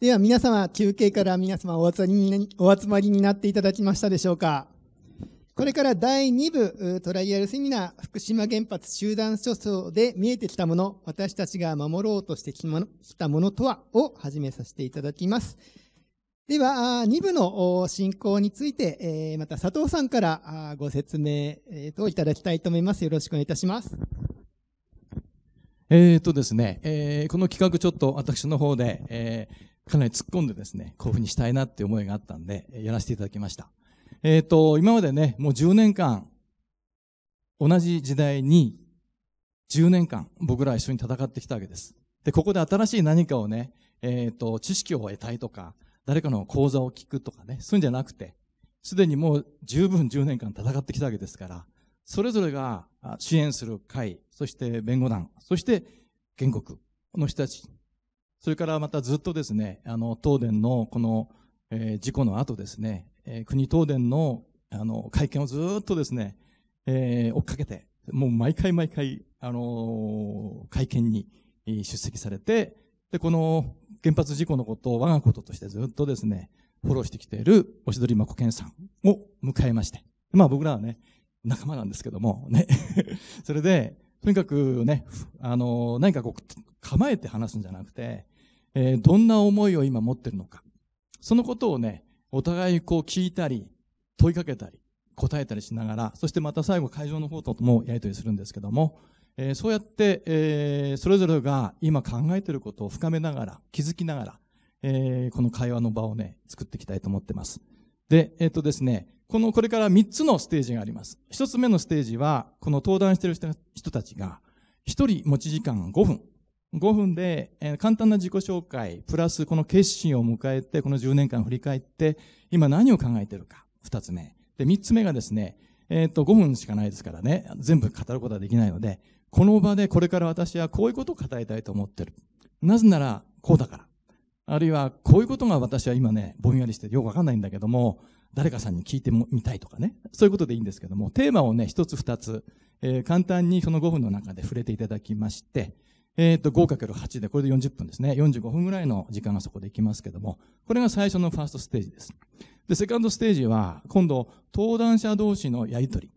では皆様、休憩から皆様お集まりになっていただきましたでしょうか。これから第2部トライアルセミナー、福島原発集団訴訟で見えてきたもの、私たちが守ろうとしてきたものとはを始めさせていただきます。では、2部の進行について、また佐藤さんからご説明といただきたいと思います。よろしくお願いいたします。えーとですね、えー、この企画ちょっと私の方で、えー、かなり突っ込んでですね、こういうふうにしたいなって思いがあったんで、やらせていただきました。えっ、ー、と、今までね、もう10年間、同じ時代に10年間僕ら一緒に戦ってきたわけです。で、ここで新しい何かをね、えっ、ー、と、知識を得たいとか、誰かの講座を聞くとかね、そういうんじゃなくて、すでにもう十分10年間戦ってきたわけですから、それぞれが支援する会、そして弁護団、そして原告の人たちそれからまたずっとですね、あの、東電のこの、えー、事故の後ですね、えー、国東電の、あの、会見をずっとですね、えー、追っかけて、もう毎回毎回、あのー、会見に出席されて、で、この原発事故のことを我がこととしてずっとですね、フォローしてきているおしどりまこけんさんを迎えまして、まあ僕らはね、仲間なんですけども、ね それで、とにかくね、あの、何かこう、構えて話すんじゃなくて、えー、どんな思いを今持ってるのか。そのことをね、お互いこう聞いたり、問いかけたり、答えたりしながら、そしてまた最後会場の方ともやりとりするんですけども、えー、そうやって、えー、それぞれが今考えてることを深めながら、気づきながら、えー、この会話の場をね、作っていきたいと思ってます。で、えっ、とですね、この、これから3つのステージがあります。1つ目のステージは、この登壇してる人たちが、1人持ち時間5分、5分で、簡単な自己紹介、プラスこの決心を迎えて、この10年間振り返って、今何を考えているか。2つ目。で、3つ目がですね、えっ、ー、と、5分しかないですからね、全部語ることはできないので、この場でこれから私はこういうことを語りたいと思ってる。なぜなら、こうだから。あるいは、こういうことが私は今ね、ぼんやりしてよくわかんないんだけども、誰かさんに聞いてみたいとかね、そういうことでいいんですけども、テーマをね、一つ二つ、えー、簡単にその5分の中で触れていただきまして、えっ、ー、と、5×8 で、これで40分ですね。45分ぐらいの時間がそこでいきますけども、これが最初のファーストステージです。で、セカンドステージは、今度、登壇者同士のやりとり。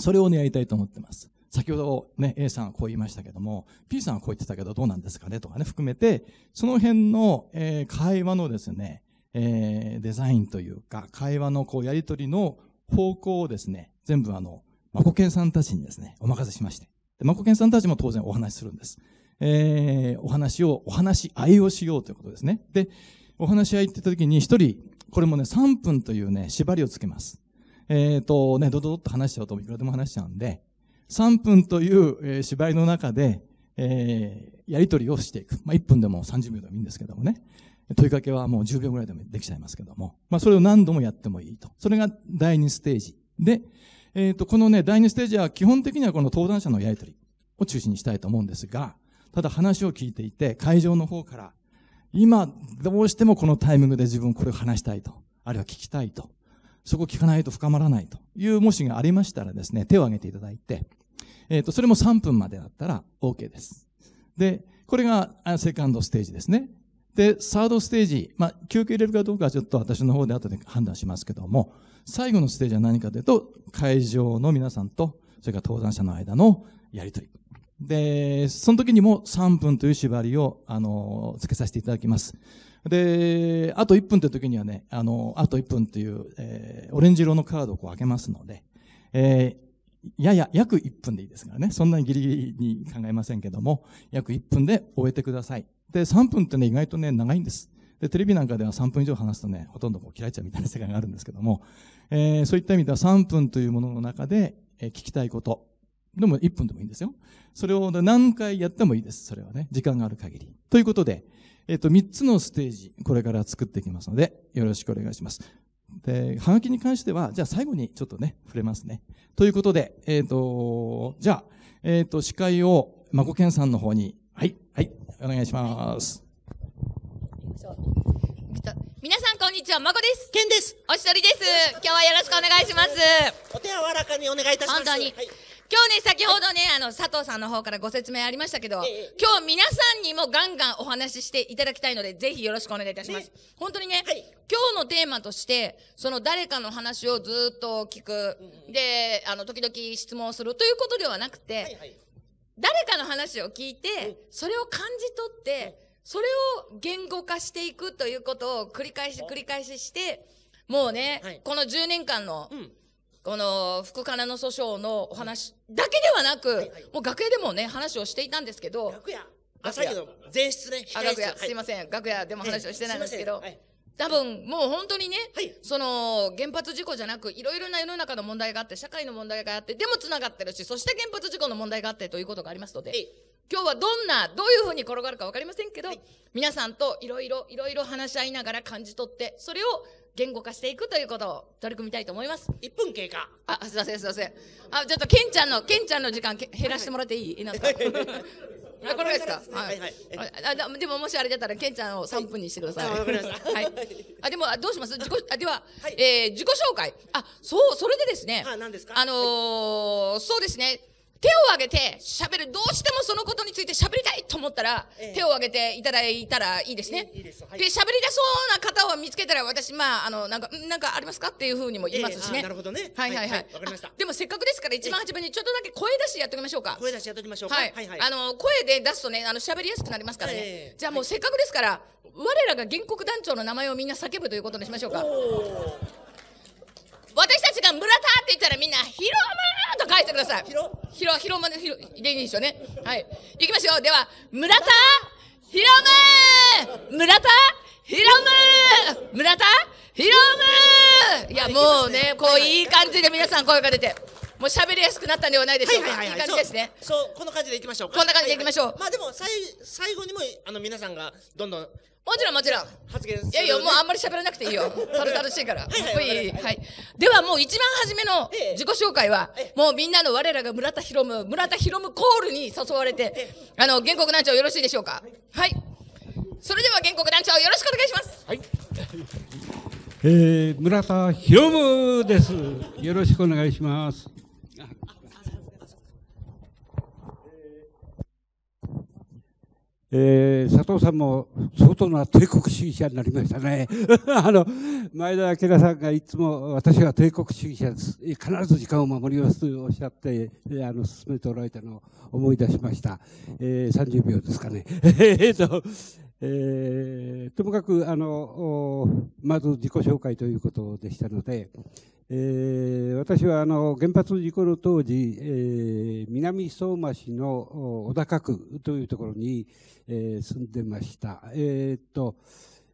それをね、やりたいと思ってます。先ほどね、A さんはこう言いましたけども、P さんはこう言ってたけど、どうなんですかねとかね、含めて、その辺の、えー、会話のですね、えー、デザインというか、会話のこう、やりとりの方向をですね、全部あの、マコケンさんたちにですね、お任せしまして。マコケンさんたちも当然お話しするんです。えー、お話を、お話し合いをしようということですね。で、お話し合いって言った時に一人、これもね、3分というね、縛りをつけます。えっ、ー、とね、ドドドっと話しちゃうといくらでも話しちゃうんで、3分という、えー、縛りの中で、えー、やりとりをしていく。まあ、1分でも30秒でもいいんですけどもね。問いかけはもう10秒ぐらいでもできちゃいますけども。まあ、それを何度もやってもいいと。それが第2ステージ。で、えっ、と、このね、第2ステージは基本的にはこの登壇者のやりとりを中心にしたいと思うんですが、ただ話を聞いていて、会場の方から、今、どうしてもこのタイミングで自分これを話したいと、あるいは聞きたいと、そこ聞かないと深まらないというもしがありましたらですね、手を挙げていただいて、えっ、と、それも3分までだったら OK です。で、これがセカンドステージですね。で、サードステージ、まあ、休憩入れるかどうかはちょっと私の方で後で判断しますけども、最後のステージは何かというと、会場の皆さんと、それから登壇者の間のやりとり。で、その時にも3分という縛りを、あの、つけさせていただきます。で、あと1分という時にはね、あの、あと1分という、えー、オレンジ色のカードをこう開けますので、えー、やや、約1分でいいですからね。そんなにギリギリに考えませんけども、約1分で終えてください。で、3分ってね、意外とね、長いんです。で、テレビなんかでは3分以上話すとね、ほとんどこう切られちゃうみたいな世界があるんですけども、えー、そういった意味では3分というものの中で、えー、聞きたいこと。でも1分でもいいんですよ。それを何回やってもいいです。それはね。時間がある限り。ということで、えっ、ー、と、3つのステージ、これから作っていきますので、よろしくお願いします。で、はがきに関しては、じゃあ最後にちょっとね、触れますね。ということで、えっ、ー、と、じゃあ、えっ、ー、と、司会を、まこけんさんの方に、はい、はい、お願いします。はいんにちは、まこです。けんです。おしとりです。今日はよろしくお願いします。お手柔らかにお願いいたします。本当に。はい今日ね、先ほどね、あの、佐藤さんの方からご説明ありましたけど、今日皆さんにもガンガンお話ししていただきたいので、ぜひよろしくお願いいたします。本当にね、今日のテーマとして、その誰かの話をずっと聞く、で、あの、時々質問するということではなくて、誰かの話を聞いて、それを感じ取って、それを言語化していくということを繰り返し繰り返しして、もうね、はい、この10年間の、うん、この福かなの訴訟のお話だけではなく、はいはい、もう楽屋でもね、話をしていたんですけど。楽屋朝日の前室ね、あ、楽屋、すいません、楽屋でも話をしてないんですけど。多分、もう本当にね、はい、その、原発事故じゃなく、いろいろな世の中の問題があって、社会の問題があって、でも繋がってるし、そして原発事故の問題があってということがありますので、今日はどんなどういうふうに転がるか分かりませんけど、はい、皆さんといろいろいろいろ話し合いながら感じ取ってそれを言語化していくということを取り組みたいと思います。1分経過。あ、すいません、すいません。あ、ちょっとケンちゃんの、ケンちゃんの時間減らしてもらっていい、はい、はなんか。あ、これですか。はい、はい、あ、でも、もしあれだったら、ケンちゃんを三分にしてください。わかりました。はい。あ、でも、どうします。自己、あ、では、はい、えー、自己紹介。あ、そう、それでですね。あ、なんですか。あのー、そうですね。手を挙げて喋る、どうしてもそのことについて喋りたいと思ったら、ええ、手を挙げていただいたらいいですね。いいで、喋、はい、り出そうな方を見つけたら、私、まあ、あの、なんか、なんかありますかっていうふうにも言いますしね。え、なるほどね。はいはいはい。わ、はい、かりました。でもせっかくですから、一番初めにちょっとだけ声出しやっておきましょうか。声出しやっておきましょうか。はい。はいはい、あの、声で出すとね、あの、喋りやすくなりますからね。じゃあもうせっかくですから、我らが原告団長の名前をみんな叫ぶということにしましょうか。私たちが村田って言ったらみんな、ひろむ」と書いてください。ひろひろまで、広、でいいでょよね。はい。行きましょう。では、村田ひろむ村田ひろむ村田ひろむいや、もうね、こういい感じで皆さん声が出て。もう喋りやすくなったんではないでしょうか。はいはいはいはい、いい感じですね。そうこの感じでいきましょうこんな感じでいきましょう。はいはい、まあでも最最後にもあの皆さんがどんどんもちろんもちろん発言いやいやもうあんまり喋らなくていいよ たるたるしいからはいはいではもう一番初めの自己紹介はもうみんなの我らが村田博夢村田博夢コールに誘われてあの原告団長よろしいでしょうかはいそれでは原告団長よろしくお願いしますはいえー、村田博夢ですよろしくお願いしますえー、佐藤さんも相当な帝国主義者になりましたね。あの、前田明さんがいつも私は帝国主義者です。必ず時間を守りますとおっしゃって、あの、進めておられたのを思い出しました。えー、30秒ですかね。えっと、えー、ともかく、あの、まず自己紹介ということでしたので、えー、私はあの原発事故の当時、えー、南相馬市の小高区というところに、えー、住んでました。えー、っと、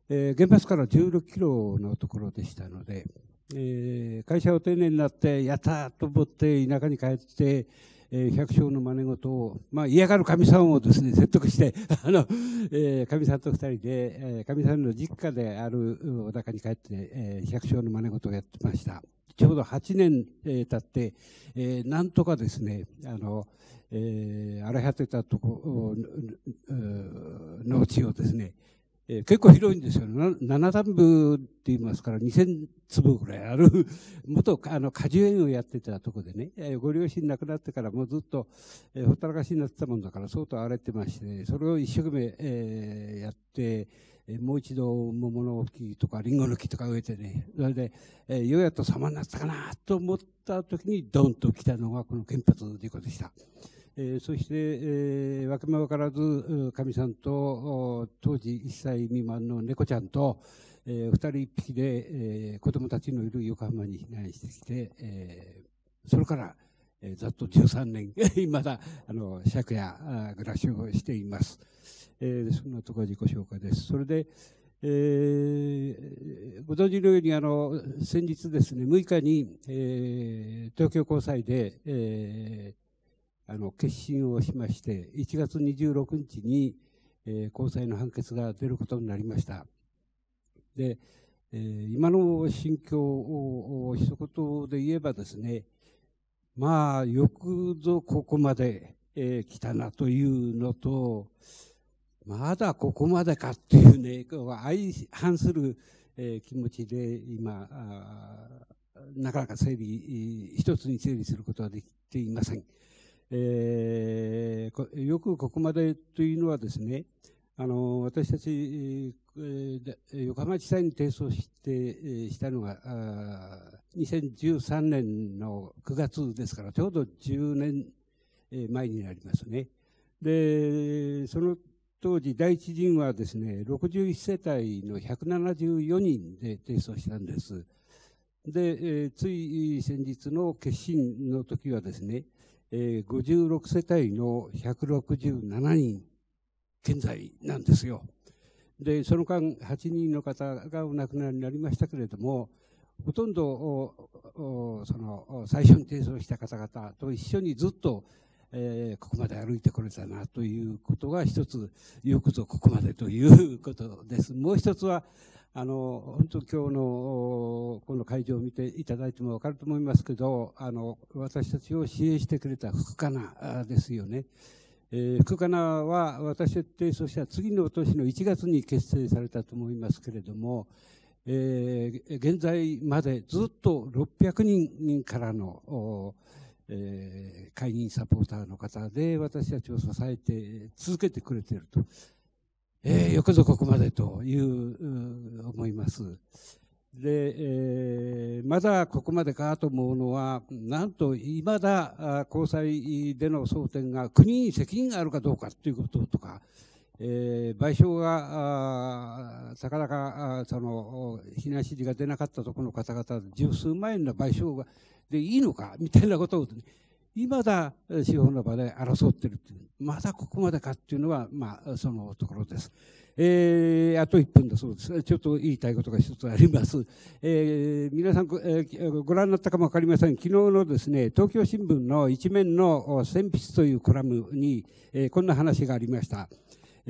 えー、原発から16キロのところでしたので、えー、会社を定年になって、やったと思って田舎に帰って、えー、百姓の真似事を、まあ、嫌がる神みさんをですね、説得して、あの、えー、かさんと二人で、えー、かさんの実家である小高に帰って、えー、百姓の真似事をやってました。ちょうど8年、えー、経って、えー、なんとかですね、あの、えー、荒れ果てたとこ、農地をですね、えー、結構広いんですよ。七段部って言いますから2000坪ぐらいある、元あの果樹園をやってたとこでね、えー、ご両親亡くなってからもうずっと、えー、ほったらかしになってたもんだから相当荒れてまして、ね、それを一生懸命、えー、やって、もう一度桃の木とかリンゴの木とか植えてね、それで、えー、ようやっと様になったかなと思った時にドンと来たのがこの原発事故でした。えー、そして、えー、わけもわからず神さんと当時1歳未満の猫ちゃんと、えー、2人1匹で、えー、子供たちのいる横浜に避難してきて、えー、それから、えー、ざっと13年ま だあの借家暮らしをしています、えー、そんなところ自己紹介ですそれで、えー、ご存知のようにあの先日ですね6日に、えー、東京高裁で、えー、あの決心をしまして1月26日に、えー、高裁の判決が出ることになりましたで、えー、今の心境を一言で言えばですねまあよくぞここまで、えー、来たなというのとまだここまでかっていうね相反する、えー、気持ちで今なかなか整理一つに整理することはできていません。えー、よくここまでというのはですね、あの私たち、えー、横浜地裁に提訴して、えー、したのがあ2013年の9月ですからちょうど10年前になりますね。でその当時第一陣はですね61世帯の174人で提訴したんです。で、えー、つい先日の決心の時はですね、えー、56世帯の167人現在なんですよ。でその間8人の方がお亡くなりになりましたけれどもほとんどその最初に提訴した方々と一緒にずっとえー、ここまで歩いてこれたなということが一つ、よくぞここまでということです。もう一つは、あの、本当今日のこの会場を見ていただいてもわかると思いますけど、あの、私たちを支援してくれた福かなですよね。えー、福かなは私と提唱した次の年の1月に結成されたと思いますけれども、えー、現在までずっと600人からの、えー、会議サポーターの方で私たちを支えて続けてくれていると、えー、よくぞここまでという思います。で、えー、まだここまでかと思うのは、なんといまだ交際での争点が国に責任があるかどうかということとか、えー、賠償がなかなかその避難指示が出なかったところの方々十数万円の賠償がでいいのかみたいなことを、ね、今だ司法の場で争ってるってまだここまでかっていうのは、まあ、そのところです。えー、あと1分だそうです。ちょっと言いたいことが一つあります。えー、皆さんご,、えー、ご覧になったかも分かりません。昨日のですね、東京新聞の一面の「選筆」というコラムに、えー、こんな話がありました。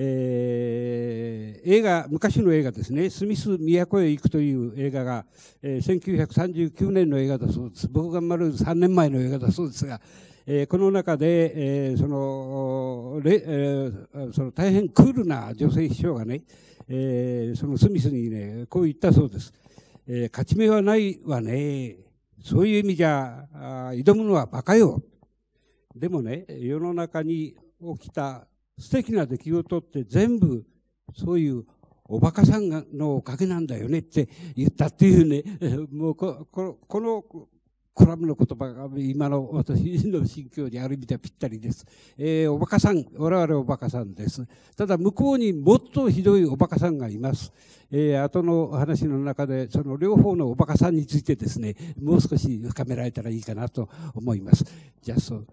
えー、映画昔の映画ですね「スミス都へ行く」という映画が、えー、1939年の映画だそうです僕が丸3年前の映画だそうですが、えー、この中で、えー、そのれ、えー、その大変クールな女性秘書がね、えー、そのスミスにねこう言ったそうです、えー「勝ち目はないわねそういう意味じゃあ挑むのは馬鹿よ」でもね世の中に起きた素敵な出来事って全部そういうおバカさんがのおかげなんだよねって言ったっていうね、もうこここのコラムの言葉が今の私の心境にある意味ではぴったりです。えー、おバカさん、我々おバカさんです。ただ向こうにもっとひどいおバカさんがいます。えー、後の話の中でその両方のおバカさんについてですね、もう少し深められたらいいかなと思います。じゃあそう。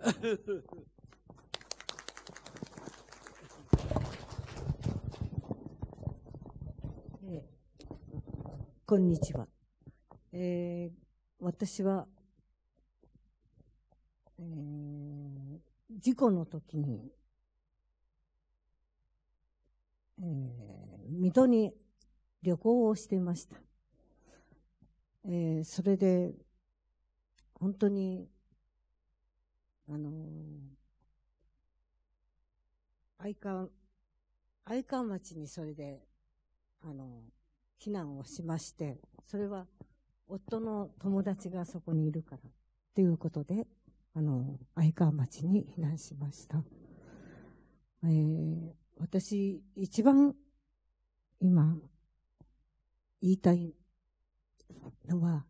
こんにちは。えー、私は、えー、事故の時に、えー、水戸に旅行をしていました。えー、それで、本当に、あの愛川、愛川町にそれで、あの避難をしまして、それは夫の友達がそこにいるからということで、あの、愛川町に避難しました。えー、私、一番今言いたいのは、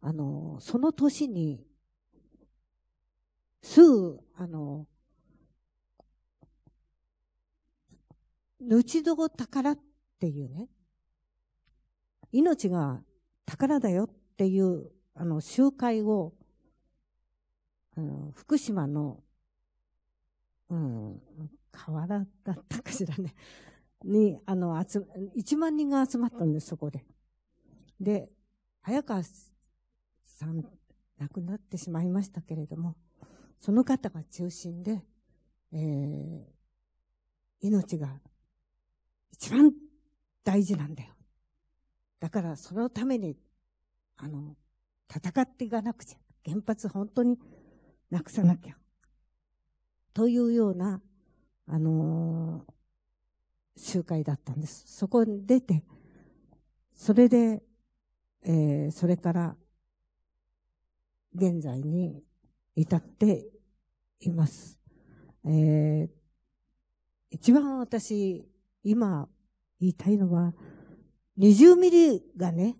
あの、その年に、すぐ、あの、ぬちど宝っていうね、命が宝だよっていう、あの、集会を、あの、福島の、うん、河原だったかしらね。に、あの、集、1万人が集まったんです、そこで。で、早川さん、亡くなってしまいましたけれども、その方が中心で、えー、命が一番大事なんだよ。だからそのために、あの、戦っていかなくちゃ。原発本当になくさなきゃ。というような、あのー、集会だったんです。そこに出て、それで、えー、それから、現在に至っています。えー、一番私、今言いたいのは、20ミリがね、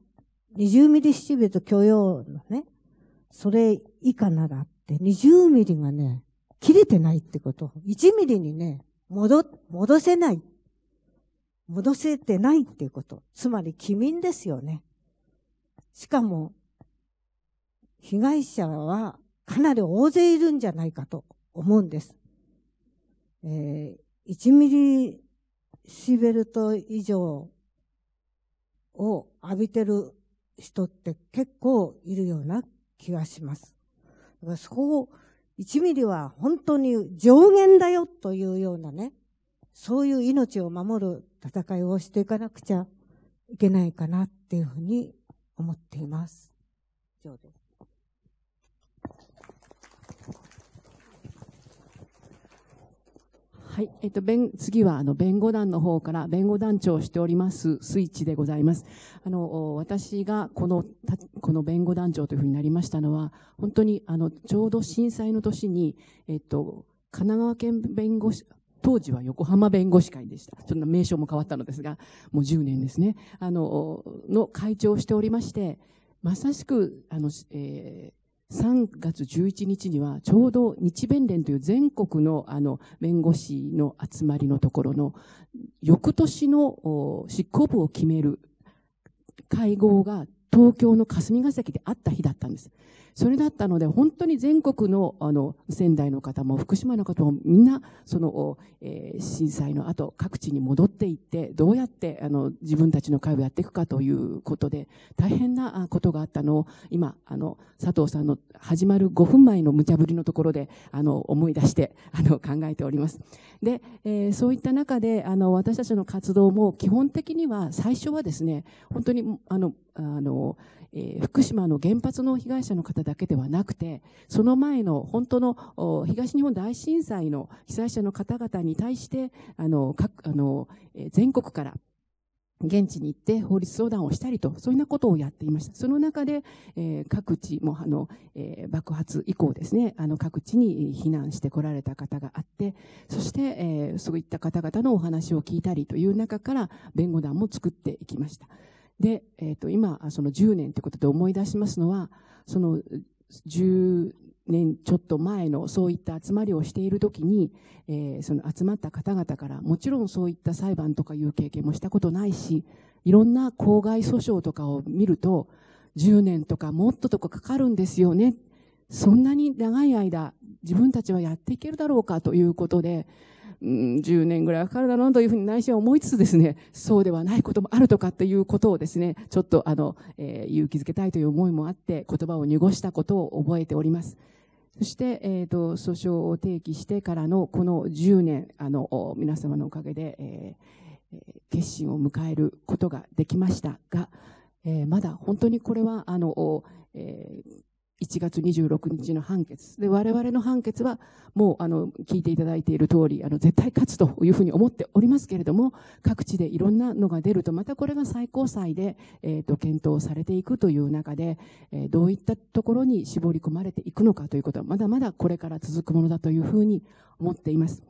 20ミリシベルト許容のね、それ以下ならって、20ミリがね、切れてないってこと。1ミリにね、戻、戻せない。戻せてないっていうこと。つまり、機敏ですよね。しかも、被害者はかなり大勢いるんじゃないかと思うんです。えー、1ミリシベルト以上を浴びてる人って結構いるような気がします。だからそこを1ミリは本当に上限だよというようなね、そういう命を守る戦いをしていかなくちゃいけないかなっていうふうに思っています。以上です。はい、えっと、弁、次は、あの、弁護団の方から、弁護団長をしております、スイッチでございます。あの、私が、この、この弁護団長というふうになりましたのは、本当に、あの、ちょうど震災の年に、えっと、神奈川県弁護士、当時は横浜弁護士会でした。そんな名称も変わったのですが、もう10年ですね。あの、の会長をしておりまして、まさしく、あの、えー、3月11日にはちょうど日弁連という全国のあの弁護士の集まりのところの翌年の執行部を決める会合が東京の霞が関であった日だったんです。それだったので、本当に全国のあの仙台の方も福島の方もみんな、その、えー、震災の後、各地に戻っていって、どうやってあの自分たちの会をやっていくかということで、大変なことがあったのを、今、あの、佐藤さんの始まる5分前の無茶ぶりのところで、あの、思い出して、あの、考えております。で、えー、そういった中で、あの、私たちの活動も基本的には、最初はですね、本当に、あの、あの、えー、福島の原発の被害者の方だけではなくて、その前の本当の東日本大震災の被災者の方々に対して、あの、各、あの、えー、全国から、現地に行って法律相談をしたりと、そういうようなことをやっていました。その中で、えー、各地も、あの、えー、爆発以降ですね、あの、各地に避難してこられた方があって、そして、えー、そういった方々のお話を聞いたりという中から、弁護団も作っていきました。で、えっ、ー、と、今、その10年ということで思い出しますのは、その10年ちょっと前のそういった集まりをしている時に、えー、その集まった方々から、もちろんそういった裁判とかいう経験もしたことないし、いろんな公害訴訟とかを見ると、10年とかもっととかかかるんですよね。そんなに長い間、自分たちはやっていけるだろうかということで、うん、10年ぐらいかかるだろうというふうに内心は思いつつですね、そうではないこともあるとかっていうことをですね、ちょっとあの、えー、勇気づけたいという思いもあって、言葉を濁したことを覚えております。そして、えーと訴訟を提起してからのこの10年あの皆様のおかげで、えー、決心を迎えることができましたが、えー、まだ本当にこれはあの、えー、1月26日の判決で我々の判決はもうあの聞いていただいている通りあり絶対勝つというふうに思っておりますけれども各地でいろんなのが出るとまたこれが最高裁で、えーと、検討されていくという中で、えー、どういったところに絞り込まれていくのかということはまだまだこれから続くものだというふうに思っています。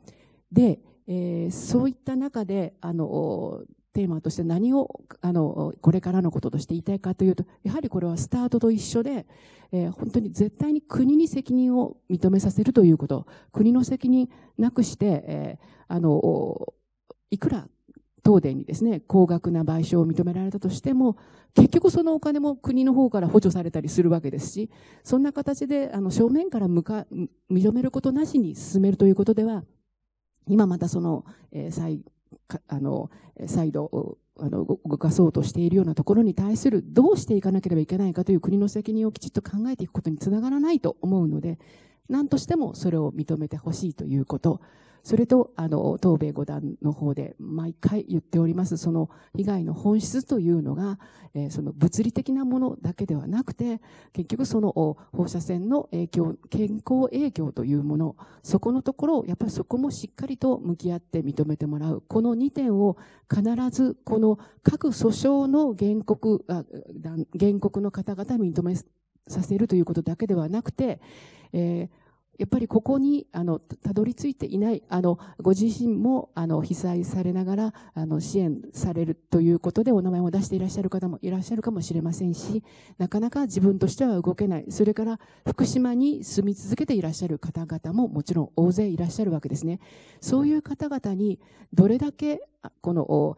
で、えー、そういった中であのテーマとして何をあのこれからのこととして言いたいかというとやはりこれはスタートと一緒で、えー、本当に絶対に国に責任を認めさせるということ国の責任なくして、えー、あのいくら東電にですね高額な賠償を認められたとしても結局そのお金も国の方から補助されたりするわけですしそんな形であの正面から向か認めることなしに進めるということでは今またその、えー、再あの、再度、あの動かそうとしているようなところに対するどうしていかなければいけないかという国の責任をきちっと考えていくことにつながらないと思うので何としてもそれを認めてほしいということそれとあの東米五段の方で毎回言っておりますその被害の本質というのが、えー、その物理的なものだけではなくて結局その放射線の影響健康影響というものそこのところをやっぱりそこもしっかりと向き合って認めてもらうこの2点を必ずこの各訴訟の原告あ原告の方々に認めさせるということだけではなくて、えーやっぱりここにあのたどり着いていないあのご自身もあの被災されながらあの支援されるということでお名前を出していらっしゃる方もいらっしゃるかもしれませんしなかなか自分としては動けないそれから福島に住み続けていらっしゃる方々ももちろん大勢いらっしゃるわけですねそういう方々にどれだけこの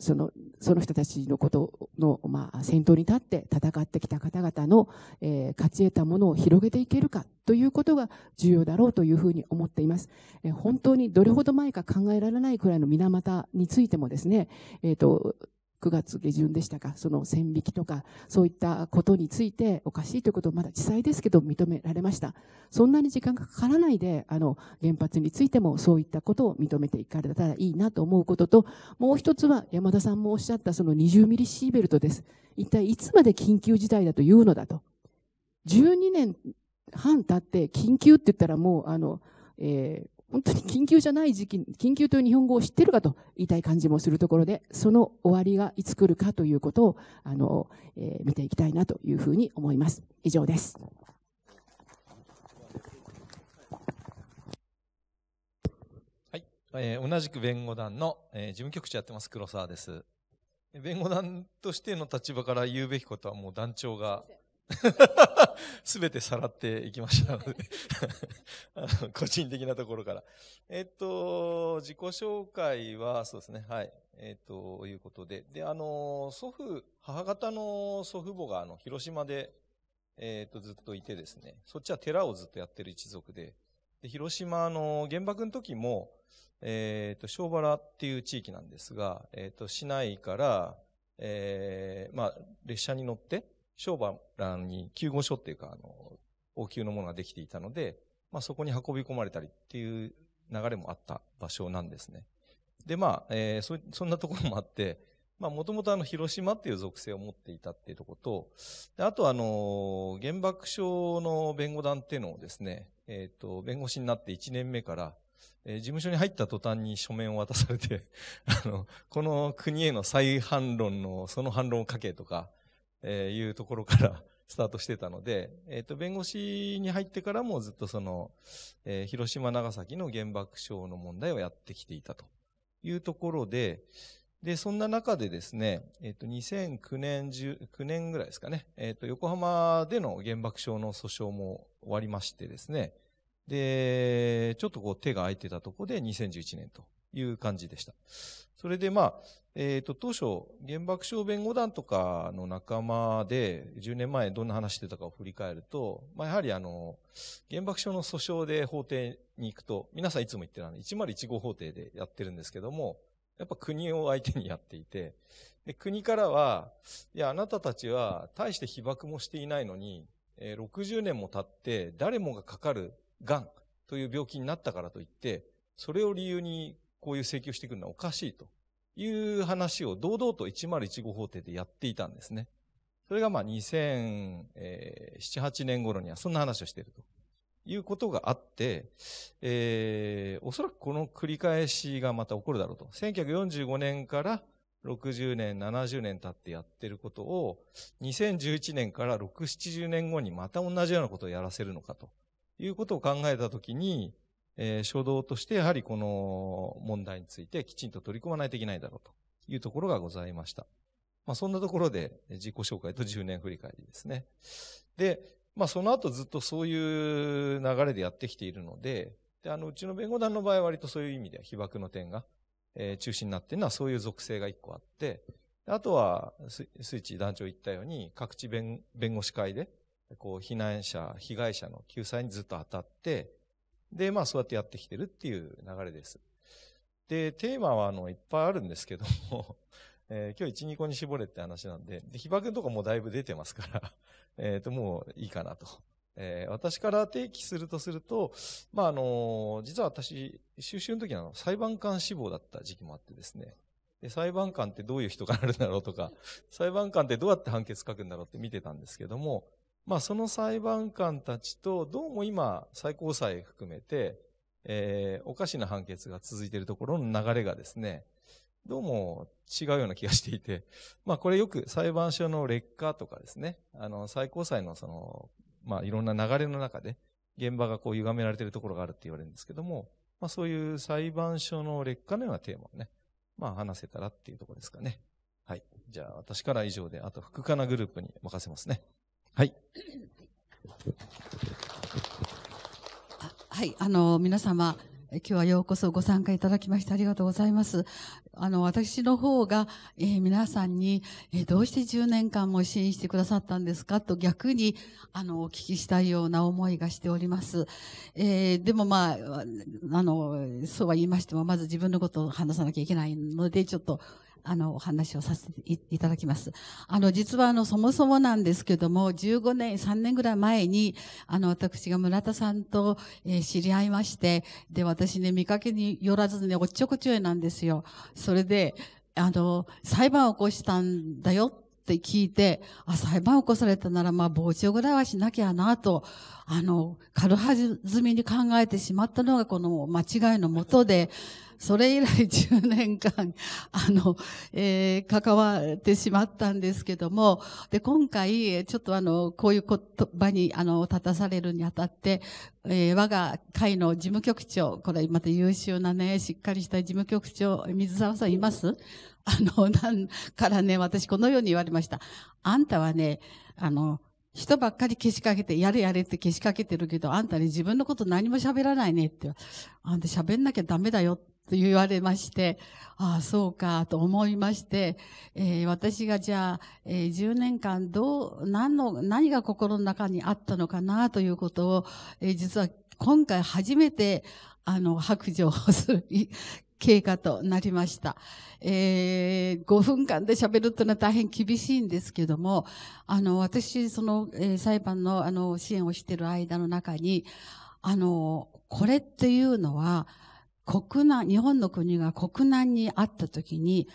そのその人たちのことの、まあ、先頭に立って戦ってきた方々の、えー、勝ち得たものを広げていけるかということが重要だろうというふうに思っています。え本当にどれほど前か考えられないくらいの水俣についてもですね、えー、と、9月下旬でしたか、その線引きとか、そういったことについておかしいということをまだ地裁ですけど認められました。そんなに時間がかからないで、あの、原発についてもそういったことを認めていかれたらいいなと思うことと、もう一つは山田さんもおっしゃったその20ミリシーベルトです。一体いつまで緊急事態だというのだと。12年半経って緊急って言ったらもう、あの、えー、本当に緊急じゃない時期、緊急という日本語を知ってるかと言いたい感じもするところで、その終わりがいつ来るかということを、あの、えー、見ていきたいなというふうに思います。以上です。はい。えー、同じく弁護団の、えー、事務局長やってます黒沢です。弁護団としての立場から言うべきことはもう団長がす べてさらっていきましたので 個人的なところから。えっと、自己紹介は、そうですね、はい、えっと、いうことで。で、あの、祖父、母方の祖父母が、あの、広島で、えっと、ずっといてですね、そっちは寺をずっとやってる一族で、で広島の原爆の時も、えっと、庄原っていう地域なんですが、えっと、市内から、えー、まあ、列車に乗って、商売欄に救護所っていうか、あの、応急のものができていたので、まあそこに運び込まれたりっていう流れもあった場所なんですね。で、まあ、えー、そ、そんなところもあって、まあ、もともとあの、広島っていう属性を持っていたっていうとこと、であとあの、原爆症の弁護団っていうのをですね、えっ、ー、と、弁護士になって1年目から、えー、事務所に入った途端に書面を渡されてあの、この国への再反論の、その反論を書けとか、えー、いうところから スタートしてたので、えっ、ー、と、弁護士に入ってからもずっとその、えー、広島、長崎の原爆症の問題をやってきていたというところで、で、そんな中でですね、えっ、ー、と、2009年、9年ぐらいですかね、えっ、ー、と、横浜での原爆症の訴訟も終わりましてですね、で、ちょっとこう手が空いてたとこで2011年という感じでした。それでまあ、えっ、ー、と、当初、原爆症弁護団とかの仲間で、10年前どんな話してたかを振り返ると、まあ、やはりあの、原爆症の訴訟で法廷に行くと、皆さんいつも言ってるあの、101号法廷でやってるんですけども、やっぱ国を相手にやっていて、で国からは、いや、あなたたちは大して被爆もしていないのに、えー、60年も経って誰もがかかる癌という病気になったからといって、それを理由にこういう請求してくるのはおかしいという話を堂々と1015法廷でやっていたんですね。それがまあ2007、8年頃にはそんな話をしているということがあって、えー、おそらくこの繰り返しがまた起こるだろうと。1945年から60年、70年経ってやってることを、2011年から6、70年後にまた同じようなことをやらせるのかということを考えたときに、えー、初動としてやはりこの問題についてきちんと取り組まないといけないだろうというところがございました。まあそんなところで自己紹介と10年振り返りですね。で、まあその後ずっとそういう流れでやってきているので、で、あのうちの弁護団の場合は割とそういう意味では被爆の点が、えー、中心になっているのはそういう属性が一個あって、あとはスイッチ団長言ったように各地弁護士会でこう避難者、被害者の救済にずっと当たって、で、まあそうやってやってきてるっていう流れです。で、テーマはあのいっぱいあるんですけども えー、今日1、2個に絞れって話なんで、で、被爆とかもだいぶ出てますから えっと、もういいかなと。えー、私から提起するとすると、まあ、あの、実は私、修習の時の裁判官志望だった時期もあってですね、で裁判官ってどういう人がなるんだろうとか、裁判官ってどうやって判決書くんだろうって見てたんですけども、まあ、その裁判官たちと、どうも今、最高裁含めて、えー、おかしな判決が続いているところの流れがですね、どうも違うような気がしていて、まあ、これよく裁判所の劣化とかですね、あの、最高裁のその、まあ、いろんな流れの中で、現場がこう歪められているところがあるって言われるんですけども、まあ、そういう裁判所の劣化のようなテーマをね、まあ、話せたらっていうところですかね。はい。じゃあ、私から以上で、あと、福かなグループに任せますね。はい。はい、あの皆様今日はようこそご参加いただきましてありがとうございます。あの私の方が、えー、皆さんに、えー、どうして10年間も支援してくださったんですかと逆にあのお聞きしたいような思いがしております。えー、でもまああのそうは言いましてもまず自分のことを話さなきゃいけないのでちょっとあの、お話をさせていただきます。あの、実はあの、そもそもなんですけども、15年、3年ぐらい前に、あの、私が村田さんと、えー、知り合いまして、で、私ね、見かけによらずね、おっちょこちょいなんですよ。それで、あの、裁判を起こしたんだよって聞いて、あ、裁判を起こされたなら、まあ、傍聴ぐらいはしなきゃなと、あの、軽はずみに考えてしまったのが、この間違いのもとで、それ以来10年間、あの、えー、関わってしまったんですけども、で、今回、ちょっとあの、こういう言葉に、あの、立たされるにあたって、えー、我が会の事務局長、これまた優秀なね、しっかりした事務局長、水沢さんいますあの、なんからね、私このように言われました。あんたはね、あの、人ばっかりけしかけて、やれやれってけしかけてるけど、あんたね、自分のこと何も喋らないねって。あんた喋んなきゃダメだよって。と言われまして、ああ、そうかと思いまして、えー、私がじゃあ、えー、10年間どう、何の、何が心の中にあったのかなということを、えー、実は今回初めて、あの、白状する。経過となりました。えー、5分間で喋るというのは大変厳しいんですけども、あの、私、その、えー、裁判の、あの、支援をしている間の中に、あの、これっていうのは、国難、日本の国が国難にあった時に、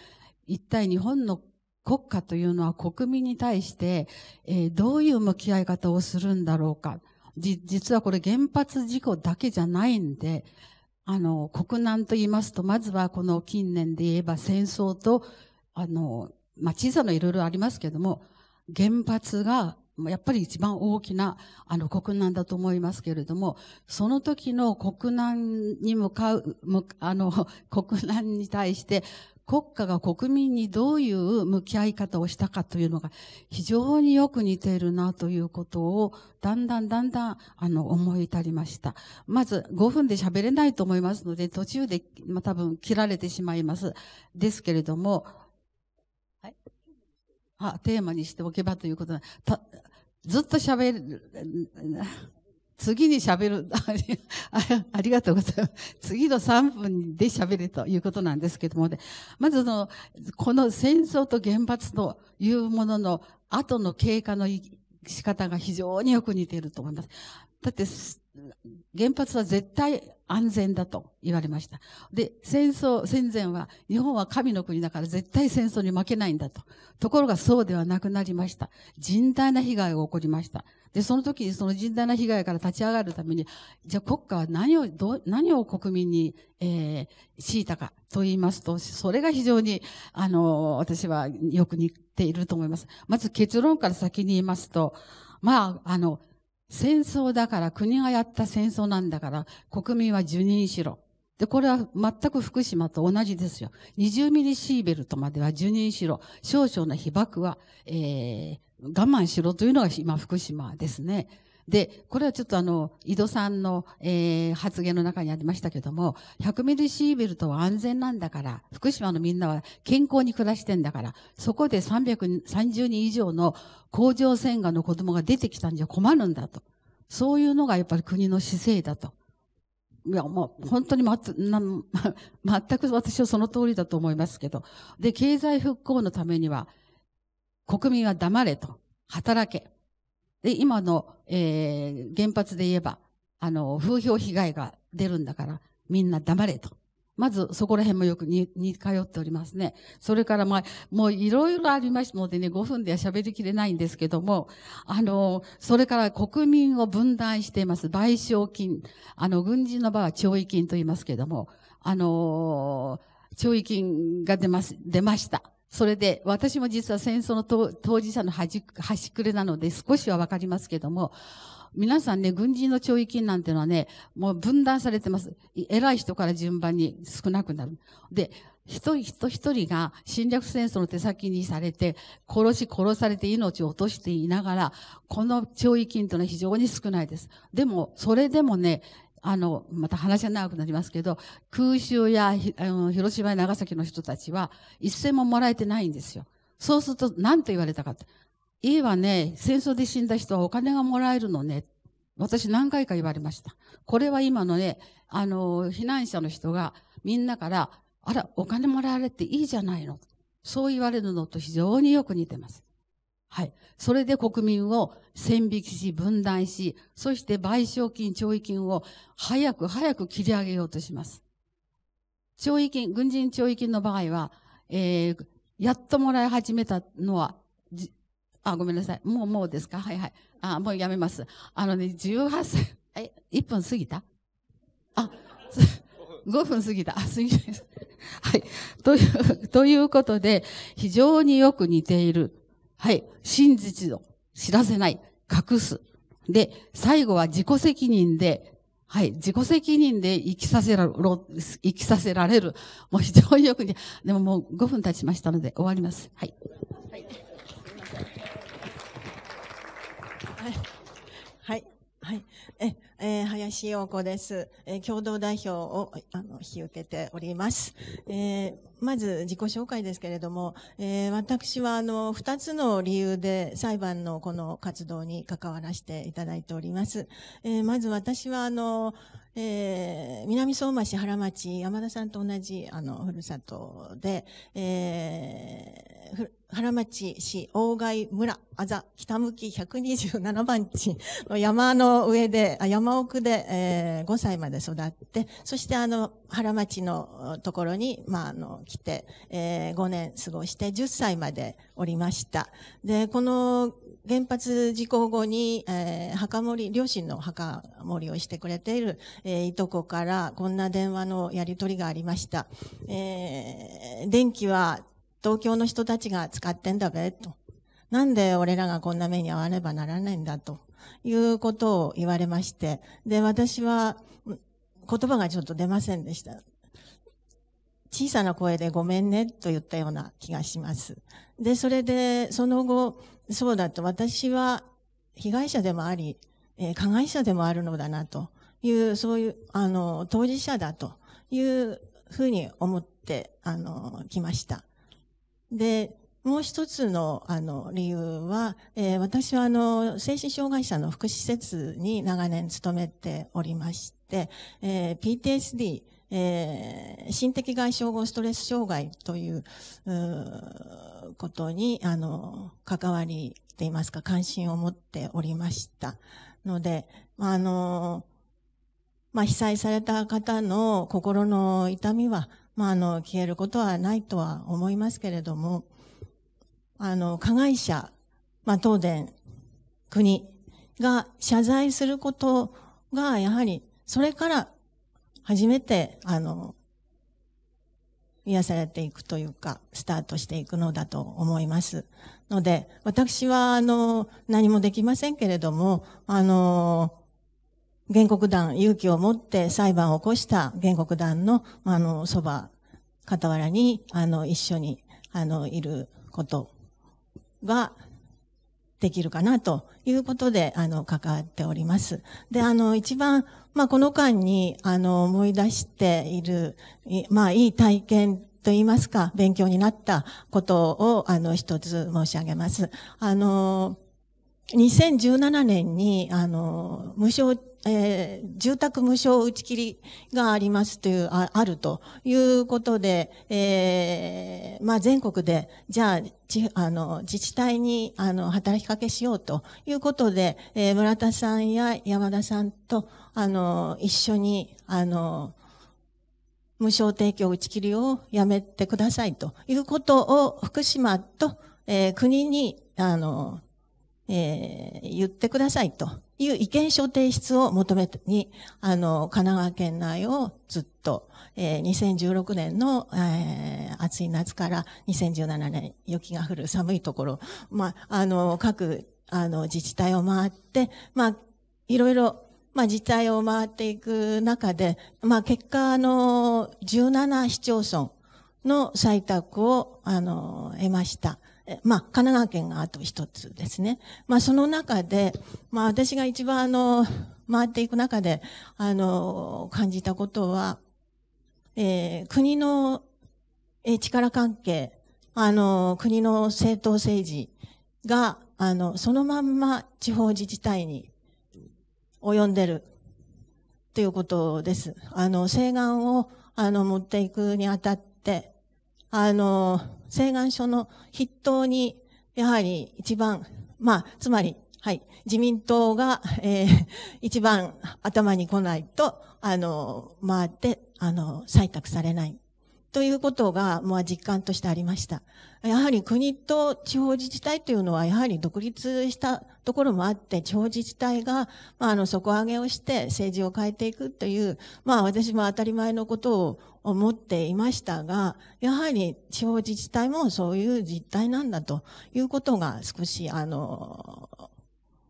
一体日本の国家というのは国民に対して、えー、どういう向き合い方をするんだろうか。じ、実はこれ原発事故だけじゃないんで、あの、国難と言いますと、まずはこの近年で言えば戦争と、あの、まあ、小さないろいろありますけども、原発がやっぱり一番大きなあの国難だと思いますけれども、その時の国難に向かう、あの、国難に対して国家が国民にどういう向き合い方をしたかというのが非常によく似ているなということをだんだんだんだんあの思い至りました。まず5分で喋れないと思いますので途中で、まあ、多分切られてしまいます。ですけれども、はい。あ、テーマにしておけばということだ。ずっと喋る、次に喋るありがとうございます。次の3分で喋るということなんですけども、ね、まずの、この戦争と原発というものの後の経過の仕方が非常によく似ていると思います。だって、原発は絶対安全だと言われました。で、戦争、戦前は、日本は神の国だから絶対戦争に負けないんだと。ところがそうではなくなりました。甚大な被害が起こりました。で、その時にその甚大な被害から立ち上がるために、じゃあ国家は何を、ど何を国民に、えー、強いたかと言いますと、それが非常に、あの、私はよく似ていると思います。まず結論から先に言いますと、まあ、あの、戦争だから、国がやった戦争なんだから、国民は受任しろ。で、これは全く福島と同じですよ。20ミリシーベルトまでは受任しろ。少々の被爆は、えー、我慢しろというのが今福島ですね。で、これはちょっとあの、井戸さんの、えー、発言の中にありましたけども、100ミリシーベルトは安全なんだから、福島のみんなは健康に暮らしてんだから、そこで330人以上の甲状腺がの子供が出てきたんじゃ困るんだと。そういうのがやっぱり国の姿勢だと。いや、もう本当にま 全く私はその通りだと思いますけど。で、経済復興のためには、国民は黙れと、働け。で、今の、えー、原発で言えば、あの、風評被害が出るんだから、みんな黙れと。まず、そこら辺もよくに、に通っておりますね。それから、まあ、もういろいろありますのでね、5分では喋りきれないんですけども、あの、それから国民を分断しています。賠償金。あの、軍事の場は懲役金と言いますけども、あの、懲役金が出ます、出ました。それで、私も実は戦争の当事者の端くれなので少しはわかりますけども、皆さんね、軍人の懲役なんてのはね、もう分断されてます。偉い人から順番に少なくなる。で、一人一人が侵略戦争の手先にされて、殺し殺されて命を落としていながら、この懲役というのは非常に少ないです。でも、それでもね、あの、また話は長くなりますけど、空襲やあの広島や長崎の人たちは一銭ももらえてないんですよ。そうすると何と言われたかって。いいわね、戦争で死んだ人はお金がもらえるのね。私何回か言われました。これは今のね、あの、避難者の人がみんなから、あら、お金もらわれていいじゃないの。そう言われるのと非常によく似てます。はい。それで国民を線引きし、分断し、そして賠償金、懲役金を早く早く切り上げようとします。懲役金、軍人懲役金の場合は、えー、やっともらい始めたのは、あ、ごめんなさい。もう、もうですかはいはい。あ、もうやめます。あのね、18歳、え、1分過ぎたあ、5分過ぎた。あ、過ぎです。はい。という、ということで、非常によく似ている。はい。真実を知らせない。隠す。で、最後は自己責任で、はい、自己責任で生きさせらろ、生きさせられる。もう非常によくに、でももう5分経ちましたので終わります。はい。はい。はい。はい。え、えー、林洋子です、えー。共同代表をあの引き受けております。えー、まず自己紹介ですけれども、えー、私はあの二つの理由で裁判のこの活動に関わらせていただいております。えー、まず私はあの、えー、南相馬市原町、山田さんと同じあのふるさとで、えー、原町市大貝村、あざ、北向き127番地 の山の上で、山奥で、えー、5歳まで育って、そしてあの、原町のところに、まあ、あの、来て、えー、5年過ごして10歳までおりました。で、この原発事故後に、えー、墓守、両親の墓守をしてくれている、えー、いとこから、こんな電話のやりとりがありました。えー、電気は東京の人たちが使ってんだべ、と。なんで俺らがこんな目に遭わねばならないんだ、ということを言われまして。で、私は、言葉がちょっと出ませんでした。小さな声でごめんねと言ったような気がします。で、それで、その後、そうだと私は被害者でもあり、え加害者でもあるのだなという、そういう、あの、当事者だというふうに思って、あの、来ました。で、もう一つのあの理由は、えー、私はあの精神障害者の福祉施設に長年勤めておりまして、えー、PTSD、えー、心的外傷後ストレス障害といううことにあの関わりといいますか関心を持っておりましたので、あのまあ、被災された方の心の痛みはまあ、あの、消えることはないとは思いますけれども、あの、加害者、まあ、東電、国が謝罪することが、やはり、それから初めて、あの、癒されていくというか、スタートしていくのだと思います。ので、私は、あの、何もできませんけれども、あの、原告団、勇気を持って裁判を起こした原告団の、あの、そば、傍らに、あの、一緒に、あの、いることができるかなということで、あの、関わっております。で、あの、一番、まあ、この間に、あの、思い出している、まあ、いい体験と言いますか、勉強になったことを、あの、一つ申し上げます。あの、2017年に、あの、無償えー、住宅無償打ち切りがありますという、ああるということで、えー、まあ全国で、じゃあ、ちあの自治体にあの働きかけしようということで、えー、村田さんや山田さんとあの一緒にあの無償提供打ち切りをやめてくださいということを福島と、えー、国にあの、えー、言ってくださいという意見書提出を求めに、あの、神奈川県内をずっと、えー、2016年の、えー、暑い夏から2017年雪が降る寒いところ、まあ、あの、各、あの、自治体を回って、まあ、いろいろ、まあ、自治体を回っていく中で、まあ、結果、あの、17市町村の採択を、あの、得ました。まあ、神奈川県があと一つですね。まあ、その中で、まあ、私が一番あの、回っていく中で、あの、感じたことは、えー、国の、え力関係、あの、国の政党政治が、あの、そのまんま地方自治体に及んでるということです。あの、請願を、あの、持っていくにあたって、あの、請願書の筆頭に、やはり一番、まあ、つまり、はい、自民党が、えー、一番頭に来ないと、あの、回って、あの、採択されないということが、まあ実感としてありました。やはり国と地方自治体というのは、やはり独立したところもあって、地方自治体が、まあ、あの、底上げをして政治を変えていくという、まあ私も当たり前のことを思っていましたが、やはり地方自治体もそういう実態なんだということが少し、あの、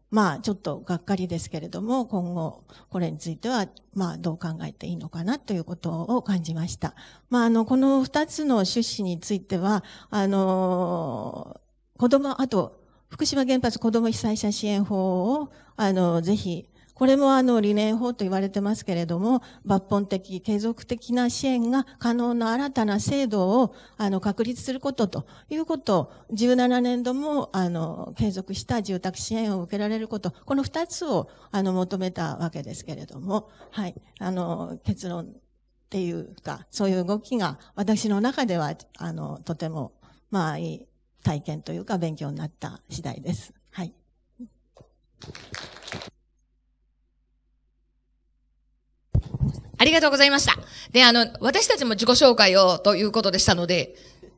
まあちょっとがっかりですけれども、今後これについては、まあどう考えていいのかなということを感じました。まああの、この二つの趣旨については、あの、子供、あと、福島原発子供被災者支援法を、あの、ぜひ、これもあの理念法と言われてますけれども、抜本的、継続的な支援が可能な新たな制度をあの確立することということを、17年度もあの継続した住宅支援を受けられること、この2つをあの求めたわけですけれども、はい、あの結論っていうか、そういう動きが私の中では、あの、とても、まあ、いい体験というか勉強になった次第です。はい。ありがとうございました。で、あの、私たちも自己紹介をということでしたので、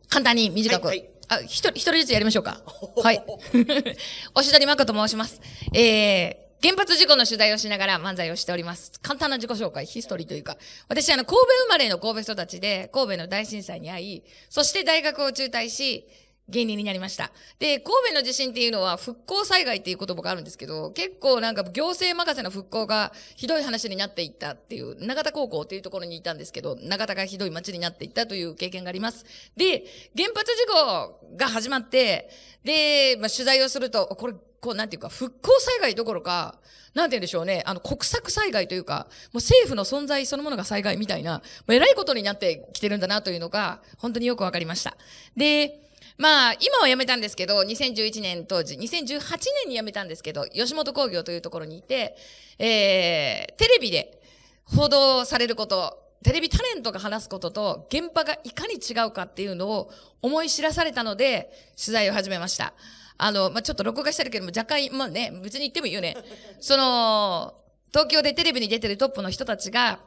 簡単に短く。はい、はい、あ、一人、一人ずつやりましょうか。はい。おしだりまこと申します。えー、原発事故の取材をしながら漫才をしております。簡単な自己紹介、ヒストリーというか、私あの、神戸生まれの神戸育ちで、神戸の大震災に遭い、そして大学を中退し、芸人になりました。で、神戸の地震っていうのは復興災害っていう言葉があるんですけど、結構なんか行政任せの復興がひどい話になっていったっていう、長田高校っていうところにいたんですけど、長田がひどい街になっていったという経験があります。で、原発事故が始まって、で、まあ、取材をすると、これ、こうなんていうか、復興災害どころか、なんて言うんでしょうね、あの、国策災害というか、もう政府の存在そのものが災害みたいな、もう偉いことになってきてるんだなというのが、本当によくわかりました。で、まあ、今は辞めたんですけど、2011年当時、2018年に辞めたんですけど、吉本興業というところにいて、えー、テレビで報道されること、テレビタレントが話すことと現場がいかに違うかっていうのを思い知らされたので、取材を始めました。あの、まあ、ちょっと録画してるけども、若干、まあね、別に言ってもいいよね。その、東京でテレビに出てるトップの人たちが、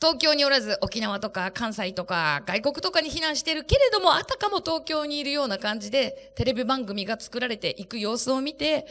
東京におらず沖縄とか関西とか外国とかに避難してるけれどもあたかも東京にいるような感じでテレビ番組が作られていく様子を見て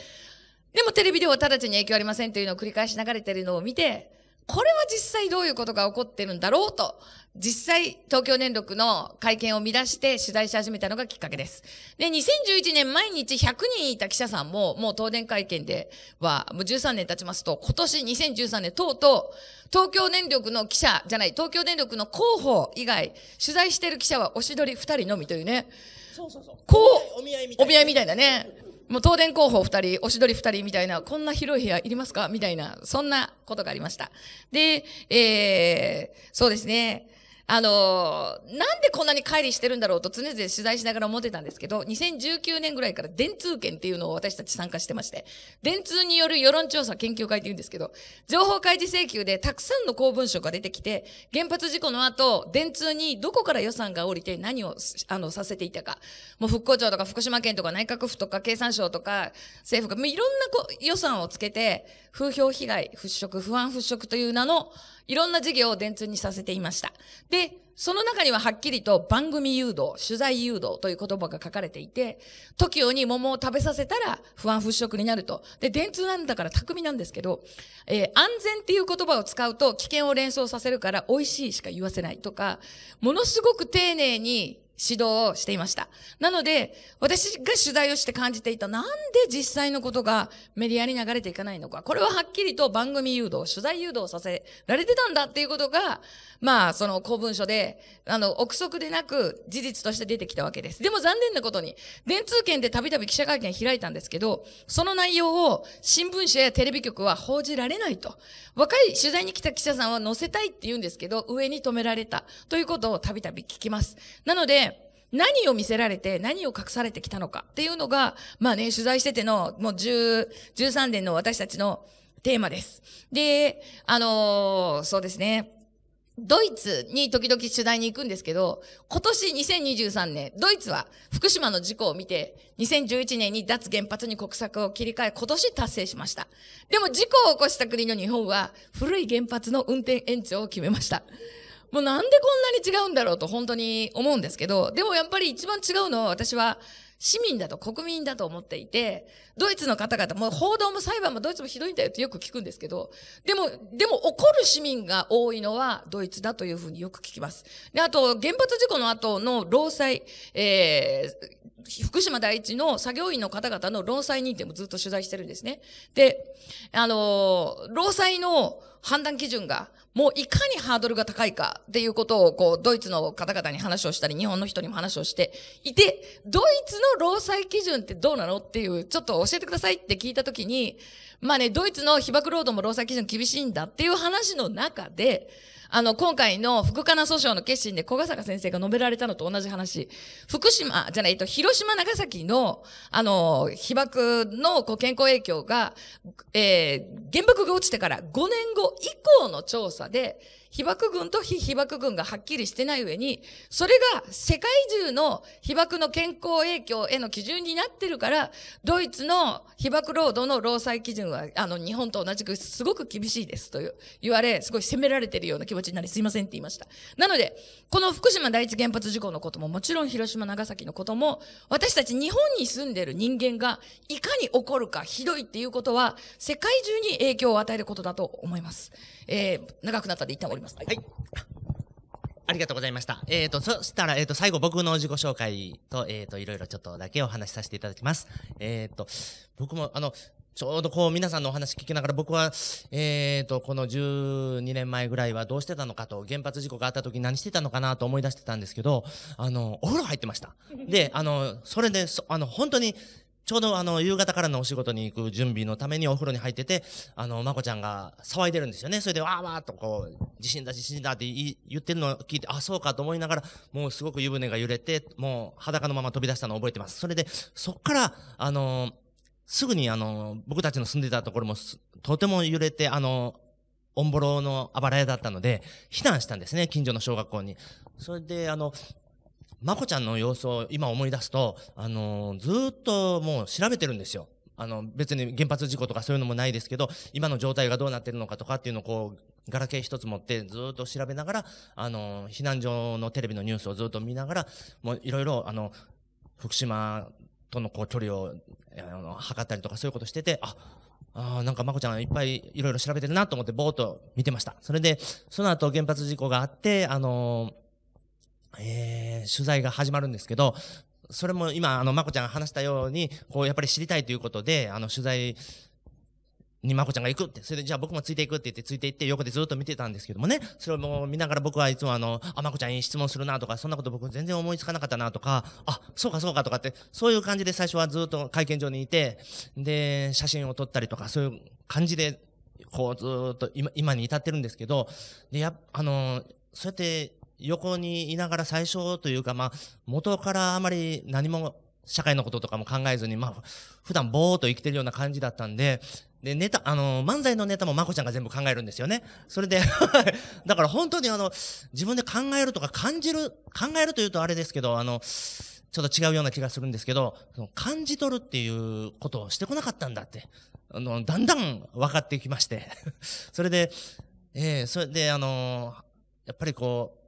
でもテレビでは直ちに影響ありませんというのを繰り返し流れてるのを見てこれは実際どういうことが起こってるんだろうと、実際東京電力の会見を見出して取材し始めたのがきっかけです。で、2011年毎日100人いた記者さんも、もう東電会見では、もう13年経ちますと、今年2013年とうとう、東京電力の記者じゃない、東京電力の広報以外、取材してる記者はおしどり2人のみというね。そうそうそう。こう、お見合いみたいなね。もう東電候補2人、おしどり2人みたいな、こんな広い部屋いりますかみたいな、そんなことがありました。で、えー、そうですね。あのー、なんでこんなに乖離してるんだろうと常々取材しながら思ってたんですけど、2019年ぐらいから電通研っていうのを私たち参加してまして、電通による世論調査研究会っていうんですけど、情報開示請求でたくさんの公文書が出てきて、原発事故の後、電通にどこから予算が降りて何を、あの、させていたか。もう復興庁とか福島県とか内閣府とか経産省とか政府が、いろんなこ予算をつけて、風評被害、払拭、不安払拭という名の、いろんな事業を電通にさせていました。で、その中にははっきりと番組誘導、取材誘導という言葉が書かれていて、TOKIO に桃を食べさせたら不安払拭になると。で、電通なんだから巧みなんですけど、えー、安全っていう言葉を使うと危険を連想させるから美味しいしか言わせないとか、ものすごく丁寧に指導をしていました。なので、私が取材をして感じていた、なんで実際のことがメディアに流れていかないのか。これははっきりと番組誘導、取材誘導させられてたんだっていうことが、まあ、その公文書で、あの、憶測でなく事実として出てきたわけです。でも残念なことに、電通券でたびたび記者会見開いたんですけど、その内容を新聞社やテレビ局は報じられないと。若い取材に来た記者さんは載せたいって言うんですけど、上に止められたということをたびたび聞きます。なので、何を見せられて、何を隠されてきたのかっていうのが、まあね、取材してての、もう10、3年の私たちのテーマです。で、あのー、そうですね。ドイツに時々取材に行くんですけど、今年2023年、ドイツは福島の事故を見て、2011年に脱原発に国策を切り替え、今年達成しました。でも事故を起こした国の日本は、古い原発の運転延長を決めました。もうなんでこんなに違うんだろうと本当に思うんですけど、でもやっぱり一番違うのは私は市民だと国民だと思っていて、ドイツの方々、も報道も裁判もドイツもひどいんだよってよく聞くんですけど、でも、でも怒る市民が多いのはドイツだというふうによく聞きます。で、あと、原発事故の後の労災、えー、福島第一の作業員の方々の労災認定もずっと取材してるんですね。で、あのー、労災の判断基準が、もういかにハードルが高いかっていうことを、こう、ドイツの方々に話をしたり、日本の人にも話をしていて、ドイツの労災基準ってどうなのっていう、ちょっと教えてくださいって聞いたときに、まあね、ドイツの被爆労働も労災基準厳しいんだっていう話の中で、あの、今回の福かな訴訟の決心で小笠原先生が述べられたのと同じ話。福島、じゃない、えっと、広島、長崎の、あの、被爆のこう健康影響が、えー、原爆が落ちてから5年後以降の調査で、被爆軍と非被爆軍がはっきりしてない上に、それが世界中の被爆の健康影響への基準になってるから、ドイツの被爆労働の労災基準は、あの、日本と同じくすごく厳しいですと言われ、すごい責められてるような気持ちになり、すいませんって言いました。なので、この福島第一原発事故のことも、もちろん広島、長崎のことも、私たち日本に住んでる人間が、いかに起こるかひどいっていうことは、世界中に影響を与えることだと思います。えー、長くなったんで一旦終わります。はい。はい、ありがとうございました。えっ、ー、と、そしたら、えっ、ー、と、最後僕の自己紹介と、えっ、と、いろいろちょっとだけお話しさせていただきます。えっ、と、僕も、あの、ちょうどこう皆さんのお話聞きながら僕は、えっ、と、この12年前ぐらいはどうしてたのかと、原発事故があった時何してたのかなと思い出してたんですけど、あの、お風呂入ってました。で、あの、それで、あの、本当に、ちょうどあの夕方からのお仕事に行く準備のためにお風呂に入ってて、あの、まこちゃんが騒いでるんですよね。それで、わーわーとこう、地震だ、地震だって言ってるのを聞いて、あ、そうかと思いながら、もうすごく湯船が揺れて、もう裸のまま飛び出したのを覚えてます。それで、そっから、あのー、すぐにあのー、僕たちの住んでたところも、とても揺れて、あのー、オンボロのあばら屋だったので、避難したんですね、近所の小学校に。それで、あの、まこちゃんの様子を今思い出すと、あのー、ずっともう調べてるんですよ。あの、別に原発事故とかそういうのもないですけど、今の状態がどうなってるのかとかっていうのをこう、ガラケー一つ持ってずっと調べながら、あの、避難所のテレビのニュースをずっと見ながら、もういろいろ、あの、福島とのこう距離を、あの、測ったりとかそういうことしてて、あ、あなんかまこちゃんいっぱいいろいろ調べてるなと思ってぼーっと見てました。それで、その後原発事故があって、あのーえー、取材が始まるんですけど、それも今、あの、まこちゃんが話したように、こう、やっぱり知りたいということで、あの、取材にまこちゃんが行くって、それでじゃあ僕もついていくって言って、ついていって横でずっと見てたんですけどもね、それをもう見ながら僕はいつもあの、あ、まこちゃんに質問するなとか、そんなこと僕全然思いつかなかったなとか、あ、そうかそうかとかって、そういう感じで最初はずっと会見場にいて、で、写真を撮ったりとか、そういう感じで、こうずっと今、今に至ってるんですけど、で、や、あの、そうやって横にいながら最初というか、まあ、元からあまり何も社会のこととかも考えずに、まあ、普段ぼーっと生きてるような感じだったんで、で、ネタ、あの、漫才のネタもまこちゃんが全部考えるんですよね。それで だから本当にあの、自分で考えるとか感じる、考えるというとあれですけど、あの、ちょっと違うような気がするんですけど、感じ取るっていうことをしてこなかったんだって、あの、だんだん分かってきまして それで、ええー、それであのやっぱりこう、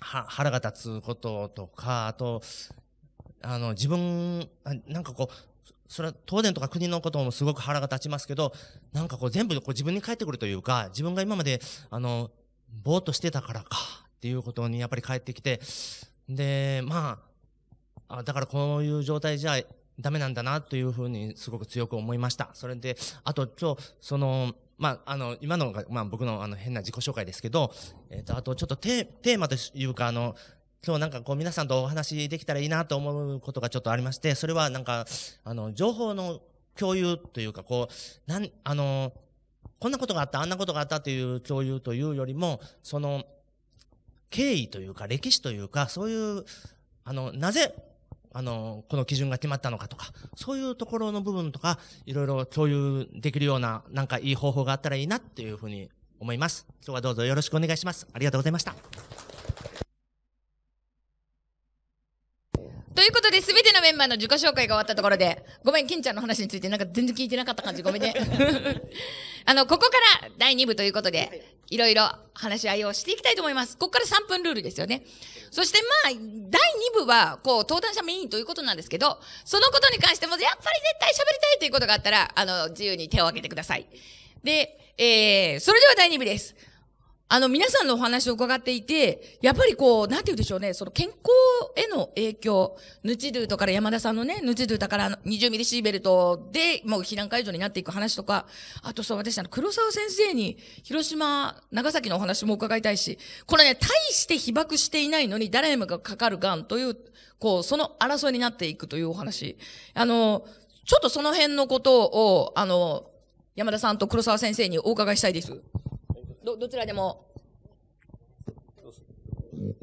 腹が立つこととか、あと、あの、自分、なんかこう、それは東電とか国のこともすごく腹が立ちますけど、なんかこう全部こう自分に返ってくるというか、自分が今まで、あの、ぼーっとしてたからか、っていうことにやっぱり返ってきて、で、まあ、あだからこういう状態じゃダメなんだなというふうにすごく強く思いました。それで、あと今日、その、まあ、あの、今のが、まあ、僕のあの変な自己紹介ですけど、えっ、ー、と、あとちょっとテテーマというか、あの、今日なんかこう皆さんとお話できたらいいなと思うことがちょっとありまして、それはなんか、あの、情報の共有というか、こう、なん、あの、こんなことがあった、あんなことがあったという共有というよりも、その、経緯というか、歴史というか、そういう、あの、なぜあの、この基準が決まったのかとか、そういうところの部分とか、いろいろ共有できるような、なんかいい方法があったらいいなっていうふうに思います。今日はどうぞよろしくお願いします。ありがとうございました。ということで、すべてのメンバーの自己紹介が終わったところで、ごめん、金ちゃんの話についてなんか全然聞いてなかった感じ、ごめんね。あの、ここから第2部ということで、い、いろいろ話し合いをしていきたいと思います。ここから3分ルールですよね。そしてまあ、第2部は、こう、登壇者メインということなんですけど、そのことに関しても、やっぱり絶対喋りたいということがあったら、あの、自由に手を挙げてください。で、えー、それでは第2部です。あの、皆さんのお話を伺っていて、やっぱりこう、なんて言うでしょうね、その健康への影響、ヌチドゥとから山田さんのね、ヌチドゥだから20ミリシーベルトで、もう避難解除になっていく話とか、あとそう、私、あの、黒沢先生に、広島、長崎のお話も伺いたいし、これね、大して被爆していないのに誰もがかかるがんという、こう、その争いになっていくというお話。あの、ちょっとその辺のことを、あの、山田さんと黒沢先生にお伺いしたいです。ど、どちらでも。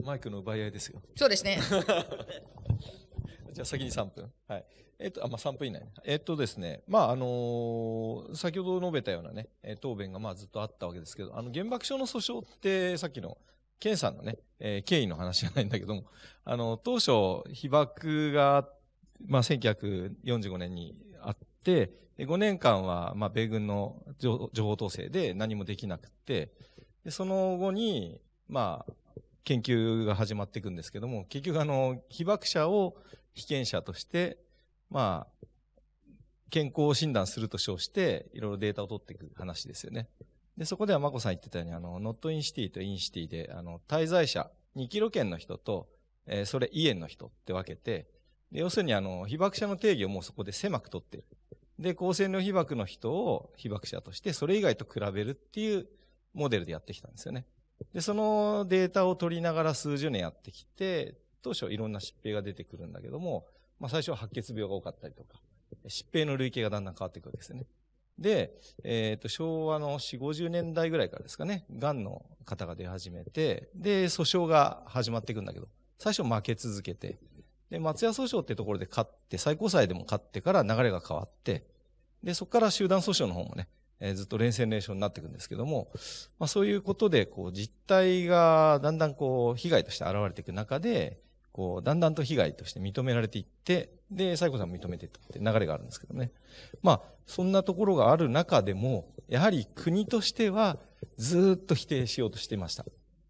マイクの奪い合いですよ。そうですね。じゃあ先に3分。はい。えっ、ー、と、あ、まあ、3分以内。えっ、ー、とですね、まあ、あのー、先ほど述べたようなね、答弁がまあずっとあったわけですけど、あの、原爆症の訴訟って、さっきの、ケさんのね、え経緯の話じゃないんだけども、あの、当初、被爆が、まあ、1945年にあって、で、5年間は、まあ、米軍の情報統制で何もできなくて、で、その後に、まあ、研究が始まっていくんですけども、結局あの、被爆者を被験者として、まあ、健康診断すると称して、いろいろデータを取っていく話ですよね。で、そこでは眞子さん言ってたように、あの、ノットインシティとインシティで、あの、滞在者、2キロ圏の人と、えー、それエンの人って分けて、で、要するにあの、被爆者の定義をもうそこで狭く取ってる。で、高専の被爆の人を被爆者として、それ以外と比べるっていうモデルでやってきたんですよね。で、そのデータを取りながら数十年やってきて、当初いろんな疾病が出てくるんだけども、まあ最初は白血病が多かったりとか、疾病の類型がだんだん変わってくるわけですね。で、えっ、ー、と、昭和の4、50年代ぐらいからですかね、癌の方が出始めて、で、訴訟が始まっていくんだけど、最初負け続けて、で、松屋訴訟ってところで勝って、最高裁でも勝ってから流れが変わって、で、そこから集団訴訟の方もね、えー、ずっと連戦連勝になっていくんですけども、まあそういうことで、こう実態がだんだんこう被害として現れていく中で、こうだんだんと被害として認められていって、で、最高裁も認めていったって流れがあるんですけどね。まあそんなところがある中でも、やはり国としてはずっと否定しようとしていました。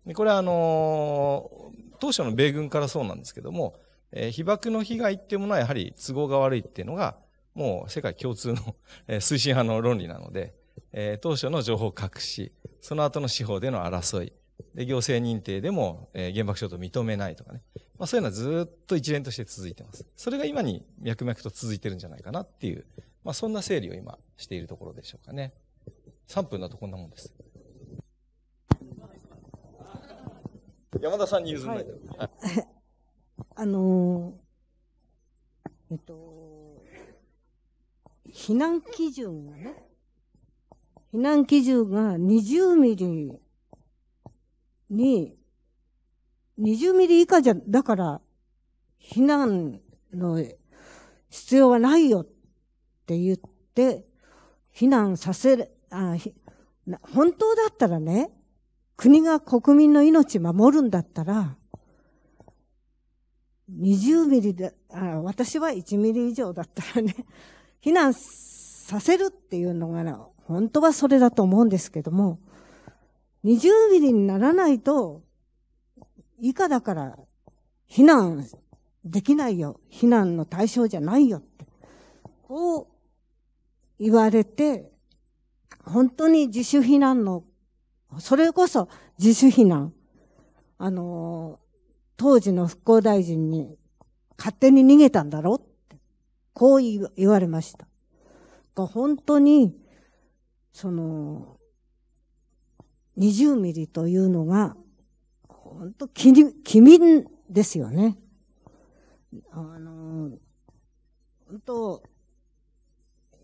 で、これはあのー、当初の米軍からそうなんですけども、えー、被爆の被害っていうものはやはり都合が悪いっていうのが、もう世界共通の、え推進派の論理なので、えー、当初の情報隠し、その後の司法での争い、で行政認定でも、えー、原爆症と認めないとかね。まあそういうのはずっと一連として続いてます。それが今に脈々と続いてるんじゃないかなっていう、まあそんな整理を今しているところでしょうかね。3分だとこんなもんです。山田さんに譲らないと。はいあのー、えっと、避難基準がね、避難基準が20ミリに、20ミリ以下じゃ、だから、避難の必要はないよって言って、避難させ、あ本当だったらね、国が国民の命守るんだったら、20ミリで、あ私は1ミリ以上だったらね、避難させるっていうのが、本当はそれだと思うんですけども、20ミリにならないと、以下だから避難できないよ。避難の対象じゃないよって。こう言われて、本当に自主避難の、それこそ自主避難。あの当時の復興大臣に勝手に逃げたんだろって、こう言われました。本当に、その、20ミリというのが、本当機機敏ですよね。あの、本当、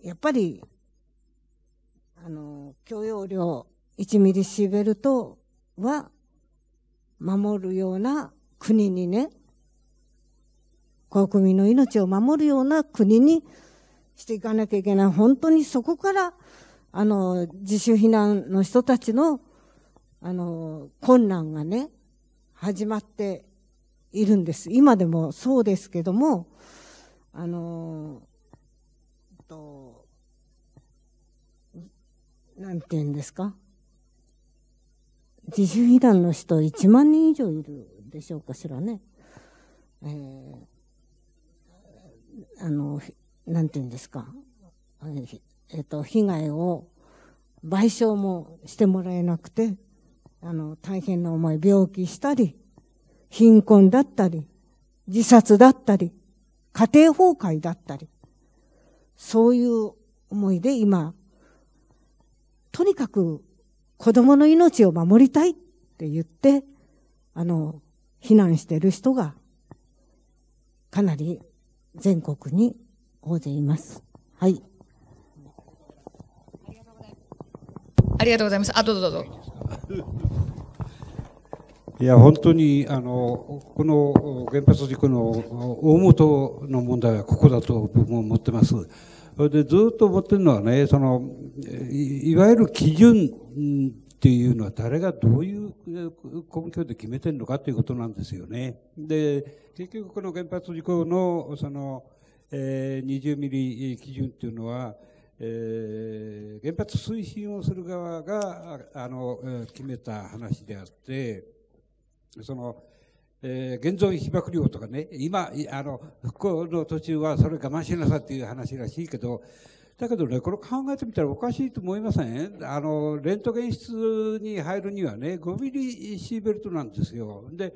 やっぱり、あの、許容量1ミリシーベルトは守るような国にね国民の命を守るような国にしていかなきゃいけない本当にそこからあの自主避難の人たちのあの困難がね始まっているんです今でもそうですけどもあのとなんて言うんですか自主避難の人1万人以上いるでしょうかしらね。えー、あの、なんて言うんですか。えっ、と、被害を賠償もしてもらえなくて、あの、大変な思い、病気したり、貧困だったり、自殺だったり、家庭崩壊だったり、そういう思いで今、とにかく子供の命を守りたいって言って、あの、避難している人がかなり全国に大勢います。はい。ありがとうございます。あ、どうぞどうぞ。いや、本当に、あの、この原発事故の大元の問題はここだと僕も思ってます。それでずっと思ってるのはね、その、いわゆる基準っていうのは誰がどういう根拠で決めてるのかということなんですよね。で、結局この原発事故のその、えー、20ミリ基準というのは、えー、原発推進をする側があの決めた話であって、その、えー、現存被爆量とかね、今、あの、復興の途中はそれ我慢しなさいという話らしいけど、だけどね、これ考えてみたらおかしいと思いませんあの、レントゲン室に入るにはね、5ミリシーベルトなんですよ。で、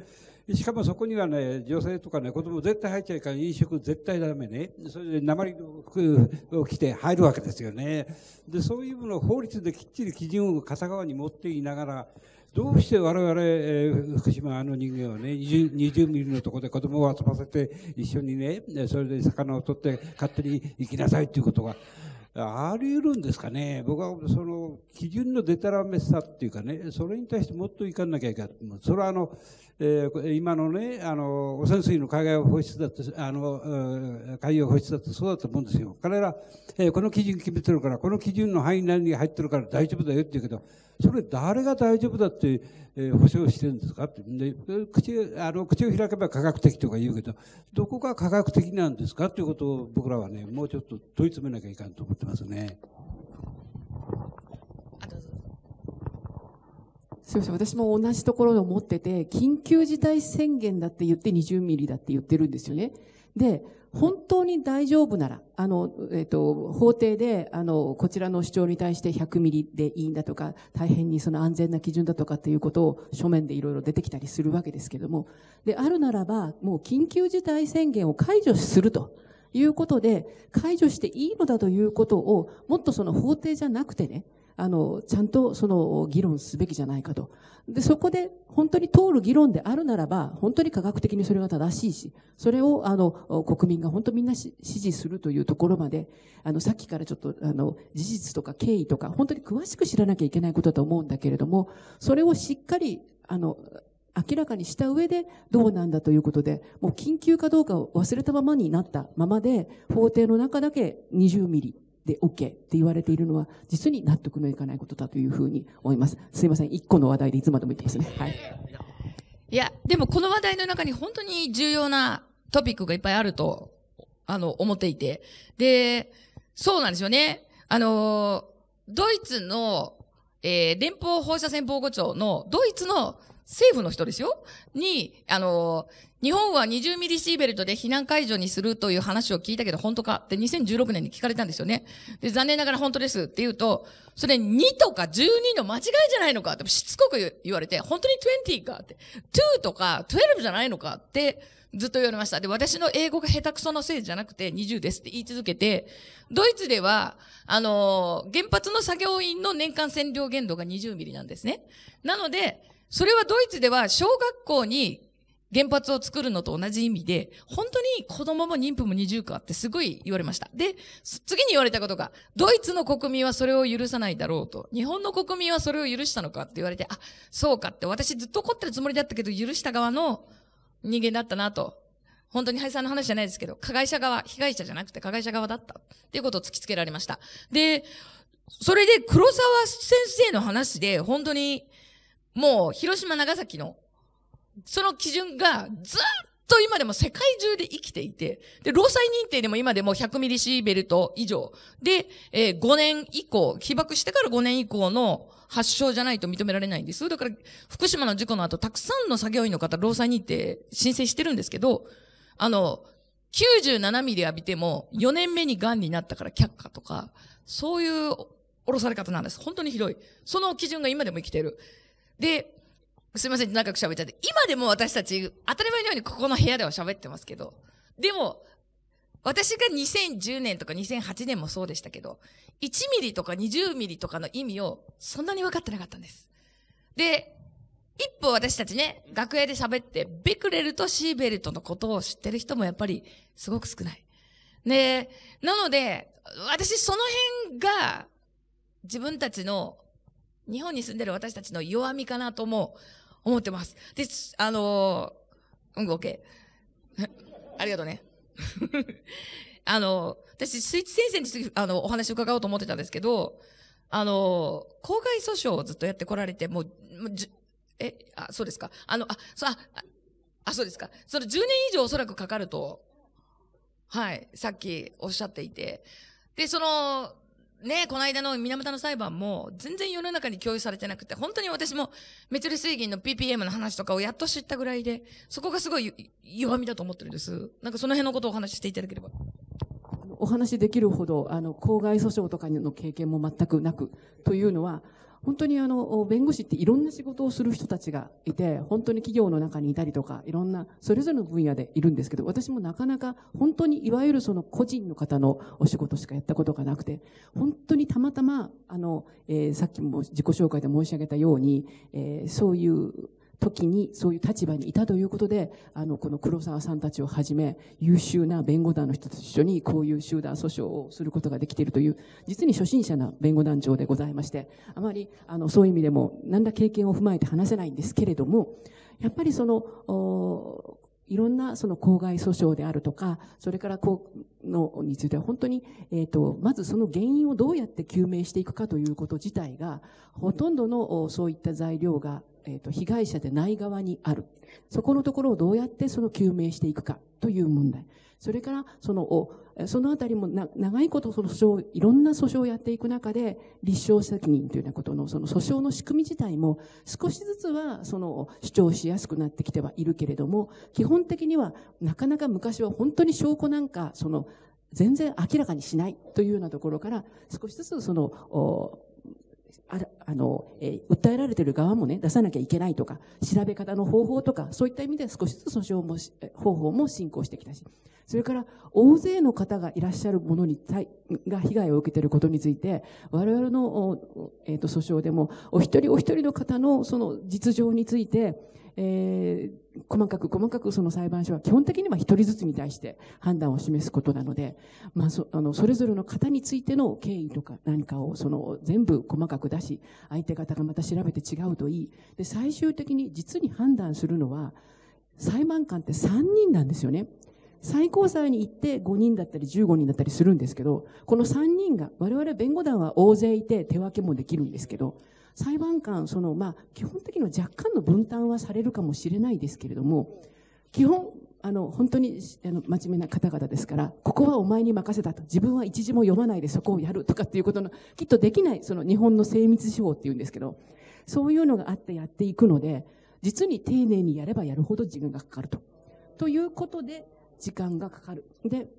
しかもそこにはね、女性とかね、子供絶対入っちゃいから、飲食絶対ダメね。それで鉛の服を着て入るわけですよね。で、そういうものを法律できっちり基準を片側に持っていながら、どうして我々、えー、福島の人間はね20、20ミリのとこで子供を集ませて、一緒にね、それで魚を取って勝手に行きなさいっていうことが、あり得るんですかね、僕はその基準のでたらめさっていうかね、それに対してもっといかなきゃいけない、それはあのえー、今のね、あの、汚染水の海洋放出だって、あの、海洋放出だってそうだと思うんですよ。彼ら、えー、この基準決めてるから、この基準の範囲内に入ってるから大丈夫だよって言うけど、それ誰が大丈夫だって、えー、保証してるんですかって。で、口、あの、口を開けば科学的とか言うけど、どこが科学的なんですかっていうことを僕らはね、もうちょっと問い詰めなきゃいかんと思ってますね。そうそう、私も同じところを持ってて、緊急事態宣言だって言って20ミリだって言ってるんですよね。で、本当に大丈夫なら、あの、えっ、ー、と、法廷で、あの、こちらの主張に対して100ミリでいいんだとか、大変にその安全な基準だとかっていうことを書面でいろいろ出てきたりするわけですけども、で、あるならば、もう緊急事態宣言を解除すると。いうことで、解除していいのだということを、もっとその法廷じゃなくてね、あの、ちゃんとその議論すべきじゃないかと。で、そこで本当に通る議論であるならば、本当に科学的にそれが正しいし、それをあの、国民が本当みんな支持するというところまで、あの、さっきからちょっとあの、事実とか経緯とか、本当に詳しく知らなきゃいけないことだと思うんだけれども、それをしっかり、あの、明らかにした上でどうなんだということで、もう緊急かどうかを忘れたままになったままで、法廷の中だけ20ミリで OK って言われているのは実に納得のいかないことだというふうに思います。すいません、1個の話題でいつまでも言ってますね。はい。いや、でもこの話題の中に本当に重要なトピックがいっぱいあると、あの、思っていて。で、そうなんですよね。あの、ドイツの、えー、連邦放射線防護庁のドイツの政府の人ですよに、あの、日本は20ミリシーベルトで避難解除にするという話を聞いたけど、本当かって2016年に聞かれたんですよね。で、残念ながら本当ですって言うと、それ2とか12の間違いじゃないのかってしつこく言われて、本当に20かって、2とか12じゃないのかってずっと言われました。で、私の英語が下手くそのせいじゃなくて20ですって言い続けて、ドイツでは、あのー、原発の作業員の年間占領限度が20ミリなんですね。なので、それはドイツでは小学校に原発を作るのと同じ意味で、本当に子供も妊婦も二重化ってすごい言われました。で、次に言われたことが、ドイツの国民はそれを許さないだろうと、日本の国民はそれを許したのかって言われて、あ、そうかって、私ずっと怒ってるつもりだったけど、許した側の人間だったなと。本当に廃産の話じゃないですけど、加害者側、被害者じゃなくて加害者側だったっていうことを突きつけられました。で、それで黒沢先生の話で、本当に、もう広島、長崎の、その基準がずっと今でも世界中で生きていて、で、労災認定でも今でも100ミリシーベルト以上で、えー、5年以降、被爆してから5年以降の発症じゃないと認められないんです。だから、福島の事故の後、たくさんの作業員の方、労災認定申請してるんですけど、あの、97ミリ浴びても、4年目に癌になったから却下とか、そういう下ろされ方なんです。本当にひどい。その基準が今でも生きてる。で、すいません、長く喋っちゃって。今でも私たち、当たり前のようにここの部屋では喋ってますけど、でも、私が2010年とか2008年もそうでしたけど、1ミリとか20ミリとかの意味をそんなに分かってなかったんです。で、一歩私たちね、楽屋で喋って、ベクレルとシーベルトのことを知ってる人もやっぱりすごく少ない。で、なので、私その辺が自分たちの日本に住んでる私たちの弱みかなとも思ってます。で、あのー、うん、OK。ありがとうね。あのー、私、スイッチ先生に次、あの、お話を伺おうと思ってたんですけど、あのー、公害訴訟をずっとやってこられて、もう、もうじえ、あ、そうですか。あの、あ、そう、あ、あ、そうですか。その10年以上おそらくかかると、はい、さっきおっしゃっていて。で、その、ね、この間の水俣の裁判も全然世の中に共有されてなくて、本当に私もメトル水銀の PPM の話とかをやっと知ったぐらいで、そこがすごい弱みだと思ってるんです。なんかその辺のことをお話ししていただければ。お話できるほど、あの、公害訴訟とかの経験も全くなく、というのは、本当にあの弁護士っていろんな仕事をする人たちがいて本当に企業の中にいたりとかいろんなそれぞれの分野でいるんですけど私もなかなか本当にいわゆるその個人の方のお仕事しかやったことがなくて本当にたまたまあの、えー、さっきも自己紹介で申し上げたように、えー、そういう時にそういう立場にいたということで、あの、この黒沢さんたちをはじめ、優秀な弁護団の人と一緒にこういう集団訴訟をすることができているという、実に初心者な弁護団長でございまして、あまり、あの、そういう意味でも、何ら経験を踏まえて話せないんですけれども、やっぱりその、いろんなその公害訴訟であるとか、それからこうのについては本当に、えっ、ー、と、まずその原因をどうやって究明していくかということ自体が、ほとんどのそういった材料がえっ、ー、と、被害者でない側にある。そこのところをどうやってその究明していくかという問題。それから、その、そのあたりもな長いこと訴訟、いろんな訴訟をやっていく中で、立証責任というようなことの、その訴訟の仕組み自体も、少しずつは、その、主張しやすくなってきてはいるけれども、基本的には、なかなか昔は本当に証拠なんか、その、全然明らかにしないというようなところから、少しずつその、ああの、えー、訴えられてる側もね、出さなきゃいけないとか、調べ方の方法とか、そういった意味で少しずつ訴訟も、方法も進行してきたし、それから大勢の方がいらっしゃるものにが被害を受けていることについて、我々の、えっ、ー、と訴訟でも、お一人お一人の方のその実情について、えー、細かく細かくその裁判所は基本的には一人ずつに対して判断を示すことなので、まあ、そあのそれぞれの方についての経緯とか何かをその全部細かく出し相手方がまた調べて違うといいで最終的に実に判断するのは裁判官って3人なんですよね。最高裁に行って5人だったり15人だったりするんですけど、この3人が、我々弁護団は大勢いて手分けもできるんですけど、裁判官、その、まあ、基本的な若干の分担はされるかもしれないですけれども、基本、あの、本当に、あの、真面目な方々ですから、ここはお前に任せたと。自分は一字も読まないでそこをやるとかっていうことの、きっとできない、その日本の精密手法っていうんですけど、そういうのがあってやっていくので、実に丁寧にやればやるほど時間がかかると。ということで、時間がかかる。で、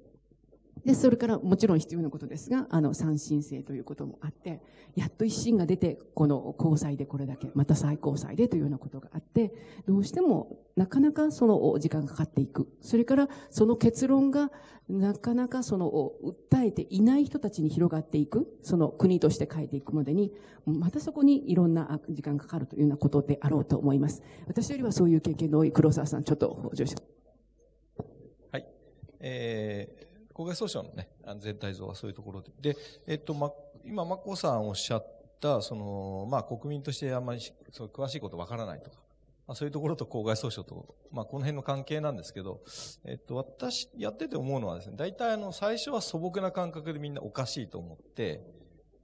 で、それからもちろん必要なことですが、あの、三審制ということもあって、やっと一審が出て、この高裁でこれだけ、また最高裁でというようなことがあって、どうしてもなかなかその時間がかかっていく。それからその結論がなかなかその訴えていない人たちに広がっていく、その国として変えていくまでに、またそこにいろんな時間がかかるというようなことであろうと思います。私よりはそういう経験の多い黒沢さん、ちょっと補助しはい。えー国外訴訟のね、全体像はそういうところで。で、えっと、ま、今、眞子さんおっしゃった、その、まあ、国民としてあんまり、そう、詳しいことわからないとか、まあ、そういうところと公害訴訟と、まあ、この辺の関係なんですけど、えっと、私、やってて思うのはですね、大体あの、最初は素朴な感覚でみんなおかしいと思って、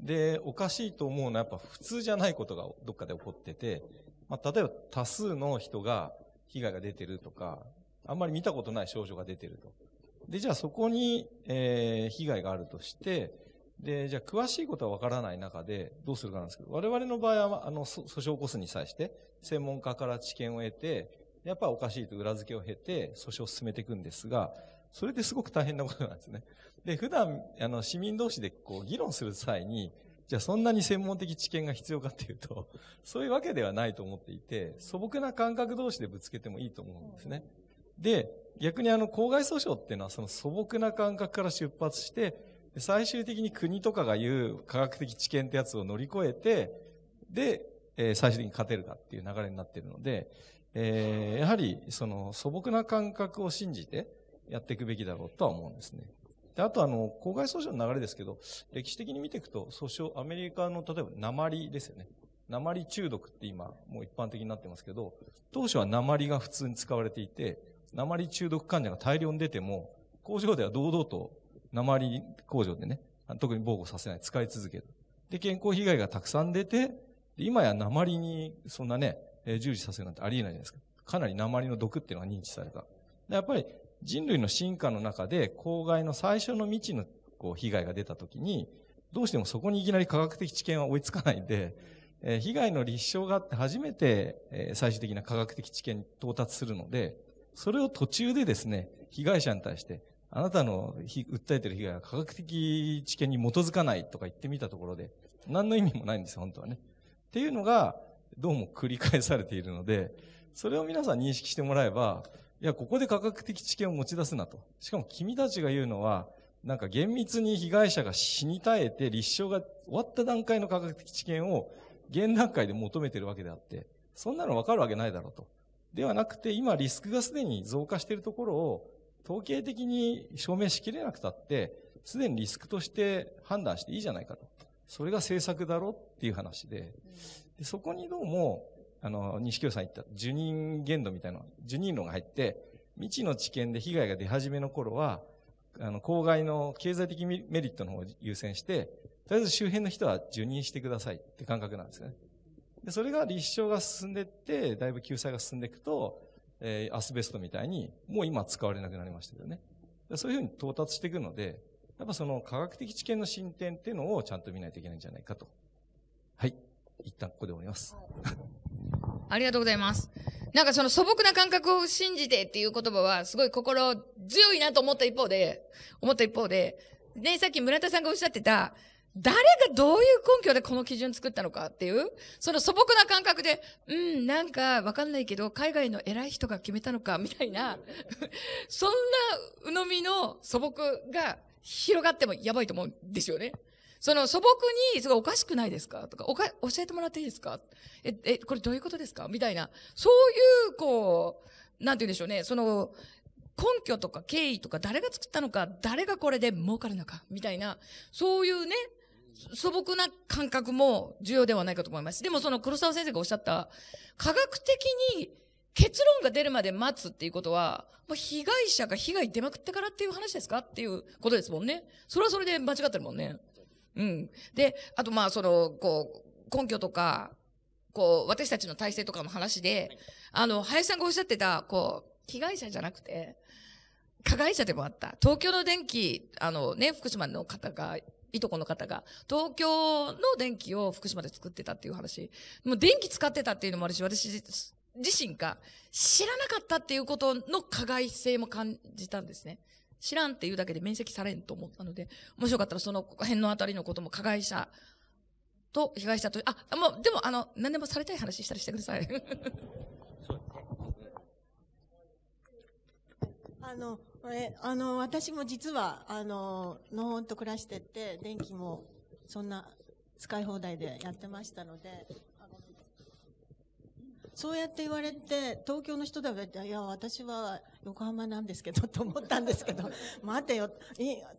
で、おかしいと思うのはやっぱ普通じゃないことがどっかで起こってて、まあ、例えば多数の人が被害が出てるとか、あんまり見たことない症状が出てると。で、じゃあそこに、えー、被害があるとして、で、じゃあ詳しいことはわからない中でどうするかなんですけど、我々の場合は、あの、訴訟を起こすに際して、専門家から知見を得て、やっぱおかしいと裏付けを経て、訴訟を進めていくんですが、それですごく大変なことなんですね。で、普段、あの、市民同士でこう、議論する際に、じゃあそんなに専門的知見が必要かっていうと、そういうわけではないと思っていて、素朴な感覚同士でぶつけてもいいと思うんですね。で、逆にあの公害訴訟っていうのはその素朴な感覚から出発して最終的に国とかが言う科学的知見ってやつを乗り越えてで、え最終的に勝てるかっていう流れになっているので、えやはりその素朴な感覚を信じてやっていくべきだろうとは思うんですね。であとあの公害訴訟の流れですけど歴史的に見ていくと訴訟アメリカの例えば鉛ですよね鉛中毒って今もう一般的になってますけど当初は鉛が普通に使われていて鉛中毒患者が大量に出ても、工場では堂々と鉛工場でね、特に防護させない、使い続ける。で、健康被害がたくさん出て、今や鉛にそんなね、従事させるなんてありえないじゃないですか。かなり鉛の毒っていうのが認知された。やっぱり人類の進化の中で、公害の最初の未知のこう被害が出た時に、どうしてもそこにいきなり科学的知見は追いつかないんで、え被害の立証があって初めて、え最終的な科学的知見に到達するので、それを途中でですね、被害者に対して、あなたの訴えてる被害は科学的知見に基づかないとか言ってみたところで、何の意味もないんですよ、本当はね。っていうのが、どうも繰り返されているので、それを皆さん認識してもらえば、いや、ここで科学的知見を持ち出すなと。しかも君たちが言うのは、なんか厳密に被害者が死に絶えて立証が終わった段階の科学的知見を現段階で求めてるわけであって、そんなのわかるわけないだろうと。ではなくて、今リスクがすでに増加しているところを、統計的に証明しきれなくたって、すでにリスクとして判断していいじゃないかと。それが政策だろっていう話で、でそこにどうも、あの、西京さん言った受任限度みたいな、受任論が入って、未知の知見で被害が出始めの頃は、あの、公害の経済的メリットの方を優先して、とりあえず周辺の人は受任してくださいって感覚なんですね。で、それが立証が進んでいって、だいぶ救済が進んでいくと、えー、アスベストみたいに、もう今使われなくなりましたよね。そういうふうに到達していくので、やっぱその科学的知見の進展っていうのをちゃんと見ないといけないんじゃないかと。はい。一旦ここで終わります。ありがとうございます。なんかその素朴な感覚を信じてっていう言葉は、すごい心強いなと思った一方で、思った一方で、ね、さっき村田さんがおっしゃってた、誰がどういう根拠でこの基準作ったのかっていう、その素朴な感覚で、うん、なんかわかんないけど、海外の偉い人が決めたのか、みたいな、そんな鵜呑みの素朴が広がってもやばいと思うんですよね。その素朴に、すごいおかしくないですかとか、おか、教えてもらっていいですかえ、え、これどういうことですかみたいな、そういう、こう、なんて言うんでしょうね、その、根拠とか経緯とか誰が作ったのか、誰がこれで儲かるのか、みたいな、そういうね、素朴な感覚も重要ではないかと思います。でもその黒沢先生がおっしゃった、科学的に結論が出るまで待つっていうことは、もう被害者が被害出まくってからっていう話ですかっていうことですもんね。それはそれで間違ってるもんね。うん。で、あとまあその、こう、根拠とか、こう、私たちの体制とかの話で、あの、林さんがおっしゃってた、こう、被害者じゃなくて、加害者でもあった。東京の電気、あのね、福島の方がいとこの方が、東京の電気を福島で作ってたっていう話。もう電気使ってたっていうのもあるし、私自身が知らなかったっていうことの加害性も感じたんですね。知らんっていうだけで面積されんと思ったので、もしよかったらその辺のあたりのことも加害者と被害者と、あ、もう、でもあの、何でもされたい話したりしてください。あの、これあの私も実はあののほんと暮らしてて電気もそんな使い放題でやってましたのでそうやって言われて東京の人だべっていや私は横浜なんですけどと思ったんですけど 待てよ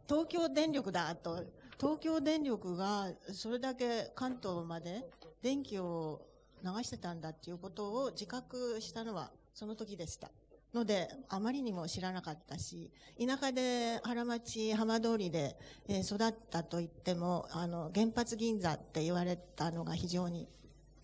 東京電力だと東京電力がそれだけ関東まで電気を流してたんだっていうことを自覚したのはその時でした。ので、あまりにも知らなかったし、田舎で原町浜通りで、え育ったといっても、あの、原発銀座って言われたのが非常に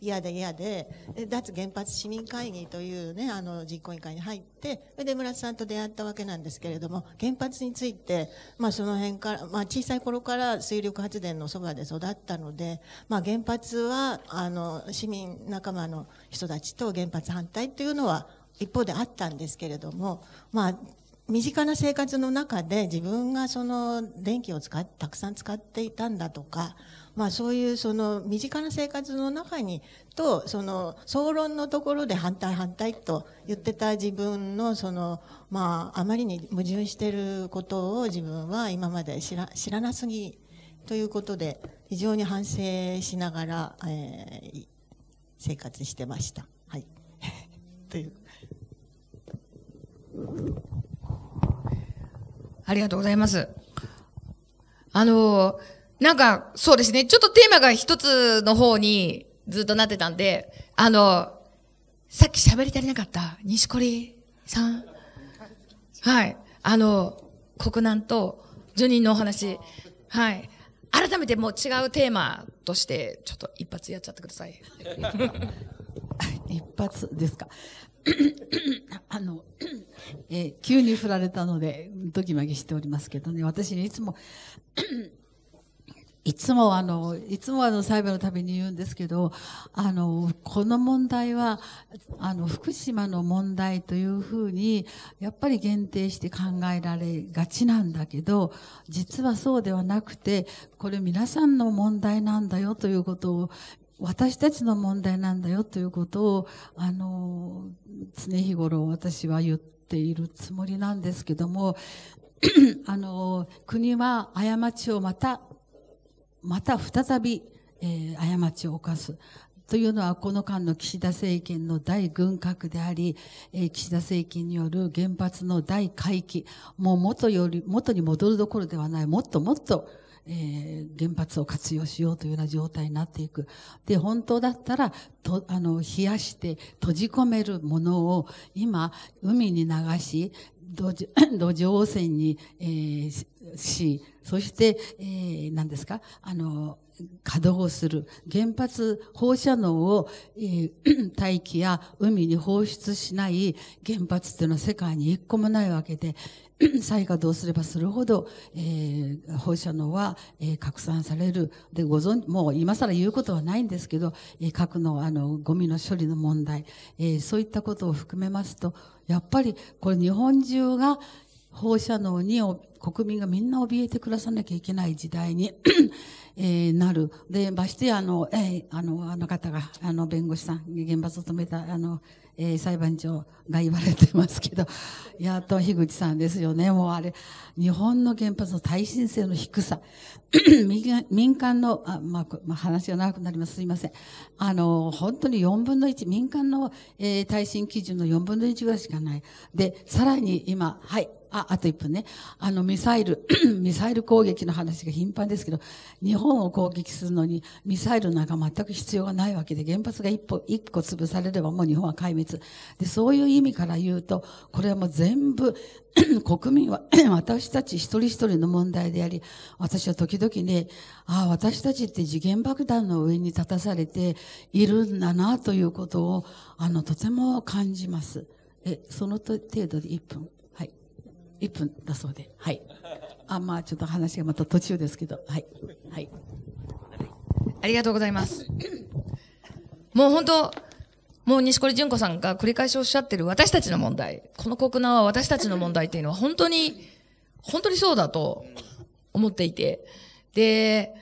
嫌で嫌で、脱原発市民会議というね、あの、実行委員会に入って、それで村田さんと出会ったわけなんですけれども、原発について、まあその辺から、まあ小さい頃から水力発電のそばで育ったので、まあ原発は、あの、市民仲間の人たちと原発反対というのは、一方であったんですけれども、まあ、身近な生活の中で自分がその電気を使たくさん使っていたんだとか、まあ、そういうその身近な生活の中にとその総論のところで反対反対と言ってた自分のその、まあ、あまりに矛盾していることを自分は今まで知ら知らなすぎということで非常に反省しながら、えー、生活してました。はい、というありがとうございます。あの、なんか、そうですね。ちょっとテーマが一つの方にずっとなってたんで、あの、さっき喋り足りなかった西堀さん。はい。あの、国難と住人のお話。はい。改めてもう違うテーマとして、ちょっと一発やっちゃってください。一発ですか。あの、えー、急に振られたので、ドキマギしておりますけどね、私にいつも いつもあの、いつもあの、裁判のたびに言うんですけど、あの、この問題は、あの、福島の問題というふうに、やっぱり限定して考えられがちなんだけど、実はそうではなくて、これ皆さんの問題なんだよということを、私たちの問題なんだよということを、あの、常日頃私は言っているつもりなんですけども、あの、国は過ちをまた、また再び、えー、過ちを犯す。というのはこの間の岸田政権の大軍拡であり、えー、岸田政権による原発の大回帰もう元より元に戻るどころではないもっともっとえー、原発を活用しようというような状態になっていく。で、本当だったら、と、あの、冷やして閉じ込めるものを今、海に流し、土壌汚染に、えー、し、そして、えー、何ですか、あの、稼働する。原発放射能を、えー、大気や海に放出しない原発っていうのは世界に一個もないわけで、災害どうすればするほど、えー、放射能は、えー、拡散される。で、ご存知、もう今更言うことはないんですけど、えー、核の、あの、ゴミの処理の問題、えー、そういったことを含めますと、やっぱり、これ日本中が放射能に国民がみんな怯えて暮らさなきゃいけない時代にえー、なる。で、ましてあの、えー、あの、あの方が、あの、弁護士さん、現場勤めた、あの、えー、裁判長が言われてますけど、やっと樋口さんですよね。もうあれ、日本の原発の耐震性の低さ。民間の、あまあ、まあ、話が長くなります。すいません。あの、本当に4分の1、民間の、えー、耐震基準の4分の1ぐらいしかない。で、さらに今、はい、あ、あと1分ね。あの、ミサイル ミサイル攻撃の話が頻繁ですけど、日本を攻撃するのにミサイルなんか全く必要がないわけで、原発が一歩、一個潰されればもう日本は壊滅。で、そういう意味から言うと、これはもう全部 国民は 私たち一人一人の問題であり、私は時々ね、ああ、私たちって時限爆弾の上に立たされているんだなということを、あの、とても感じます。え、その程度で1分。1分だそうで、はい。あ、まあちょっと話がまた途中ですけど、はい。はい。ありがとうございます。もう本当、もう西堀純子さんが繰り返しおっしゃってる私たちの問題、この国難は私たちの問題っていうのは本当に、本当にそうだと思っていて。で、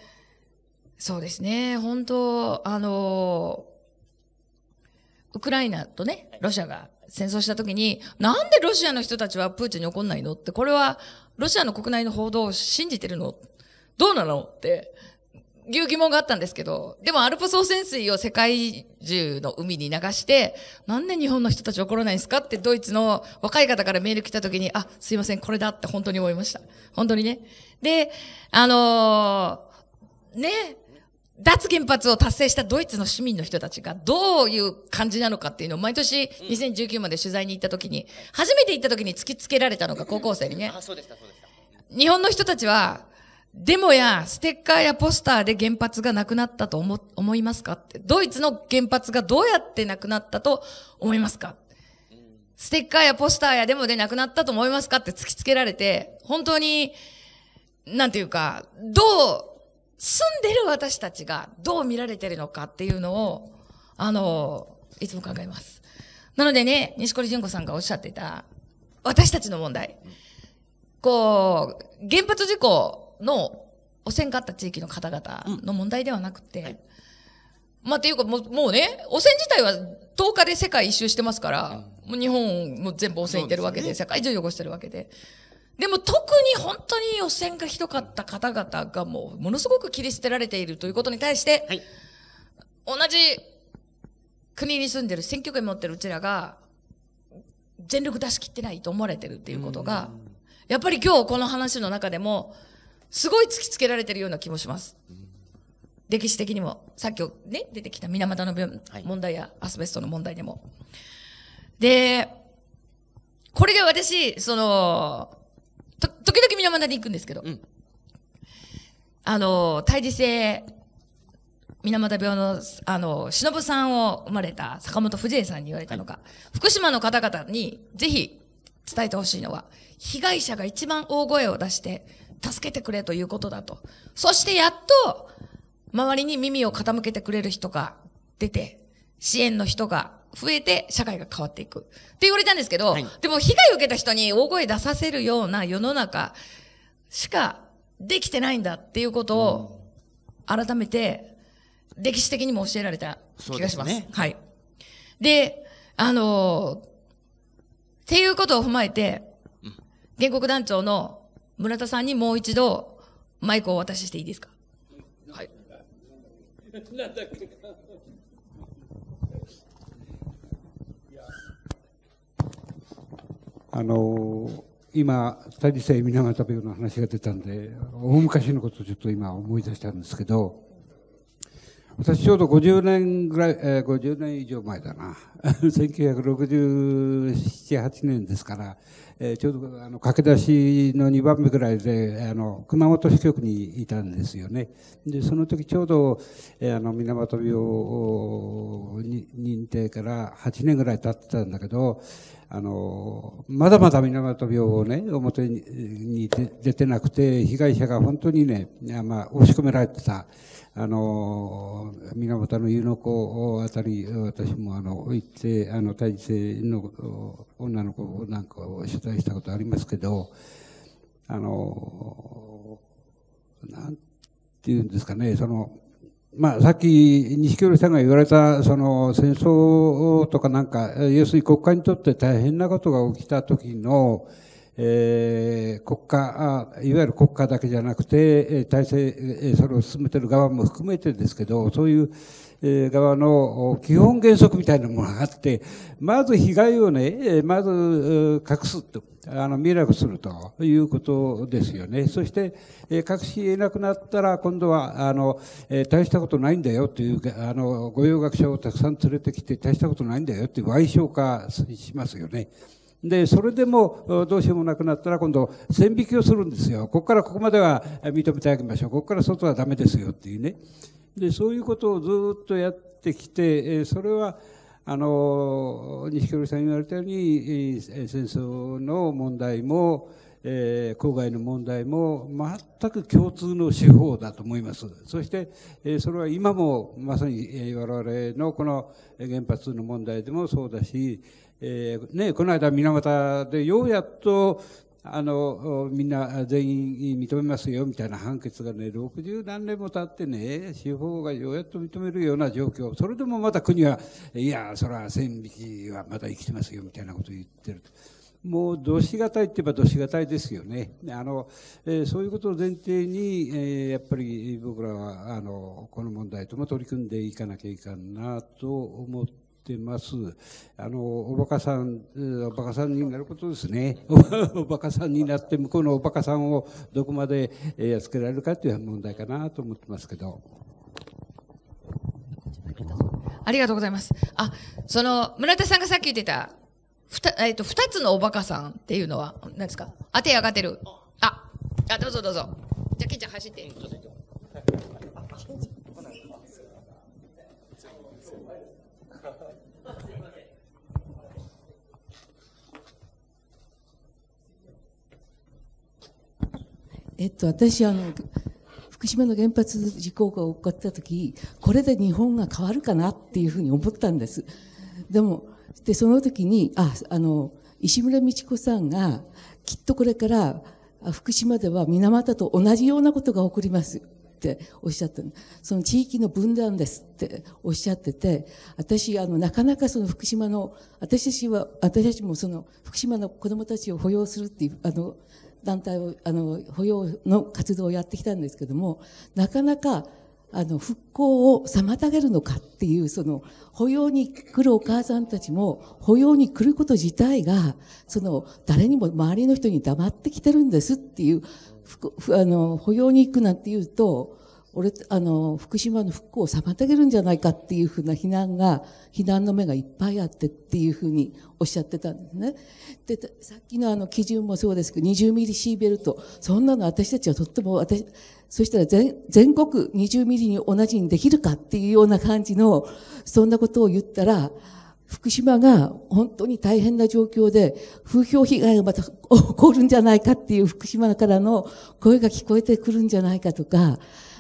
そうですね、本当、あの、ウクライナとね、ロシアが戦争した時に、なんでロシアの人たちはプーチンに怒んないのって、これはロシアの国内の報道を信じてるのどうなのって、いう疑問があったんですけど、でもアルプス汚染水を世界中の海に流して、なんで日本の人たち怒らないんですかってドイツの若い方からメール来た時に、あ、すいません、これだって本当に思いました。本当にね。で、あのー、ね、脱原発を達成したドイツの市民の人たちがどういう感じなのかっていうのを毎年2019まで取材に行った時に、初めて行った時に突きつけられたのが高校生にね。あ、そうでした、そうでした。日本の人たちは、デモやステッカーやポスターで原発がなくなったと思、思いますかって。ドイツの原発がどうやってなくなったと思いますかステッカーやポスターやデモでなくなったと思いますかって突きつけられて、本当に、なんていうか、どう住んでる私たちがどう見られてるのかっていうのを、あの、いつも考えます。なのでね、西堀純子さんがおっしゃってた、私たちの問題。こう、原発事故の汚染があった地域の方々の問題ではなくて、うんはい、まあ、っていうかもう、もうね、汚染自体は10日で世界一周してますから、うん、もう日本も全部汚染いってるわけで、でね、世界中汚してるわけで。でも特に本当に予選がひどかった方々がもうものすごく切り捨てられているということに対して、はい、同じ国に住んでる選挙権持ってるうちらが全力出し切ってないと思われてるっていうことが、やっぱり今日この話の中でもすごい突きつけられてるような気もします。歴史的にも、さっきね、出てきた水俣の問題やアスベストの問題でも。で、これで私、その、と、時々みんな学くんですけど、うん、あの、胎児性、水俣病の、あの、忍さんを生まれた坂本藤江さんに言われたのが、はい、福島の方々にぜひ伝えてほしいのは、被害者が一番大声を出して、助けてくれということだと。そしてやっと、周りに耳を傾けてくれる人が出て、支援の人が増えて社会が変わっていく。って言われたんですけど、はい、でも被害を受けた人に大声出させるような世の中しかできてないんだっていうことを改めて歴史的にも教えられた気がします。すね、はい。で、あのー、っていうことを踏まえて、原告団長の村田さんにもう一度マイクをお渡ししていいですかはい。なんだっけあの今大さん水俣病の話が出たんで大昔のことをちょっと今思い出したんですけど私ちょうど50年ぐらい、えー、50年以上前だな1967、8 年ですから、えー、ちょうどあの駆け出しの2番目ぐらいであの熊本支局にいたんですよねでその時ちょうど、えー、あの水俣病認定から8年ぐらい経ってたんだけど、あの、まだまだ水俣病をね、表に出てなくて、被害者が本当にね、まあ、押し込められてた、あの、水俣の湯の子あたり、私もあの、行って、あの、体制の女の子なんかを取材したことありますけど、あの、なんていうんですかね、その、まあ、さっき、西京さんが言われた、その、戦争とかなんか、要するに国家にとって大変なことが起きた時の、えー、国家あ、いわゆる国家だけじゃなくて、体制、それを進めてる側も含めてですけど、そういう、えー、側の基本原則みたいなものがあって、まず被害をね、まず隠すと。あの未えするということですよね。そして、えー、隠し得なくなったら、今度は、あの、えー、大したことないんだよという、あの、御用学者をたくさん連れてきて、大したことないんだよっていう矮小化しますよね。で、それでもどうしようもなくなったら今度線引きをするんですよ。ここからここまでは認めてあげましょう。ここから外はダメですよっていうね。で、そういうことをずっとやってきて、それはあの錦織さん言われたように戦争の問題も、えー、郊外の問題も全く共通の手法だと思いますそして、えー、それは今もまさに、えー、我々のこの原発の問題でもそうだし、えーね、この間水俣でようやっとあのみんな全員認めますよみたいな判決がね60何年も経ってね司法がようやっと認めるような状況それでもまた国はいやそれは線引きはまだ生きてますよみたいなことを言ってると。もうどしがたいって言えばどしがたいですよねあの、えー、そういうことを前提に、えー、やっぱり僕らはあのこの問題とも取り組んでいかなきゃいかんなと思ってってます。あの、おバカさん、おバカさんになることですね。おバカさんになって、向こうのおバカさんをどこまでやっつけられるかという問題かなと思ってますけど。ありがとうございます。あ、その、村田さんがさっき言ってた、ふた、えっ、と、二つのおバカさんっていうのは、何ですか当て上がってる。あ、あ、どうぞどうぞ。じゃあ、ケンちゃん走って。えっと、私あの福島の原発事故が起こった時これで日本が変わるかなっていうふうに思ったんですでもでその時にああの石村美智子さんがきっとこれから福島では水俣と同じようなことが起こりますっておっしゃったその地域の分断ですっておっしゃってて私あのなかなかその福島の私たちは私たちもその福島の子どもたちを保養するっていうあの団体をあの保養の活動をやってきたんですけどもなかなかあの復興を妨げるのかっていうその保養に来るお母さんたちも保養に来ること自体がその誰にも周りの人に黙ってきてるんですっていうあの保養に行くなんていうと俺、あの、福島の復興を妨げるんじゃないかっていうふうな非難が、非難の目がいっぱいあってっていうふうにおっしゃってたんですね。で、さっきのあの基準もそうですけど、20ミリシーベルト、そんなの私たちはとっても、私、そしたら全全国20ミリに同じにできるかっていうような感じの、そんなことを言ったら、福島が本当に大変な状況で、風評被害がまた起こるんじゃないかっていう福島からの声が聞こえてくるんじゃないかとか、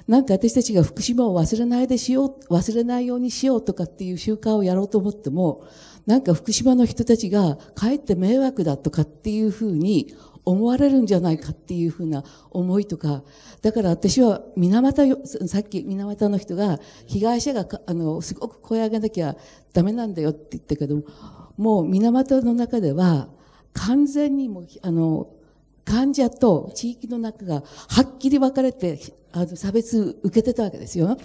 なんか私たちが福島を忘れないでしよう、忘れないようにしようとかっていう習慣をやろうと思っても、なんか福島の人たちが帰って迷惑だとかっていうふうに思われるんじゃないかっていうふうな思いとか、だから私は水俣よ、さっき水俣の人が被害者があの、すごく声上げなきゃダメなんだよって言ったけども、もう水俣の中では完全にもう、あの、患者と地域の中がはっきり分かれて、あの、差別受けてたわけですよ。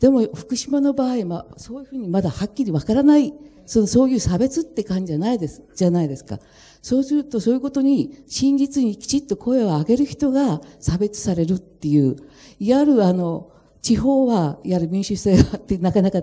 でも、福島の場合は、そういうふうにまだはっきり分からない、その、そういう差別って感じじゃないです、じゃないですか。そうすると、そういうことに、真実にきちっと声を上げる人が差別されるっていう、いわゆるあの、地方はやる民主制ってなかなか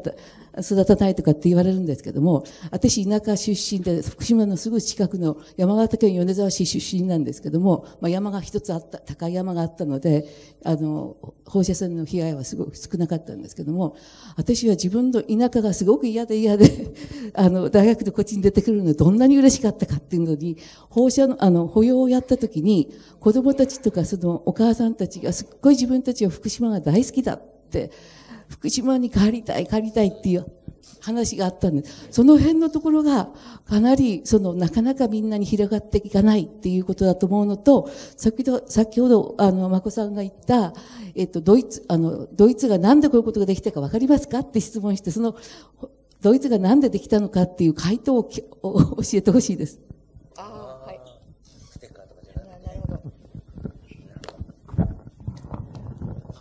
育たないとかって言われるんですけども、私田舎出身で、福島のすぐ近くの山形県米沢市出身なんですけども、まあ、山が一つあった、高い山があったので、あの、放射線の被害はすごく少なかったんですけども、私は自分の田舎がすごく嫌で嫌で あの、大学でこっちに出てくるのどんなに嬉しかったかっていうのに、放射の、あの、保養をやった時に、子供たちとかそのお母さんたちがすっごい自分たちは福島が大好きだ、福島に帰りたい、帰りたいっていう話があったんです。その辺のところが、かなり、その、なかなかみんなに広がっていかないっていうことだと思うのと、先ほど、先ほど、あの、まこさんが言った、えっと、ドイツ、あの、ドイツがなんでこういうことができたかわかりますかって質問して、その、ドイツがなんでできたのかっていう回答を 教えてほしいです。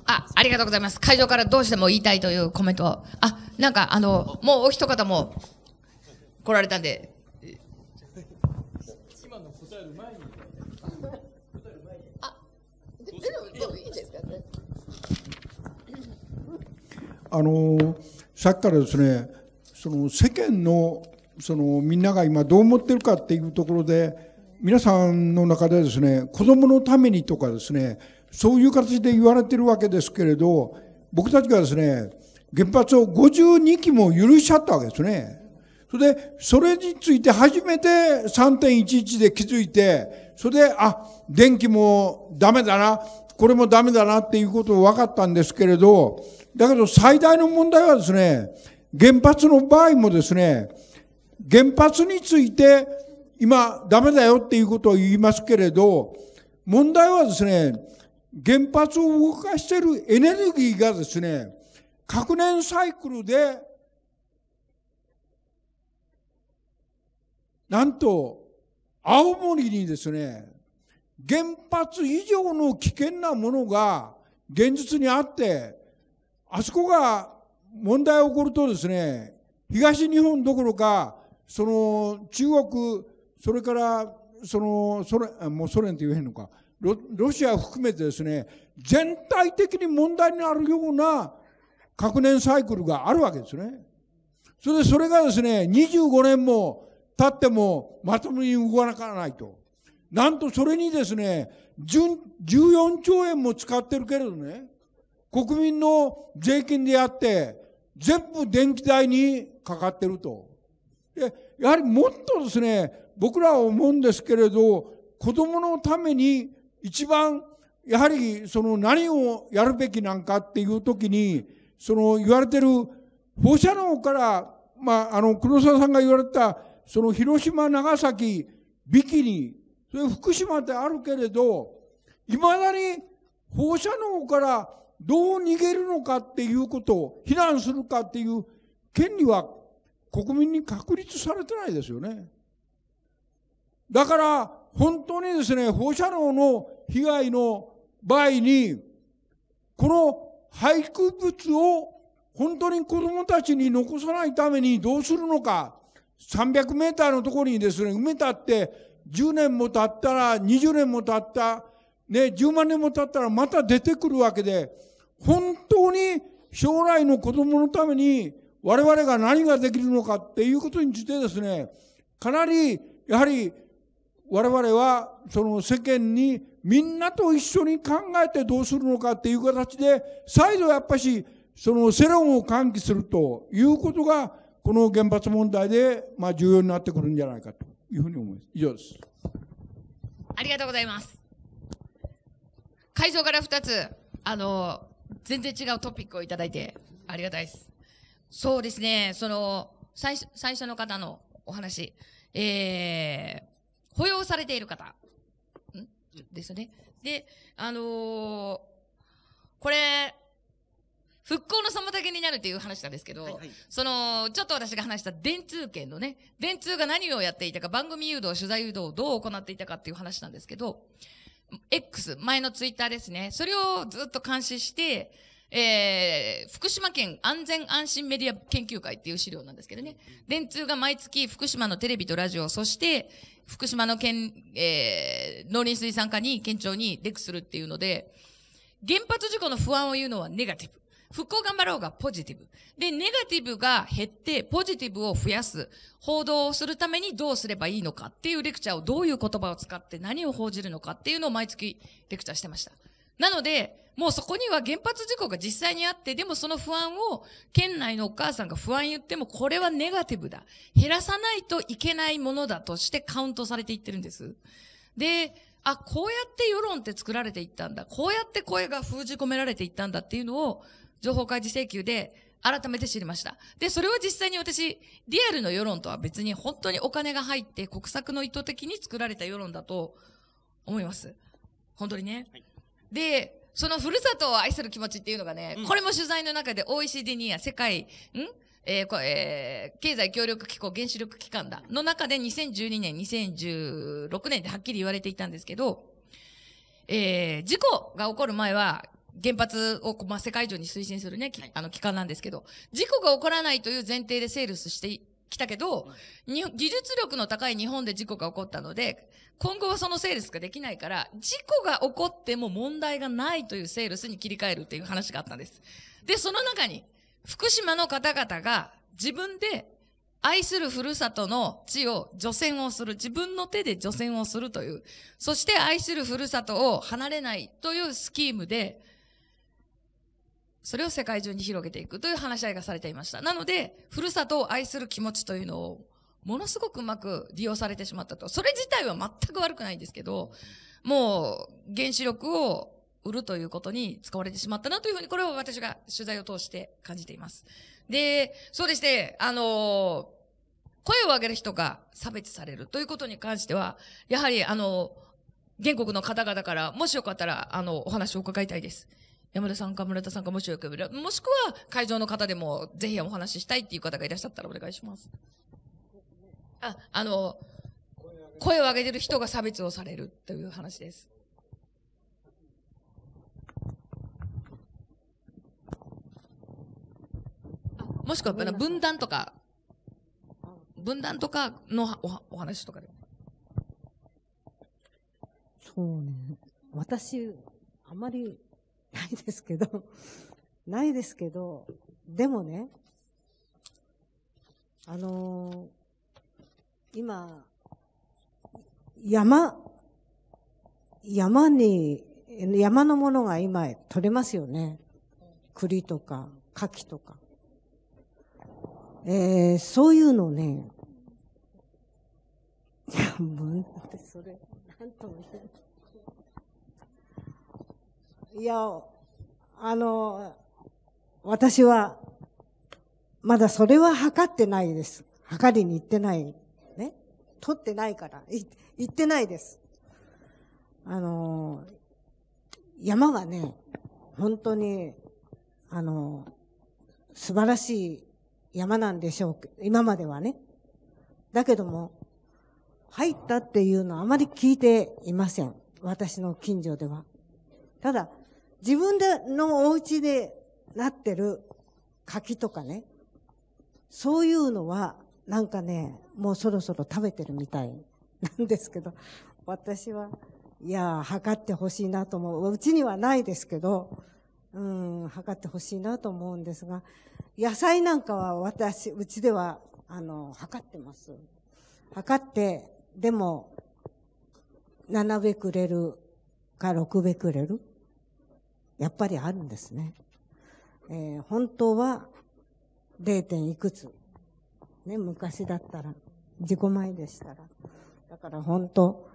あ、ありがとうございます。会場からどうしても言いたいというコメント。あ、なんか、あの、もうお一方も来られたんで。今の答える前に。あ、でも、でもいいんですかね。あの、さっきからですね、その世間の、そのみんなが今どう思ってるかっていうところで、皆さんの中でですね、子供のためにとかですね、そういう形で言われてるわけですけれど、僕たちがですね、原発を52基も許しちゃったわけですね。それで、それについて初めて3.11で気づいて、それで、あ、電気もダメだな、これもダメだなっていうことを分かったんですけれど、だけど最大の問題はですね、原発の場合もですね、原発について今ダメだよっていうことを言いますけれど、問題はですね、原発を動かしているエネルギーがですね、核燃サイクルで、なんと、青森にですね、原発以上の危険なものが現実にあって、あそこが問題起こるとですね、東日本どころか、その中国、それから、その、ソ連、もうソ連って言えへんのか、ロシアを含めてですね、全体的に問題になるような核燃サイクルがあるわけですね。それでそれがですね、25年も経ってもまともに動かなかないと。なんとそれにですね、14兆円も使ってるけれどね、国民の税金であって、全部電気代にかかってると。でやはりもっとですね、僕らは思うんですけれど、子供のために一番やはりその何をやるべきなんかっていう時にその言われてる放射能からまああの黒沢さんが言われたその広島長崎ビキニそれ福島ってあるけれどいまだに放射能からどう逃げるのかっていうことを避難するかっていう権利は国民に確立されてないですよね。だから本当にですね放射能の被害の場合に、この廃棄物を本当に子供たちに残さないためにどうするのか。300メーターのところにですね、埋めたって、10年も経ったら、20年も経った、ね、10万年も経ったらまた出てくるわけで、本当に将来の子供のために我々が何ができるのかっていうことについてですね、かなり、やはり我々はその世間にみんなと一緒に考えてどうするのかっていう形で再度やっぱしその世論を喚起するということがこの原発問題でまあ重要になってくるんじゃないかというふうに思います。以上です。ありがとうございます。会場から二つ、あの、全然違うトピックをいただいてありがたいです。そうですね、その、最初、最初の方のお話、えー、保養されている方。んですね。で、あのー、これ、復興の妨げになるという話なんですけど、はいはい、その、ちょっと私が話した電通圏のね、電通が何をやっていたか、番組誘導、取材誘導をどう行っていたかっていう話なんですけど、X、前のツイッターですね。それをずっと監視して、えー、福島県安全安心メディア研究会っていう資料なんですけどね。電通が毎月福島のテレビとラジオ、そして、福島の県、えー、農林水産課に、県庁にレクするっていうので、原発事故の不安を言うのはネガティブ。復興頑張ろうがポジティブ。で、ネガティブが減って、ポジティブを増やす。報道をするためにどうすればいいのかっていうレクチャーをどういう言葉を使って何を報じるのかっていうのを毎月レクチャーしてました。なので、もうそこには原発事故が実際にあって、でもその不安を、県内のお母さんが不安言っても、これはネガティブだ。減らさないといけないものだとしてカウントされていってるんです。で、あ、こうやって世論って作られていったんだ。こうやって声が封じ込められていったんだっていうのを、情報開示請求で改めて知りました。で、それを実際に私、リアルの世論とは別に本当にお金が入って国策の意図的に作られた世論だと思います。本当にね。はい、で、そのふるさとを愛する気持ちっていうのがね、うん、これも取材の中で OECD に世界、んえーえー、経済協力機構原子力機関だ。の中で2012年、2016年ではっきり言われていたんですけど、えー、事故が起こる前は、原発を、まあ、世界中に推進するね、あの機関なんですけど、事故が起こらないという前提でセールスしてきたけど、技術力の高い日本で事故が起こったので、今後はそのセールスができないから、事故が起こっても問題がないというセールスに切り替えるっていう話があったんです。で、その中に、福島の方々が自分で愛するふるさとの地を除染をする、自分の手で除染をするという、そして愛するふるさとを離れないというスキームで、それを世界中に広げていくという話し合いがされていました。なので、ふるさとを愛する気持ちというのをものすごくうまく利用されてしまったと。それ自体は全く悪くないんですけど、もう原子力を売るということに使われてしまったなというふうに、これを私が取材を通して感じています。で、そうでして、あの声を上げる人が差別されるということに関しては、やはり、あの原告の方々から、もしよかったら、あの、お話を伺いたいです。山田さんか村田さんかもしよければ、もしくは会場の方でも、ぜひお話ししたいっていう方がいらっしゃったらお願いします。あ、あの、声を上げてる人が差別をされるという話です。もしくは分断とか、分断とかのおお話とかで。そうね。私、あまりないですけど、ないですけど、でもね、あのー今、山、山に、山のものが今取れますよね。栗とか、柿とか。えー、そういうのね、いや、もう、だってそれ、なんとも言えない。いや、あの、私は、まだそれは測ってないです。測りに行ってない。取ってないから、行ってないです。あの山はね、本当に、あの素晴らしい山なんでしょう今まではね。だけども、入ったっていうのはあまり聞いていません。私の近所では。ただ、自分でのお家でなってる柿とかね、そういうのはなんかね、もうそろそろ食べてるみたいなんですけど、私は、いや、測ってほしいなと思う。うちにはないですけど、うん、測ってほしいなと思うんですが、野菜なんかは私、うちでは、あの、測ってます。測って、でも、7べくれるか6べくれるやっぱりあるんですね。えー、本当は 0. 点いくつね、昔だったら、事故前でしたら。だから本当、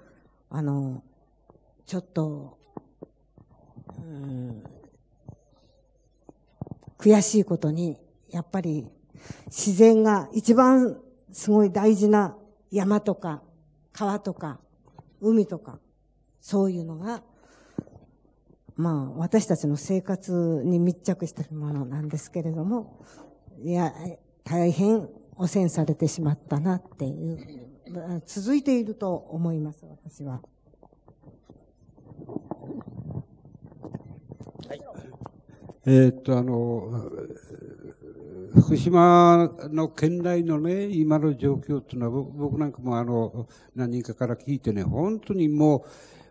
あの、ちょっと、うん、悔しいことに、やっぱり自然が一番すごい大事な山とか川とか海とか、そういうのが、まあ私たちの生活に密着しているものなんですけれども、いや、大変汚染されてしまったなっていう、続いていると思います、私は。はい、えー、っと、あの、福島の県内のね、今の状況っていうのは、僕なんかもあの、何人かから聞いてね、本当にも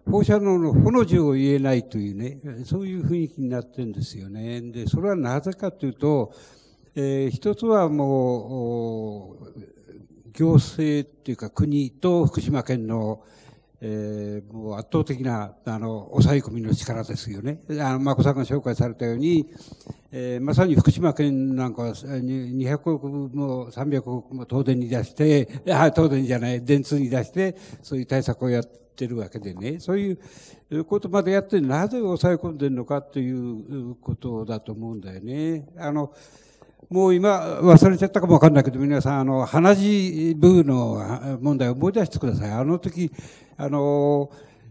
う、放射能のほの字を言えないというね、そういう雰囲気になってるんですよね。で、それはなぜかというと、えー、一つはもう、行政っていうか国と福島県の、えー、もう圧倒的な、あの、抑え込みの力ですよね。あの、まこさんが紹介されたように、えー、まさに福島県なんかは200億も300億も東電に出して、あ、東電じゃない、電通に出して、そういう対策をやってるわけでね、そういうことまでやって、なぜ抑え込んでるのかということだと思うんだよね。あの、もう今、忘れちゃったかもわかんないけど、皆さん、あの、鼻血ブーの問題を思い出してください。あの時、あの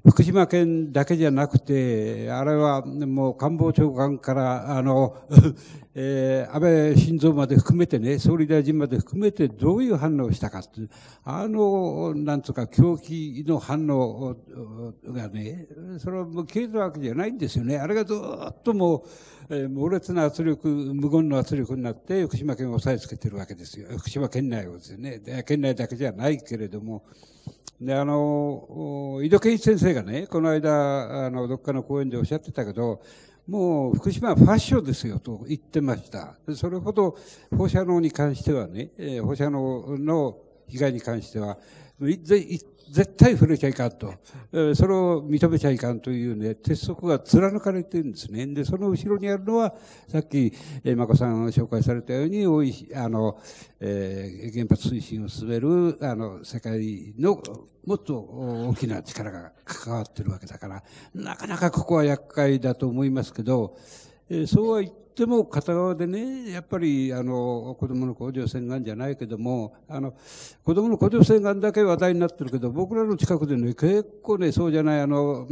福島県だけじゃなくて、あれはもう官房長官から、あの、えー、安倍晋三まで含めてね、総理大臣まで含めてどういう反応をしたかっていう、あの、なんとか狂気の反応がね、それはもう消えたわけじゃないんですよね。あれがずっともう、えー、猛烈な圧力、無言の圧力になって、福島県を押さえつけてるわけですよ。福島県内をですね。県内だけじゃないけれども、で、あの、井戸健一先生がね、この間、あの、どっかの講演でおっしゃってたけど、もう福島はファッションですよと言ってました。それほど放射能に関してはね、え放射能の被害に関しては、い絶対触れちゃいかんと、それを認めちゃいかんというね、鉄則が貫かれてるんですね。で、その後ろにあるのは、さっき、えー、眞子さんが紹介されたように、おいあの、えー、原発推進を進める、あの、世界のもっと大きな力が関わってるわけだから、なかなかここは厄介だと思いますけど、えー、そうは言って、っても片側でね、やっぱり、あの、子供の甲状腺がんじゃないけども、あの、子供の甲状腺がんだけ話題になってるけど、僕らの近くでね、結構ね、そうじゃない、あの、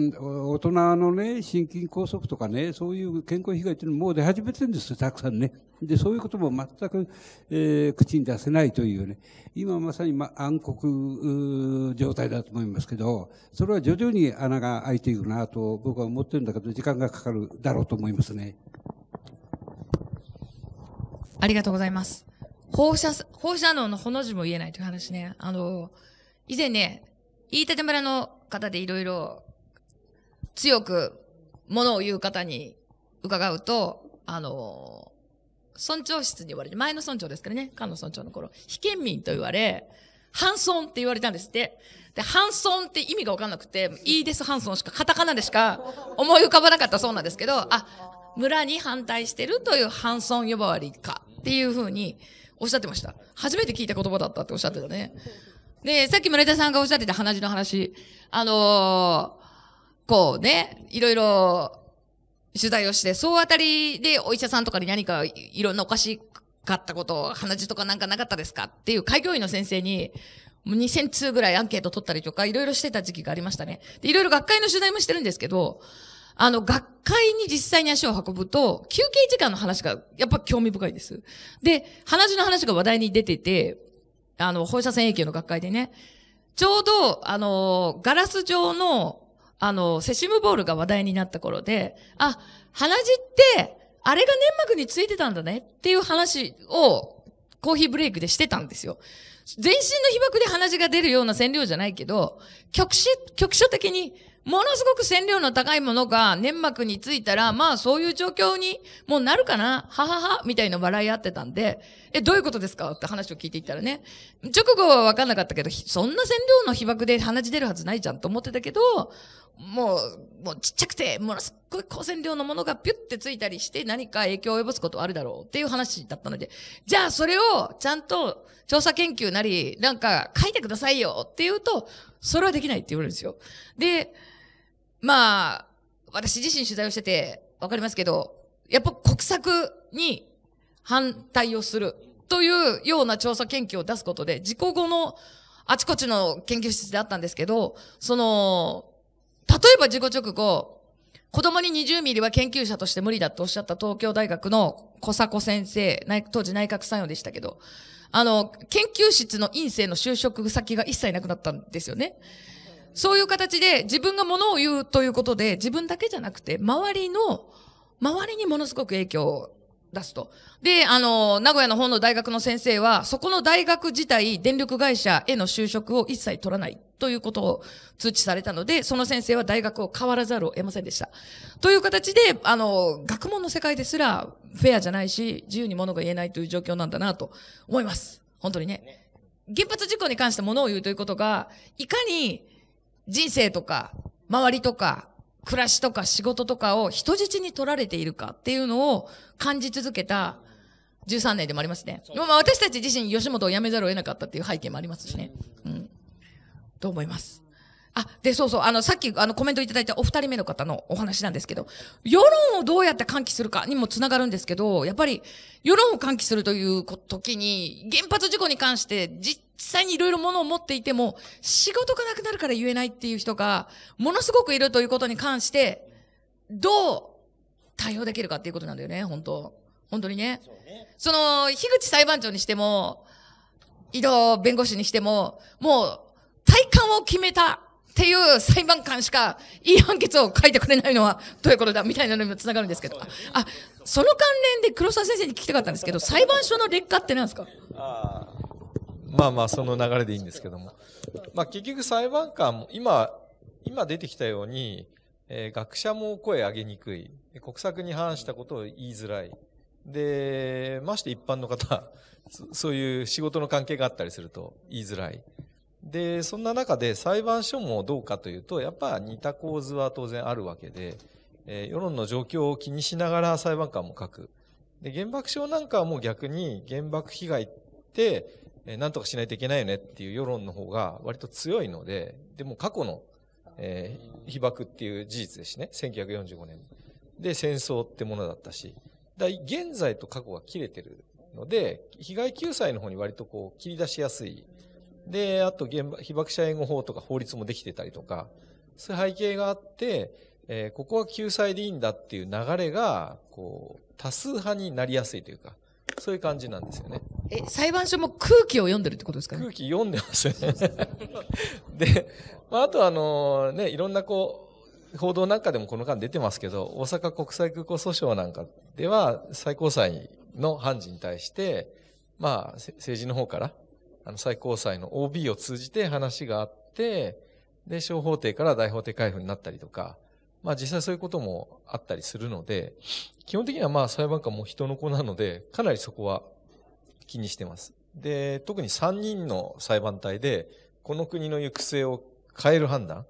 大人のね、心筋梗塞とかね、そういう健康被害っていうのもう出始めてるんですよ、たくさんね。で、そういうことも全く、えー、口に出せないというね、今まさに、ま、暗黒状態だと思いますけど、それは徐々に穴が開いていくなと僕は思ってるんだけど、時間がかかるだろうと思いますね。ありがとうございます。放射、放射能のほの字も言えないという話ね。あの、以前ね、飯舘村の方でいろいろ強くものを言う方に伺うと、あの、村長室に言われて、前の村長ですからね、菅野村長の頃、非県民と言われ、反村って言われたんですって。で、反村って意味がわかんなくて、いいです反村しか、カタカナでしか思い浮かばなかったそうなんですけど、あ、村に反対してるという反村呼ばわりかっていうふうにおっしゃってました。初めて聞いた言葉だったっておっしゃってたね。で、さっき村田さんがおっしゃってた鼻血の話、あのー、こうね、いろいろ取材をして、総当たりでお医者さんとかに何かいろんなおかしかったこと、鼻血とかなんかなかったですかっていう開業医の先生に、2000通ぐらいアンケート取ったりとか、いろいろしてた時期がありましたね。で、いろいろ学会の取材もしてるんですけど、あの、学会に実際に足を運ぶと、休憩時間の話が、やっぱ興味深いです。で、話の話が話題に出てて、あの、放射線影響の学会でね、ちょうど、あの、ガラス状の、あの、セシムボールが話題になった頃で、あ、鼻血って、あれが粘膜についてたんだねっていう話を、コーヒーブレイクでしてたんですよ。全身の被爆で鼻血が出るような染料じゃないけど、局所、局所的にものすごく線量の高いものが粘膜についたら、まあそういう状況にもうなるかなはははみたいな笑い合ってたんで、え、どういうことですかって話を聞いていったらね、直後はわかんなかったけど、そんな線量の被爆で鼻血出るはずないじゃんと思ってたけど、もう、もうちっちゃくて、ものすっごい高線量のものがピュってついたりして何か影響を及ぼすことあるだろうっていう話だったので、じゃあそれをちゃんと調査研究なり、なんか書いてくださいよって言うと、それはできないって言われるんですよ。で、まあ、私自身取材をしててわかりますけど、やっぱ国策に反対をするというような調査研究を出すことで、事故後のあちこちの研究室であったんですけど、その、例えば事故直後、子供に20ミリは研究者として無理だとおっしゃった東京大学の小迫先生、当時内閣参与でしたけど、あの、研究室の院生の就職先が一切なくなったんですよね。そういう形で自分がものを言うということで、自分だけじゃなくて、周りの、周りにものすごく影響を出すと。で、あの、名古屋の方の大学の先生は、そこの大学自体、電力会社への就職を一切取らないということを通知されたので、その先生は大学を変わらざるを得ませんでした。という形で、あの、学問の世界ですら、フェアじゃないし、自由に物が言えないという状況なんだなと思います。本当にね。原発事故に関して物を言うということが、いかに、人生とか、周りとか、暮らしとか仕事とかを人質に取られているかっていうのを感じ続けた13年でもありますね。まあ私たち自身吉本を辞めざるを得なかったっていう背景もありますしね。うん。と思います。あ、で、そうそう、あの、さっき、あの、コメントいただいたお二人目の方のお話なんですけど、世論をどうやって喚起するかにもつながるんですけど、やっぱり、世論を喚起するという時に、原発事故に関して、実際にいろいろものを持っていても、仕事がなくなるから言えないっていう人が、ものすごくいるということに関して、どう対応できるかっていうことなんだよね、本当本当にね。その、樋口裁判長にしても、井戸弁護士にしても、もう、体感を決めたっていう裁判官しかいい判決を書いてくれないのはどういうことだみたいなのにもつながるんですけど。あ、その関連で黒沢先生に聞きたかったんですけど、裁判所の劣化って何ですかあまあまあ、その流れでいいんですけども。まあ結局裁判官も今、今出てきたように、えー、学者も声上げにくい。国策に反したことを言いづらい。で、まして一般の方、そういう仕事の関係があったりすると言いづらい。で、そんな中で裁判所もどうかというと、やっぱ似た構図は当然あるわけで、えー、世論の状況を気にしながら裁判官も書く。で、原爆症なんかはもう逆に原爆被害って、えー、なんとかしないといけないよねっていう世論の方が割と強いので、でも過去の、えー、被爆っていう事実ですね。1945年。で、戦争ってものだったし。だ現在と過去が切れてるので、被害救済の方に割とこう切り出しやすいで、あと現場、被爆者援護法とか法律もできてたりとか、そういう背景があって、えー、ここは救済でいいんだっていう流れが、こう、多数派になりやすいというか、そういう感じなんですよね。え、裁判所も空気を読んでるってことですかね空気読んでますよね。で、まあ、あとあのね、いろんなこう、報道なんかでもこの間出てますけど、大阪国際空港訴訟なんかでは、最高裁の判事に対して、まあ、政治の方から、あの、最高裁の OB を通じて話があって、で、小法廷から大法廷開封になったりとか、まあ実際そういうこともあったりするので、基本的にはまあ裁判官も人の子なので、かなりそこは気にしてます。で、特に3人の裁判体で、この国の行く末を変える判断。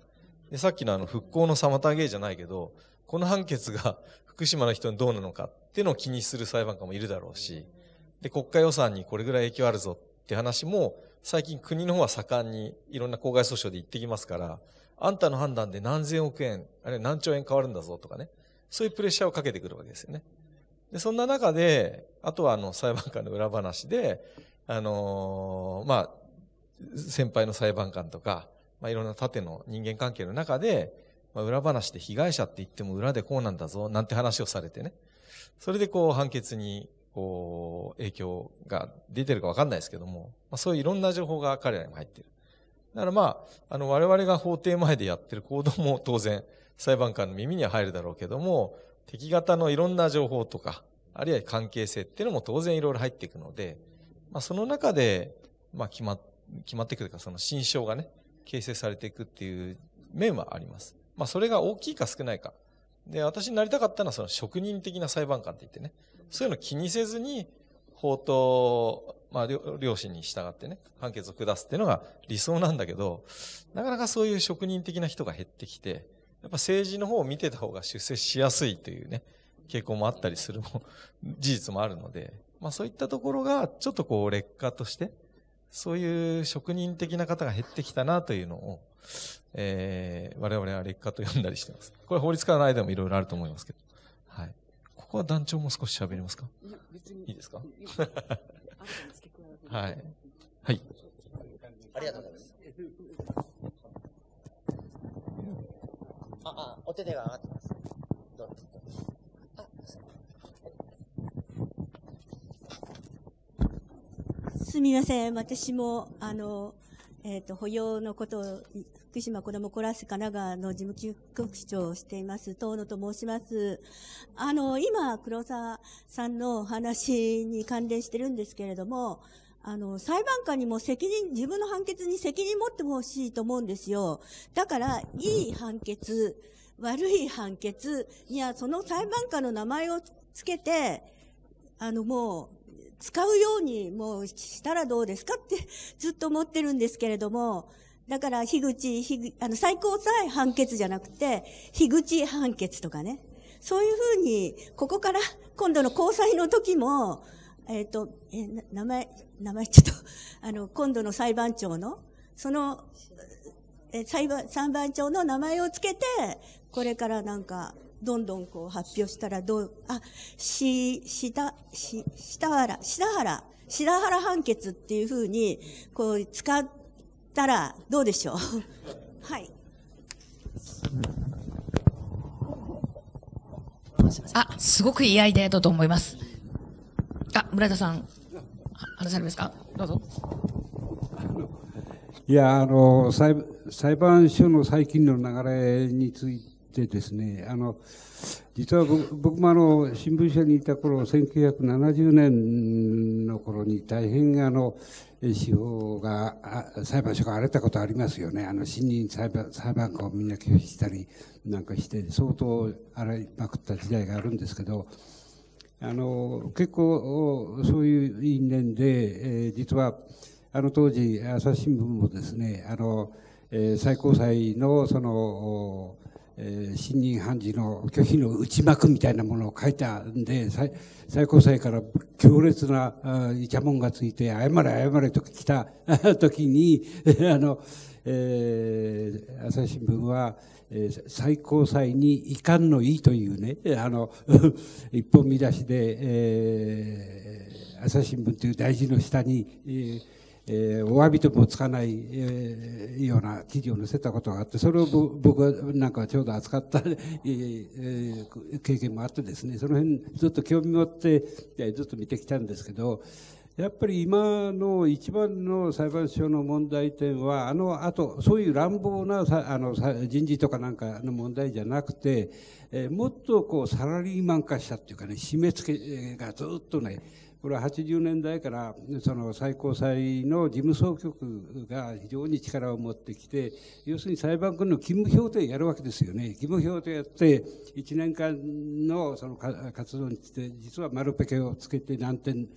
で、さっきのあの復興の妨げじゃないけど、この判決が 福島の人にどうなのかっていうのを気にする裁判官もいるだろうし、で、国家予算にこれぐらい影響あるぞって話も、最近国の方は盛んにいろんな公害訴訟で言ってきますから、あんたの判断で何千億円、あるいは何兆円変わるんだぞとかね、そういうプレッシャーをかけてくるわけですよね。で、そんな中で、あとはあの裁判官の裏話で、あのー、まあ、先輩の裁判官とか、まあ、いろんな縦の人間関係の中で、まあ、裏話で被害者って言っても裏でこうなんだぞ、なんて話をされてね。それでこう判決にこう、影響が出てるかわかんないですけども、まあ、そういういろんな情報が彼らにも入ってる。だからまあ、あの、我々が法廷前でやってる行動も当然、裁判官の耳には入るだろうけども、敵方のいろんな情報とか、あるいは関係性っていうのも当然いろいろ入っていくので、まあ、その中で、まあ、決ま、決まっていくというか、その心象がね、形成されていくっていう面はあります。まあ、それが大きいか少ないか。で、私になりたかったのは、その職人的な裁判官って言ってね、そういうの気にせずに、法と、まあ、両親に従ってね、判決を下すっていうのが理想なんだけど、なかなかそういう職人的な人が減ってきて、やっぱ政治の方を見てた方が出世しやすいというね、傾向もあったりするも、事実もあるので、まあそういったところが、ちょっとこう劣化として、そういう職人的な方が減ってきたなというのを、えー、我々は劣化と呼んだりしてます。これ法律家の間でもいろいろあると思いますけど。こは団長も少し喋りますかいいですかはい。はい。ありがとうございます。あ、あ、お手手が上がってます。どうですかすみません。私も、あの、えっ、ー、と、保養のことを福島子どもコラス神奈川の事務局長をしています、遠野と申します。あの、今、黒沢さんのお話に関連してるんですけれども、あの、裁判官にも責任、自分の判決に責任持ってほしいと思うんですよ。だから、いい判決、悪い判決、いや、その裁判官の名前をつけて、あの、もう、使うようにもうしたらどうですかってずっと思ってるんですけれども、だから、樋口、樋口、あの、最高裁判決じゃなくて、樋口判決とかね。そういうふうに、ここから、今度の交際の時も、えっ、ー、と、えー、名前、名前ちょっと、あの、今度の裁判長の、その、えー、裁判、裁判長の名前をつけて、これからなんか、どんどんこう発表したらどう、あ、し、した、し、したはら、しだはら、は原判決っていうふうに、こう、使ったらどうでしょう はい。あ、すごくいいアイデアだと思います。あ、村田さん、話されますかどうぞ。いや、あの、裁裁判所の最近の流れについてですね、あの、実は僕もあの、新聞社にいた頃、1970年の頃に大変あの、司法が裁判所が荒れたことありますよねあの新任裁判裁判官をみんな拒否したりなんかして相当荒れまくった時代があるんですけどあの結構そういう因縁で、えー、実はあの当時朝日新聞もですねあの、えー、最高裁のそのえー、信任判事の拒否の内幕みたいなものを書いたんで、最最高裁から強烈なイチャモンがついて、謝れ謝れと来た 時に、あの、えー、朝日新聞は、えー、最高裁に遺憾の意というね、あの、一本見出しで、えー、朝日新聞という大事の下に、えーえー、お詫びともつかない、えー、ような記事を載せたことがあって、それを僕はなんかちょうど扱った、えー、経験もあってですね、その辺ずっと興味持って、ずっと見てきたんですけど、やっぱり今の一番の裁判所の問題点は、あの後、そういう乱暴なあの人事とかなんかの問題じゃなくて、えー、もっとこうサラリーマン化したっていうかね、締め付けがずっとね、これは80年代からその最高裁の事務総局が非常に力を持ってきて要するに裁判官の勤務表定やるわけですよね勤務表定やって1年間のその活動について実は丸ペケをつけて何点、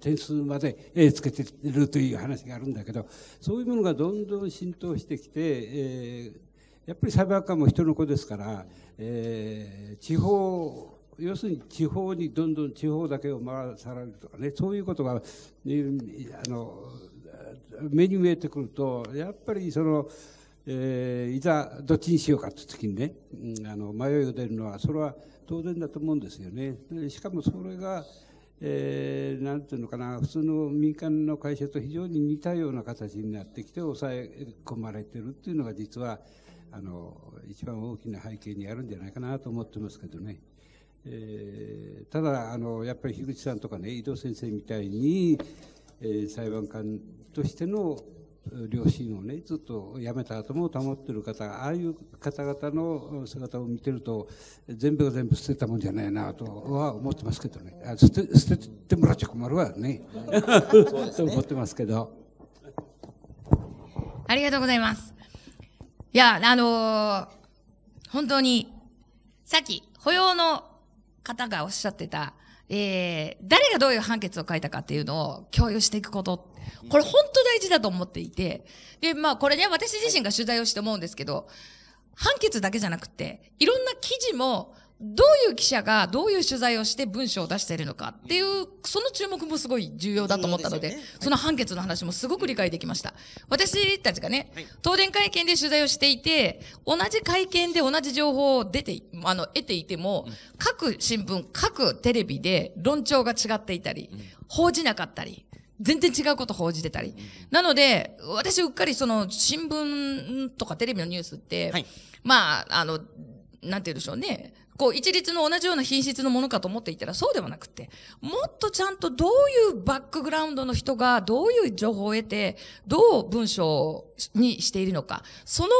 点数まで、えつけてるという話があるんだけどそういうものがどんどん浸透してきて、えー、やっぱり裁判官も人の子ですから、えー、地方要するに地方にどんどん地方だけを回されるとかね、そういうことが、あの、目に見えてくると、やっぱりその、えー、いざどっちにしようかという時にね、あの迷いが出るのはそれは当然だと思うんですよね。しかもそれが、えー、なんていうのかな普通の民間の会社と非常に似たような形になってきて抑え込まれてるっていうのが実はあの一番大きな背景にあるんじゃないかなと思ってますけどね。えー、ただあのやっぱり樋口さんとかね井戸先生みたいに、えー、裁判官としての両親をねずっと辞めた後も保ってる方ああいう方々の姿を見てると全部が全部捨てたもんじゃないなとは思ってますけどねあ捨て捨ててもらっちゃ困るわね そう思ってますけどありがとうございますいやあのー、本当にさっき保養の方がおっしゃってた、えー、誰がどういう判決を書いたかっていうのを共有していくこと。これ本当大事だと思っていて。で、まあこれね、私自身が取材をして思うんですけど、判決だけじゃなくて、いろんな記事も、どういう記者がどういう取材をして文章を出しているのかっていう、その注目もすごい重要だと思ったので、その判決の話もすごく理解できました。私たちがね、東電会見で取材をしていて、同じ会見で同じ情報を出て、あの、得ていても、各新聞、各テレビで論調が違っていたり、報じなかったり、全然違うこと報じてたり。なので、私うっかりその新聞とかテレビのニュースって、まあ、あの、なんて言うでしょうね。こう一律の同じような品質のものかと思っていたらそうではなくて、もっとちゃんとどういうバックグラウンドの人がどういう情報を得て、どう文章にしているのか、その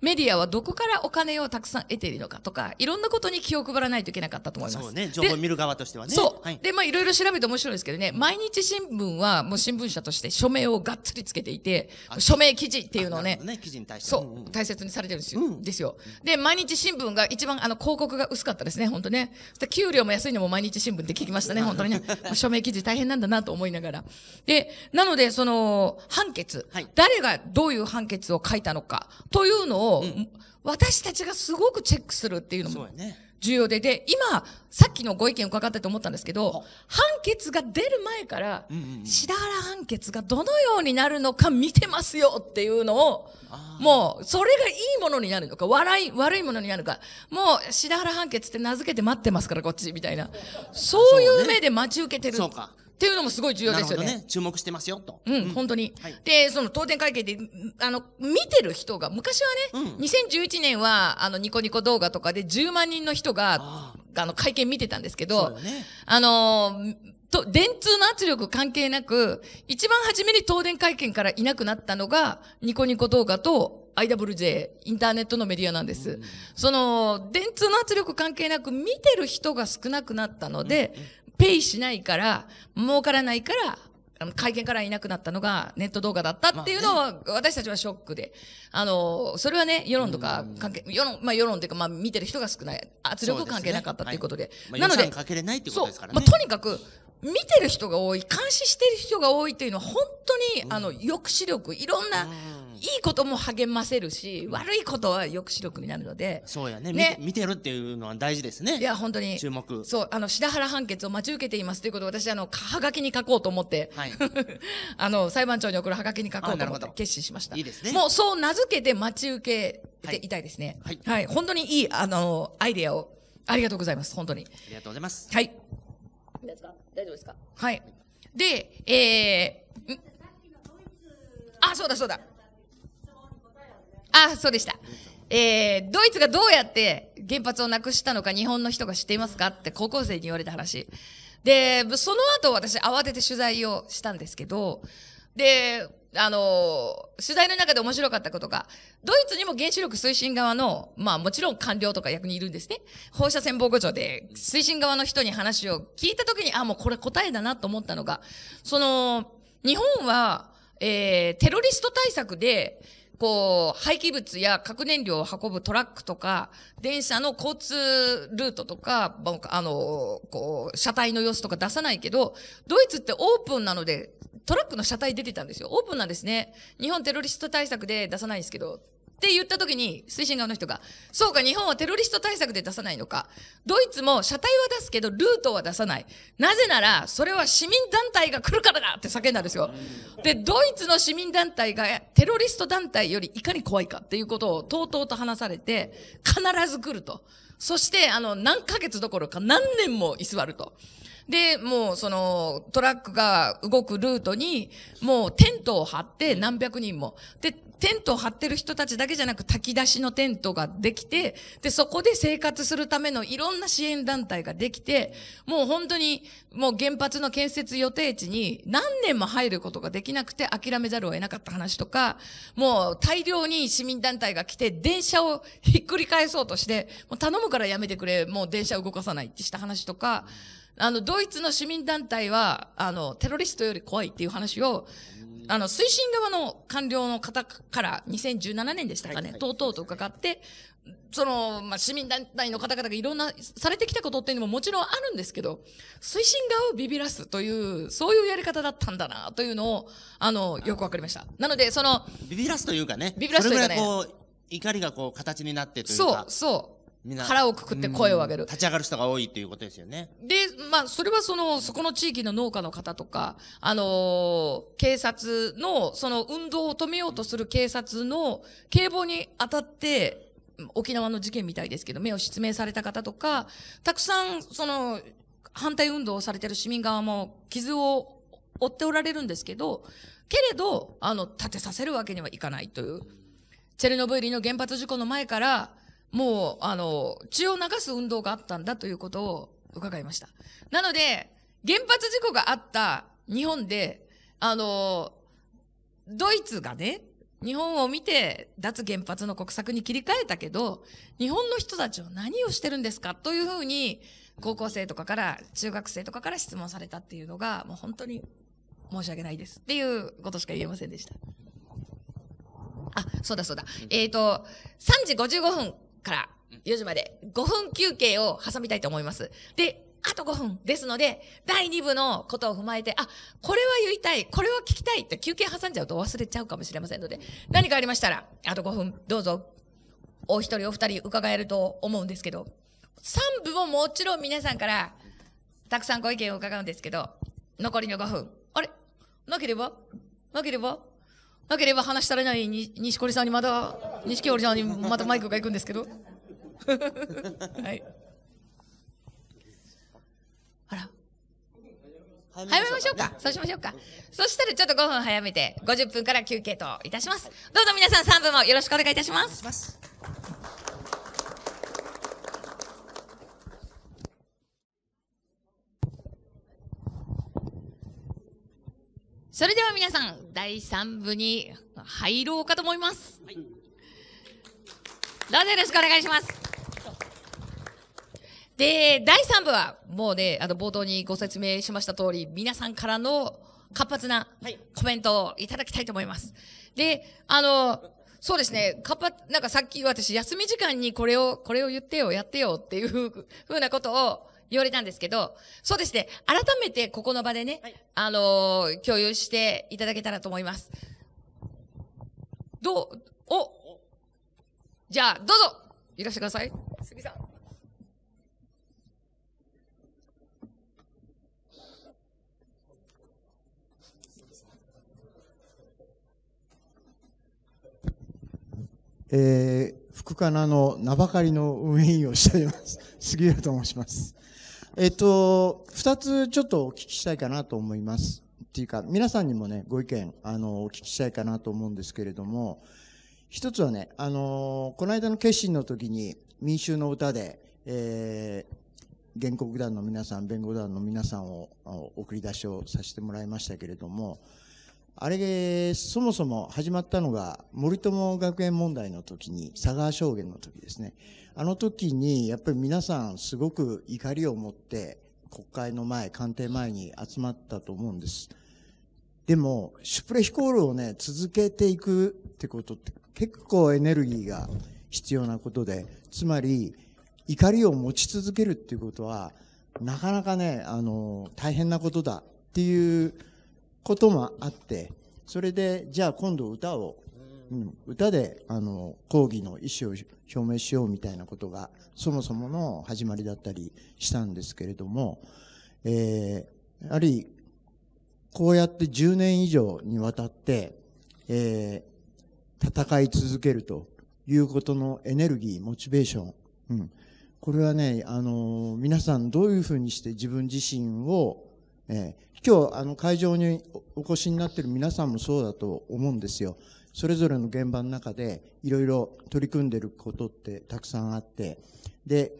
メディアはどこからお金をたくさん得ているのかとか、いろんなことに気を配らないといけなかったと思います。そうね、情報を見る側としてはね。そう。はい、で、まあいろいろ調べて面白いですけどね、毎日新聞はもう新聞社として署名をがっつりつけていて、署名記事っていうのをね、ね記事に対してそう、大切にされてるんですよ。うん、ですよ。で、毎日新聞が一番あの広告が薄かったですね、本当ね。給料も安いのも毎日新聞って聞きましたね、本当にね。署名記事大変なんだなと思いながら。で、なので、その、判決、はい、誰がどういう判決を書いたのかというのをうん、私たちがすごくチェックするっていうのも重要で、で、今、さっきのご意見伺ってて思ったんですけど、判決が出る前から、白原判決がどのようになるのか見てますよっていうのを、もう、それがいいものになるのか、笑い、悪いものになるか、もう、白原判決って名付けて待ってますから、こっち、みたいな。そういう目で待ち受けてる。そうか。っていうのもすごい重要ですよね。ね注目してますよ、と。うん、うん、本当に、はい、で、その当店会計で、あの、見てる人が、昔はね、うん、2011年は、あの、ニコニコ動画とかで10万人の人が、あの、会見見てたんですけど、ね、あのー、と、電通の圧力関係なく、一番初めに東電会見からいなくなったのが、ニコニコ動画と IWJ、インターネットのメディアなんです。うん、その、電通の圧力関係なく見てる人が少なくなったので、うんうんペイしないから、儲からないから、会見からいなくなったのがネット動画だったっていうのは、私たちはショックで。あの、それはね、世論とか関係、世論、まあ世論というか、まあ見てる人が少ない、圧力関係なかったということで。なので、かけれないってことですからね。そう、まあとにかく、見てる人が多い、監視してる人が多いというのは本当に、あの、抑止力、いろんな、いいことも励ませるし、悪いことは抑止力になるので。そうやね。ね見てるっていうのは大事ですね。いや、本当に。注目。そう、あの、白原判決を待ち受けていますということを私、あの、はがきに書こうと思って、はい、あの、裁判長に送るはがきに書こうと思って決心しました。いいですね。もうそう名付けて待ち受けていたいですね。はい。はい、はい、本当にいい、あの、アイデアを、ありがとうございます。本当に。ありがとうございます。はい。いいですか大丈夫ですかはい。で、えー、あ、そうだそうだ。あ、そうでした。えー、ドイツがどうやって原発をなくしたのか日本の人が知っていますかって高校生に言われた話。で、その後私慌てて取材をしたんですけど、で、あの、取材の中で面白かったことが、ドイツにも原子力推進側の、まあもちろん官僚とか役にいるんですね。放射線防護庁で推進側の人に話を聞いた時に、あ、もうこれ答えだなと思ったのが、その、日本は、えー、テロリスト対策で、こう、廃棄物や核燃料を運ぶトラックとか、電車の交通ルートとか、あの、こう、車体の様子とか出さないけど、ドイツってオープンなので、トラックの車体出てたんですよ。オープンなんですね。日本テロリスト対策で出さないんですけど、って言った時に、推進側の人が、そうか、日本はテロリスト対策で出さないのか。ドイツも車体は出すけど、ルートは出さない。なぜなら、それは市民団体が来るからだって叫んだんですよ。で、ドイツの市民団体がテロリスト団体よりいかに怖いかっていうことをとうとうと話されて、必ず来ると。そして、あの、何ヶ月どころか何年も居座ると。で、もうそのトラックが動くルートに、もうテントを張って何百人も。で、テントを張ってる人たちだけじゃなく炊き出しのテントができて、で、そこで生活するためのいろんな支援団体ができて、もう本当にもう原発の建設予定地に何年も入ることができなくて諦めざるを得なかった話とか、もう大量に市民団体が来て電車をひっくり返そうとして、もう頼むからやめてくれ、もう電車動かさないってした話とか、あの、ドイツの市民団体は、あの、テロリストより怖いっていう話を、あの、推進側の官僚の方から2017年でしたかね、とうとうと伺って、その、まあ、市民団体の方々がいろんな、されてきたことっていうのももちろんあるんですけど、推進側をビビらすという、そういうやり方だったんだな、というのを、あの、よくわかりました。なので、その、ビビらすというかね、ビビらすというかね、こう、怒りがこう、形になってというか。そう、そう。腹をくくって声を上げる立ち上がる人が多いということですよねでまあそれはそのそこの地域の農家の方とかあのー、警察のその運動を止めようとする警察の警棒に当たって沖縄の事件みたいですけど目を失明された方とかたくさんその反対運動をされてる市民側も傷を負っておられるんですけどけれどあの立てさせるわけにはいかないというチェルノブイリの原発事故の前からもう、あの、血を流す運動があったんだということを伺いました。なので、原発事故があった日本で、あの、ドイツがね、日本を見て脱原発の国策に切り替えたけど、日本の人たちは何をしてるんですかというふうに、高校生とかから、中学生とかから質問されたっていうのが、もう本当に申し訳ないですっていうことしか言えませんでした。あ、そうだそうだ。えっ、ー、と、3時55分から4時まで5分休憩を挟みたいと思います。で、あと5分ですので、第2部のことを踏まえて、あ、これは言いたい、これは聞きたいって休憩挟んじゃうと忘れちゃうかもしれませんので、何かありましたら、あと5分、どうぞ、お一人お二人伺えると思うんですけど、3部ももちろん皆さんからたくさんご意見を伺うんですけど、残りの5分、あれなければなければなければ話されない西堀さんにまだ、錦織さんにまたマイクが行くんですけど。はい。あら。早めましょうか。そうしましょうか。そしたらちょっと5分早めて、50分から休憩といたします。どうぞ皆さん3分もよろしくお願いいたします。それでは皆さん、第3部に入ろうかと思います。はい、どうぞよろしくお願いします。で、第3部は、もうね、あの、冒頭にご説明しました通り、皆さんからの活発なコメントをいただきたいと思います。で、あの、そうですね。かっぱ、なんかさっき私、休み時間にこれを、これを言ってよ、やってよっていうふうなことを、言われたんですけど、そうですね、改めてここの場でね、はい、あのー、共有していただけたらと思います。どう、おじゃあ、どうぞいらしてください。杉さん。えー、福かなの名ばかりの運営員をしております。杉浦と申します。えっと、二つちょっとお聞きしたいかなと思います。っていうか、皆さんにもね、ご意見、あの、お聞きしたいかなと思うんですけれども、一つはね、あの、この間の決心の時に、民衆の歌で、えー、原告団の皆さん、弁護団の皆さんを送り出しをさせてもらいましたけれども、あれ、そもそも始まったのが、森友学園問題の時に、佐川証言の時ですね。あの時にやっぱり皆さんすごく怒りを持って国会の前、官邸前に集まったと思うんです。でも、シュプレヒコールをね、続けていくってことって結構エネルギーが必要なことで、つまり怒りを持ち続けるっていうことは、なかなかね、あの、大変なことだっていうこともあって、それで、じゃあ今度歌をうん、歌であの抗議の意思を表明しようみたいなことがそもそもの始まりだったりしたんですけれども、えー、やはりこうやって10年以上にわたって、えー、戦い続けるということのエネルギー、モチベーション、うん、これはね、あのー、皆さんどういうふうにして自分自身を、えー、今日あの会場にお越しになっている皆さんもそうだと思うんですよ。それぞれの現場の中でいろいろ取り組んでることってたくさんあってで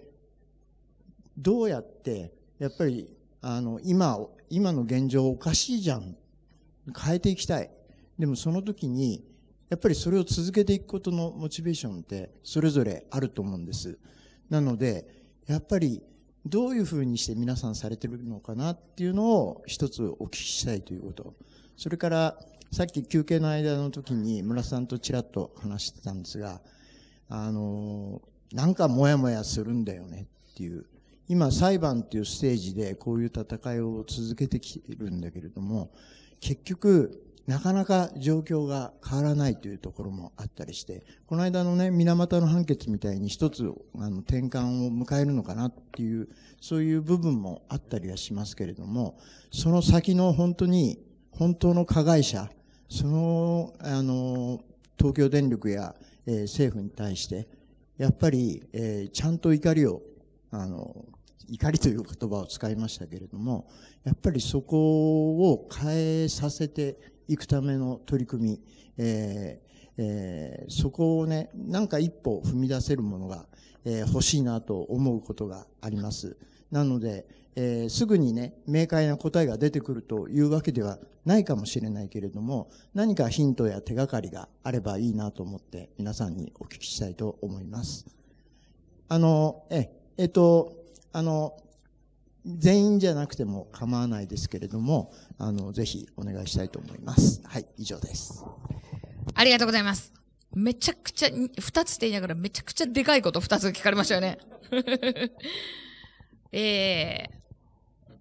どうやってやっぱりあの今今の現状おかしいじゃん変えていきたいでもその時にやっぱりそれを続けていくことのモチベーションってそれぞれあると思うんですなのでやっぱりどういうふうにして皆さんされてるのかなっていうのを一つお聞きしたいということそれからさっき休憩の間の時に村さんとちらっと話してたんですが、あの、なんかモヤモヤするんだよねっていう。今裁判っていうステージでこういう戦いを続けてきてるんだけれども、結局、なかなか状況が変わらないというところもあったりして、この間のね、水俣の判決みたいに一つあの転換を迎えるのかなっていう、そういう部分もあったりはしますけれども、その先の本当に、本当の加害者そのあの東京電力や、えー、政府に対してやっぱり、えー、ちゃんと怒りをあの怒りという言葉を使いましたけれどもやっぱりそこを変えさせていくための取り組み、えーえー、そこをねなんか一歩踏み出せるものが、え欲しいなと思うことがあります。なので、えー、すぐにね、明快な答えが出てくるというわけではないかもしれないけれども、何かヒントや手がかりがあればいいなと思って皆さんにお聞きしたいと思います。あの、え、えっと、あの、全員じゃなくても構わないですけれども、あの、ぜひお願いしたいと思います。はい、以上です。ありがとうございます。めちゃくちゃ、二つって言いながらめちゃくちゃでかいこと二つ聞かれましたよね。え えー、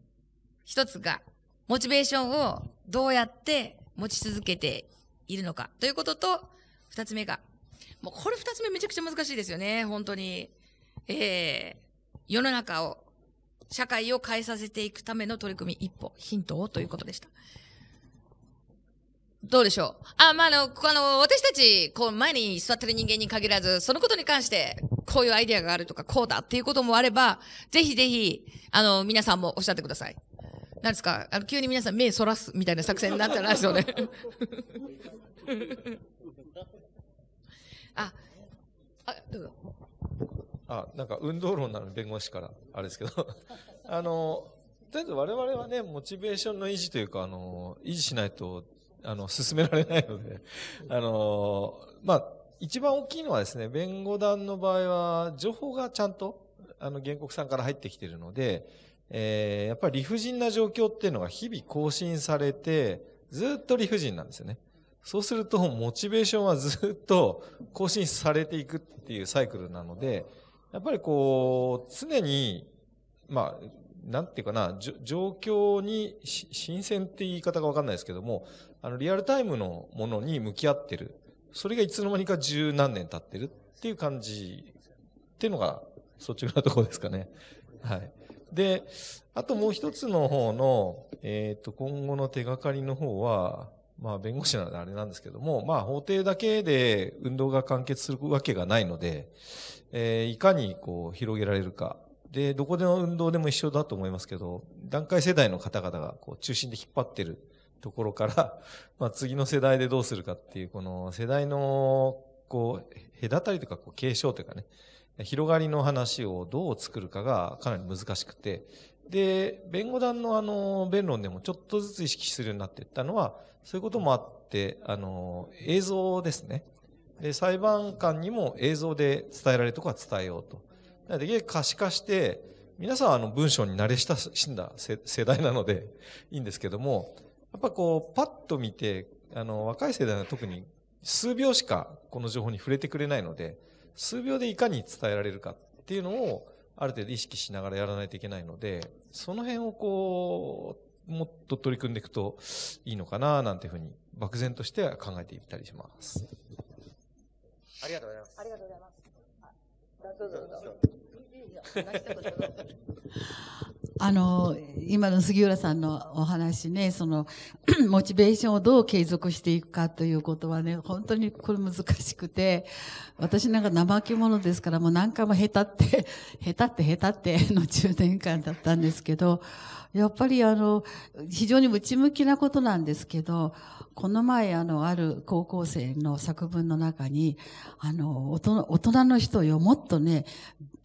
一つが、モチベーションをどうやって持ち続けているのかということと、二つ目が、もうこれ二つ目めちゃくちゃ難しいですよね、本当に。ええー、世の中を、社会を変えさせていくための取り組み一歩、ヒントをということでした。どうでしょうあ、まあ、あの、あの、私たち、こう、前に座ってる人間に限らず、そのことに関して、こういうアイディアがあるとか、こうだっていうこともあれば、ぜひぜひ、あの、皆さんもおっしゃってください。なんですかあの、急に皆さん目そらすみたいな作戦になったらないですよね。あ、あ、どうぞ。あ、なんか運動論なの弁護士から、あれですけど。あの、とりあえず我々はね、モチベーションの維持というか、あの、維持しないとあの、進められないので あの、まあ、一番大きいのはですね、弁護団の場合は、情報がちゃんと、あの、原告さんから入ってきているので、えー、やっぱり理不尽な状況っていうのが日々更新されて、ずっと理不尽なんですよね。そうすると、モチベーションはずっと更新されていくっていうサイクルなので、やっぱりこう、常に、まあ、なんていうかな、状況に、新鮮って言い方がわかんないですけども、あの、リアルタイムのものに向き合ってる。それがいつの間にか十何年経ってるっていう感じっていうのが率直なところですかね。はい。で、あともう一つの方の、えっ、ー、と、今後の手がかりの方は、まあ、弁護士なのであれなんですけども、まあ、法廷だけで運動が完結するわけがないので、えー、いかにこう、広げられるか。で、どこでの運動でも一緒だと思いますけど、団塊世代の方々がこう、中心で引っ張ってるところから、まあ、次の世代でどうするかっていう、この世代の、こう、隔たりとか、こう、継承というかね、広がりの話をどう作るかがかなり難しくて、で、弁護団のあの、弁論でもちょっとずつ意識するようになっていったのは、そういうこともあって、あの、映像ですね。で、裁判官にも映像で伝えられるとこは伝えようと。なので、可視化して、皆さんあの文章に慣れ親しんだ世代なのでいいんですけども、っぱこう、パッと見て、あの、若い世代は特に数秒しかこの情報に触れてくれないので、数秒でいかに伝えられるかっていうのを、ある程度意識しながらやらないといけないので、その辺をこう、もっと取り組んでいくといいのかな、なんていうふうに、漠然としては考えていたりします。ありがとうございます。ありがとうございます。どうぞどうぞ。あの、今の杉浦さんのお話ね、その、モチベーションをどう継続していくかということはね、本当にこれ難しくて、私なんか怠け者ですから、もう何回も下手って、下 手って下手っての10年間だったんですけど、やっぱりあの、非常に内向きなことなんですけど、この前あの、ある高校生の作文の中に、あの、大人の人よ、もっとね、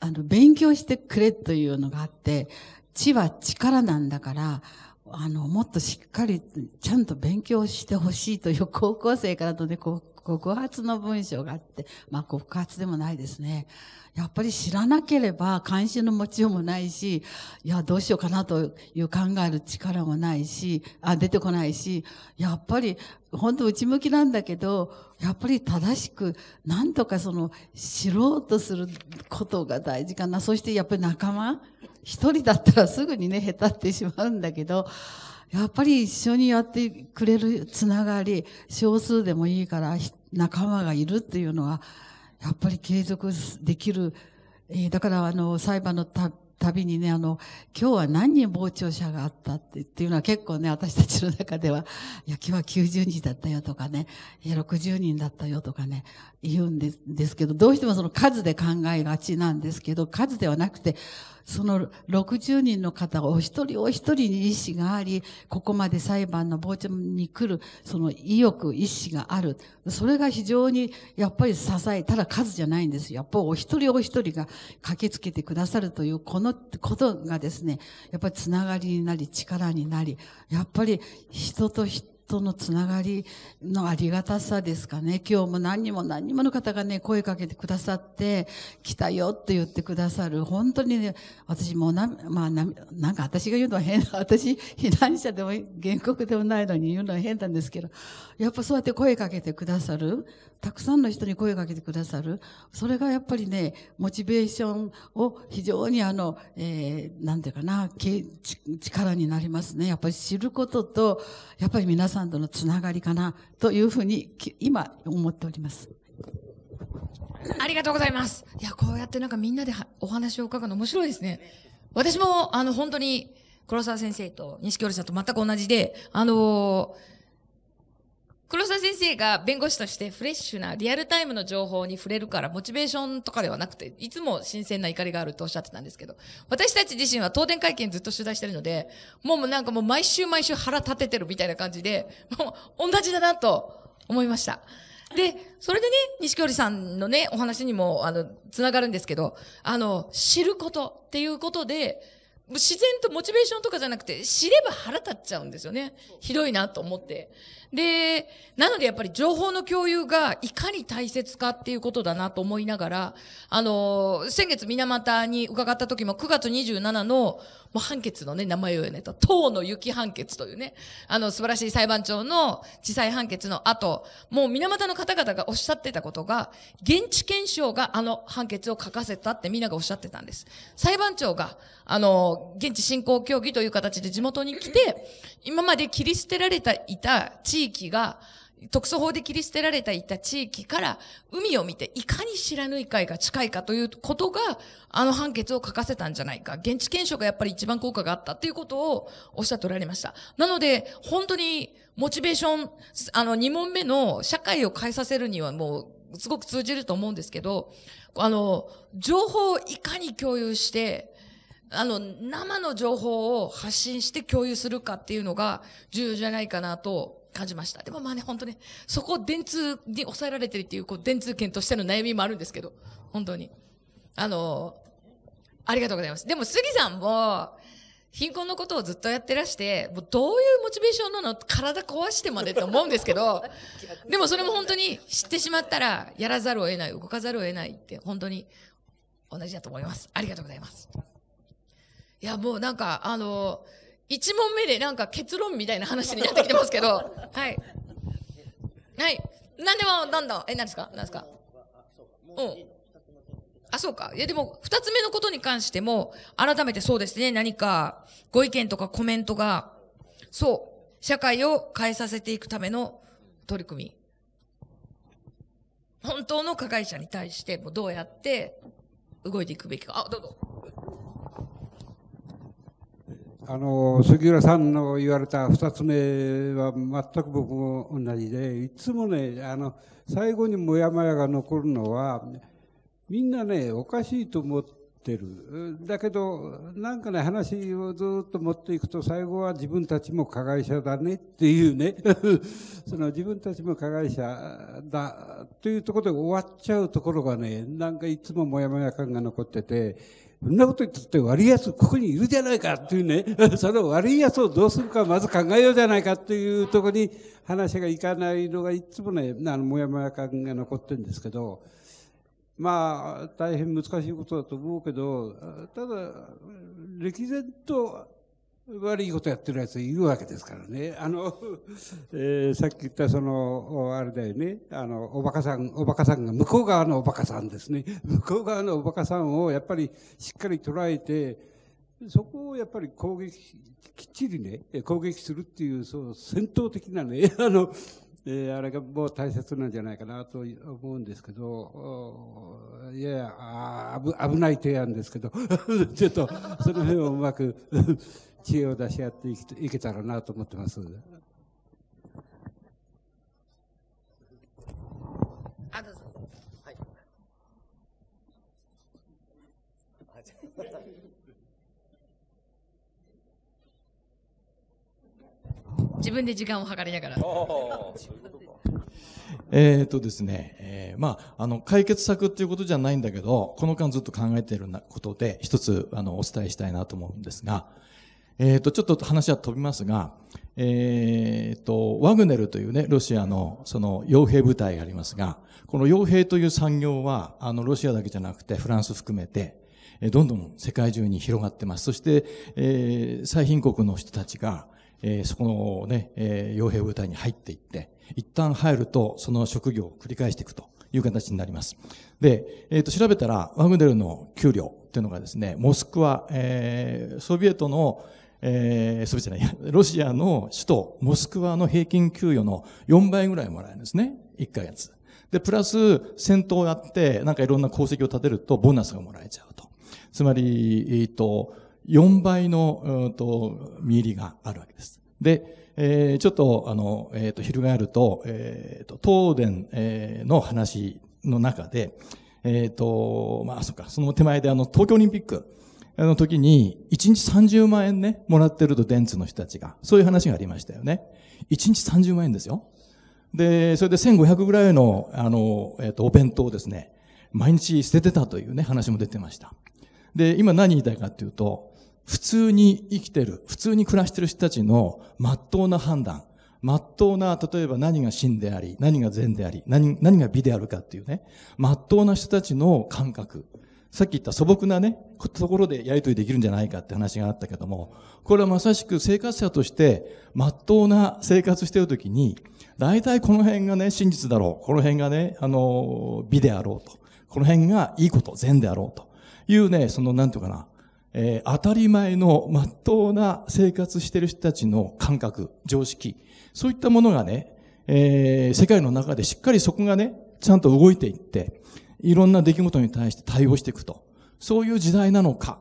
あの、勉強してくれというのがあって、知は力なんだから、あの、もっとしっかり、ちゃんと勉強してほしいという高校生からとね、告発の文章があって、まあ告発でもないですね。やっぱり知らなければ関心の持ちようもないし、いや、どうしようかなという考える力もないし、あ、出てこないし、やっぱり本当内向きなんだけど、やっぱり正しくなんとかその知ろうとすることが大事かなそしてやっぱり仲間一人だったらすぐにねへたってしまうんだけどやっぱり一緒にやってくれるつながり少数でもいいから仲間がいるっていうのはやっぱり継続できる、えだからあの裁判のたたびにね、あの、今日は何人傍聴者があったってっていうのは結構ね、私たちの中では、いや、今日は90人だったよとかね、いや、60人だったよとかね、言うんですですけど、どうしてもその数で考えがちなんですけど、数ではなくて、その60人の方お一人お一人に意思があり、ここまで裁判の傍聴に来る、その意欲、意思がある。それが非常に、やっぱり支え、ただ数じゃないんですよ。やっぱりお一人お一人が駆けつけてくださるという、このことがですね、やっぱりつながりになり、力になり、やっぱり人と人とのつながりのありがたさですかね。今日も何人も何人もの方がね、声かけてくださって、来たよって言ってくださる。本当にね、私もな、まあな、なんか私が言うのは変な、私、避難者でも原告でもないのに言うのは変なんですけど、やっぱそうやって声かけてくださる。たくさんの人に声かけてくださる。それがやっぱりね、モチベーションを非常にあの、えー、なんていうかな、力になりますね。やっぱり知ることと、やっぱり皆さんランドのつながりかなというふうに今思っております。ありがとうございます。いや、こうやってなんかみんなでお話を伺うの面白いですね。私も、あの、本当に、黒沢先生と錦織さんと全く同じで、あのー、黒沢先生が弁護士としてフレッシュなリアルタイムの情報に触れるから、モチベーションとかではなくて、いつも新鮮な怒りがあるとおっしゃってたんですけど、私たち自身は東電会見ずっと取材してるので、もうなんかもう毎週毎週腹立ててるみたいな感じで、もう同じだなと思いました。で、それでね、西織さんのね、お話にも、あの、つながるんですけど、あの、知ることっていうことで、自然とモチベーションとかじゃなくて、知れば腹立っちゃうんですよね。ひどいなと思って。で、なのでやっぱり情報の共有がいかに大切かっていうことだなと思いながら、あの、先月水俣に伺った時も9月27のもう判決のね、名前をねと、党の雪判決というね、あの素晴らしい裁判長の地裁判決の後、もう水俣の方々がおっしゃってたことが、現地検証があの判決を書かせたってみんながおっしゃってたんです。裁判長が、あの、現地振興協議という形で地元に来て、今まで切り捨てられていた地域地域が、特措法で切り捨てられていた地域から海を見ていかに知らぬい海が近いかということがあの判決を書かせたんじゃないか。現地検証がやっぱり一番効果があったということをおっしゃっておられました。なので本当にモチベーション、あの2問目の社会を変えさせるにはもうすごく通じると思うんですけど、あの、情報をいかに共有して、あの、生の情報を発信して共有するかっていうのが重要じゃないかなと感じました。でもまあね、本当ね、そこを電通に抑えられてるっていう、こう、電通券としての悩みもあるんですけど、本当に。あの、ありがとうございます。でも、杉さんも、貧困のことをずっとやってらして、もうどういうモチベーションなの体壊してまでと思うんですけど、でもそれも本当に知ってしまったら、やらざるを得ない、動かざるを得ないって、本当に同じだと思います。ありがとうございます。いや、もうなんか、あのー、一問目でなんか結論みたいな話になってきてますけど、はい。はい。なんでも、どんどん、え、何ですか何ですかうん。あ、そうか。いや、でも、二つ目のことに関しても、改めてそうですね、何か、ご意見とかコメントが、そう、社会を変えさせていくための取り組み。本当の加害者に対して、もどうやって動いていくべきか。あ、どうぞ。あの杉浦さんの言われた二つ目は全く僕も同じでいつもねあの最後にもやもやが残るのはみんなねおかしいと思ってるだけどなんかね話をずっと持っていくと最後は自分たちも加害者だねっていうね その自分たちも加害者だというところで終わっちゃうところがねなんかいつももやもや感が残ってて。そんなこと言ったって悪い奴ここにいるじゃないかっていうね、その悪い奴をどうするかまず考えようじゃないかっていうとこに話がいかないのがいつもね、あの、もやもや感が残ってるんですけど、まあ、大変難しいことだと思うけど、ただ、歴然と悪いことやってるやついるわけですからね。あの、えー、さっき言ったその、あれだよね。あの、おバカさん、おバカさんが、向こう側のおバカさんですね。向こう側のおバカさんをやっぱりしっかり捉えて、そこをやっぱり攻撃、きっちりね、攻撃するっていう、そう、戦闘的なね、あの、えー、あれがもう大切なんじゃないかなと思うんですけど、いやいや、危ない提案ですけど、ちょっとその辺をうまく知恵を出し合っていけたらなと思ってます。自分で時間を計りながら。えっとですね、えー、まあ、あの、解決策っていうことじゃないんだけど、この間ずっと考えているなことで、一つ、あの、お伝えしたいなと思うんですが、えっ、ー、と、ちょっと話は飛びますが、えっ、ー、と、ワグネルというね、ロシアのその傭兵部隊がありますが、この傭兵という産業は、あの、ロシアだけじゃなくて、フランス含めて、どんどん世界中に広がってます。そして、えー、最貧国の人たちが、えー、そこのね、えー、傭兵部隊に入っていって、一旦入ると、その職業を繰り返していくという形になります。で、えっ、ー、と、調べたら、ワグネルの給料っていうのがですね、モスクワ、えー、ソビエトの、えー、そビじゃない、ロシアの首都、モスクワの平均給与の4倍ぐらいもらえるんですね。1ヶ月。で、プラス戦闘をやって、なんかいろんな功績を立てると、ボーナスがもらえちゃうと。つまり、えっ、ー、と、4倍の、うんと、見入りがあるわけです。で、えー、ちょっと、あの、えっ、ー、と、翻ると、えっ、ー、と、東電、えー、の話の中で、えっ、と、まあ、そっか、その手前であの、東京オリンピック、あの時に、1日30万円ね、もらってると電通の人たちが。そういう話がありましたよね。1日30万円ですよ。で、それで1500ぐらいの、あの、えっ、ー、と、お弁当をですね、毎日捨ててたというね、話も出てました。で、今何言いたいかっていうと、普通に生きてる、普通に暮らしてる人たちの真っ当な判断、真っ当な、例えば何が真であり、何が善であり、何、何が美であるかっていうね、真っ当な人たちの感覚、さっき言った素朴なね、ところでやり取りできるんじゃないかって話があったけども、これはまさしく生活者として、まっとうな生活しているときに、大体この辺がね、真実だろう。この辺がね、あの、美であろうと。この辺がいいこと、善であろうと。いうね、その、なんていうかな、えー、当たり前のまっとうな生活している人たちの感覚、常識、そういったものがね、えー、世界の中でしっかりそこがね、ちゃんと動いていって、いろんな出来事に対して対応していくと。そういう時代なのか。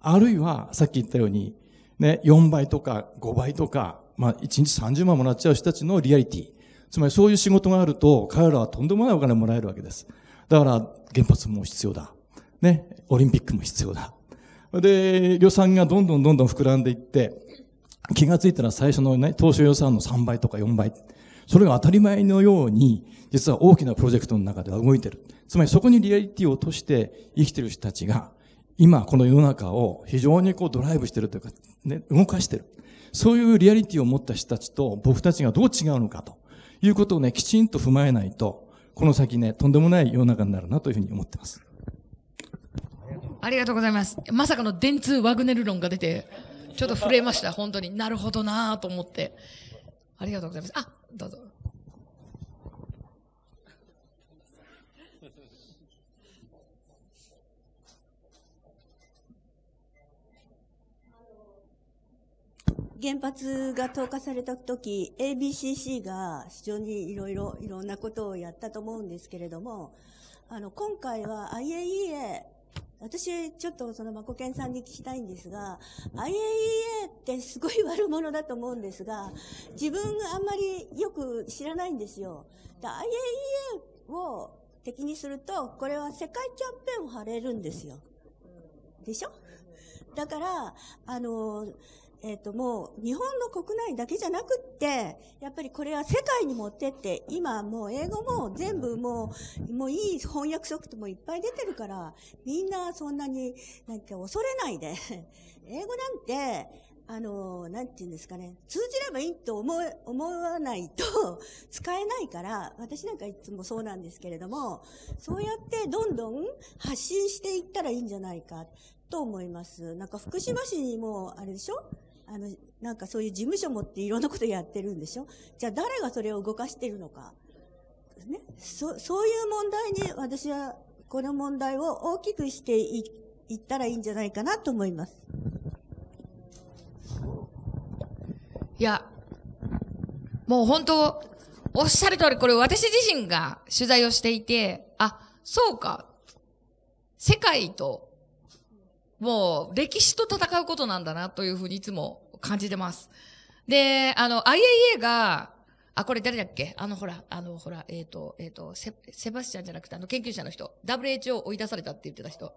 あるいは、さっき言ったように、ね、4倍とか5倍とか、まあ、1日30万もらっちゃう人たちのリアリティ。つまりそういう仕事があると、彼らはとんでもないお金もらえるわけです。だから、原発も必要だ。ね、オリンピックも必要だ。で、予算がどんどんどんどん膨らんでいって、気がついたら最初のね、当初予算の3倍とか4倍。それが当たり前のように、実は大きなプロジェクトの中では動いてる。つまりそこにリアリティを落として生きてる人たちが、今この世の中を非常にこうドライブしてるというか、ね、動かしてる。そういうリアリティを持った人たちと僕たちがどう違うのかということをね、きちんと踏まえないと、この先ね、とんでもない世の中になるなというふうに思ってます。ありがとうございます。まさかの電通ワグネル論が出て、ちょっと震えました。本当になるほどなぁと思って。ありがとうございます。あ、どうぞ。原発が投下された時 ABCC が非常にいろいろいろんなことをやったと思うんですけれどもあの今回は IAEA 私、ちょっとそのマコケンさんに聞きたいんですが、IAEA ってすごい悪者だと思うんですが、自分あんまりよく知らないんですよ。IAEA を敵にすると、これは世界キャンペーンを張れるんですよ。でしょだから、あの、えっ、ー、と、もう日本の国内だけじゃなくって、やっぱりこれは世界に持ってって、今もう英語も全部もう、もういい翻訳ソフトもいっぱい出てるから、みんなそんなになんか恐れないで、英語なんて、あの、なんて言うんですかね、通じればいいと思思わないと 使えないから、私なんかいつもそうなんですけれども、そうやってどんどん発信していったらいいんじゃないかと思います。なんか福島市にも、あれでしょあの、なんかそういう事務所持っていろんなことやってるんでしょじゃあ誰がそれを動かしてるのか。ね。そ、そういう問題に私はこの問題を大きくしていいったらいいんじゃないかなと思います。いや、もう本当、おっしゃる通り、これ私自身が取材をしていて、あ、そうか。世界ともう歴史と戦うことなんだなというふうにいつも感じてます。で、あの、IAEA が、あ、これ誰だっけあの、ほら、あの、ほら、えっ、ー、と、えっ、ー、とセ、セバスチャンじゃなくて、あの、研究者の人。WHO 追い出されたって言ってた人。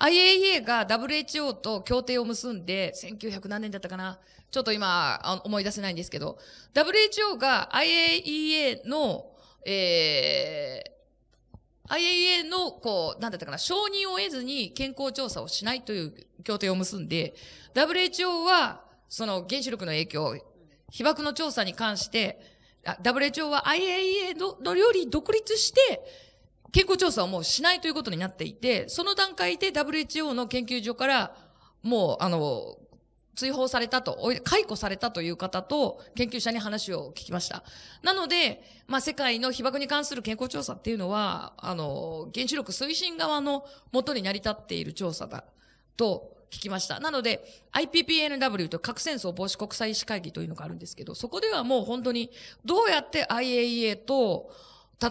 IAEA が WHO と協定を結んで、1900何年だったかなちょっと今あ、思い出せないんですけど、WHO が IAEA の、えー、IAEA の、こう、なんだったかな、承認を得ずに健康調査をしないという協定を結んで、WHO は、その原子力の影響、被爆の調査に関して、WHO は IAEA ののより独立して、健康調査をもうしないということになっていて、その段階で WHO の研究所から、もう、あの、追放されたと、解雇されたという方と研究者に話を聞きました。なので、まあ、世界の被爆に関する健康調査っていうのは、あの、原子力推進側の元に成り立っている調査だと聞きました。なので、IPPNW と核戦争防止国際医師会議というのがあるんですけど、そこではもう本当に、どうやって IAEA と、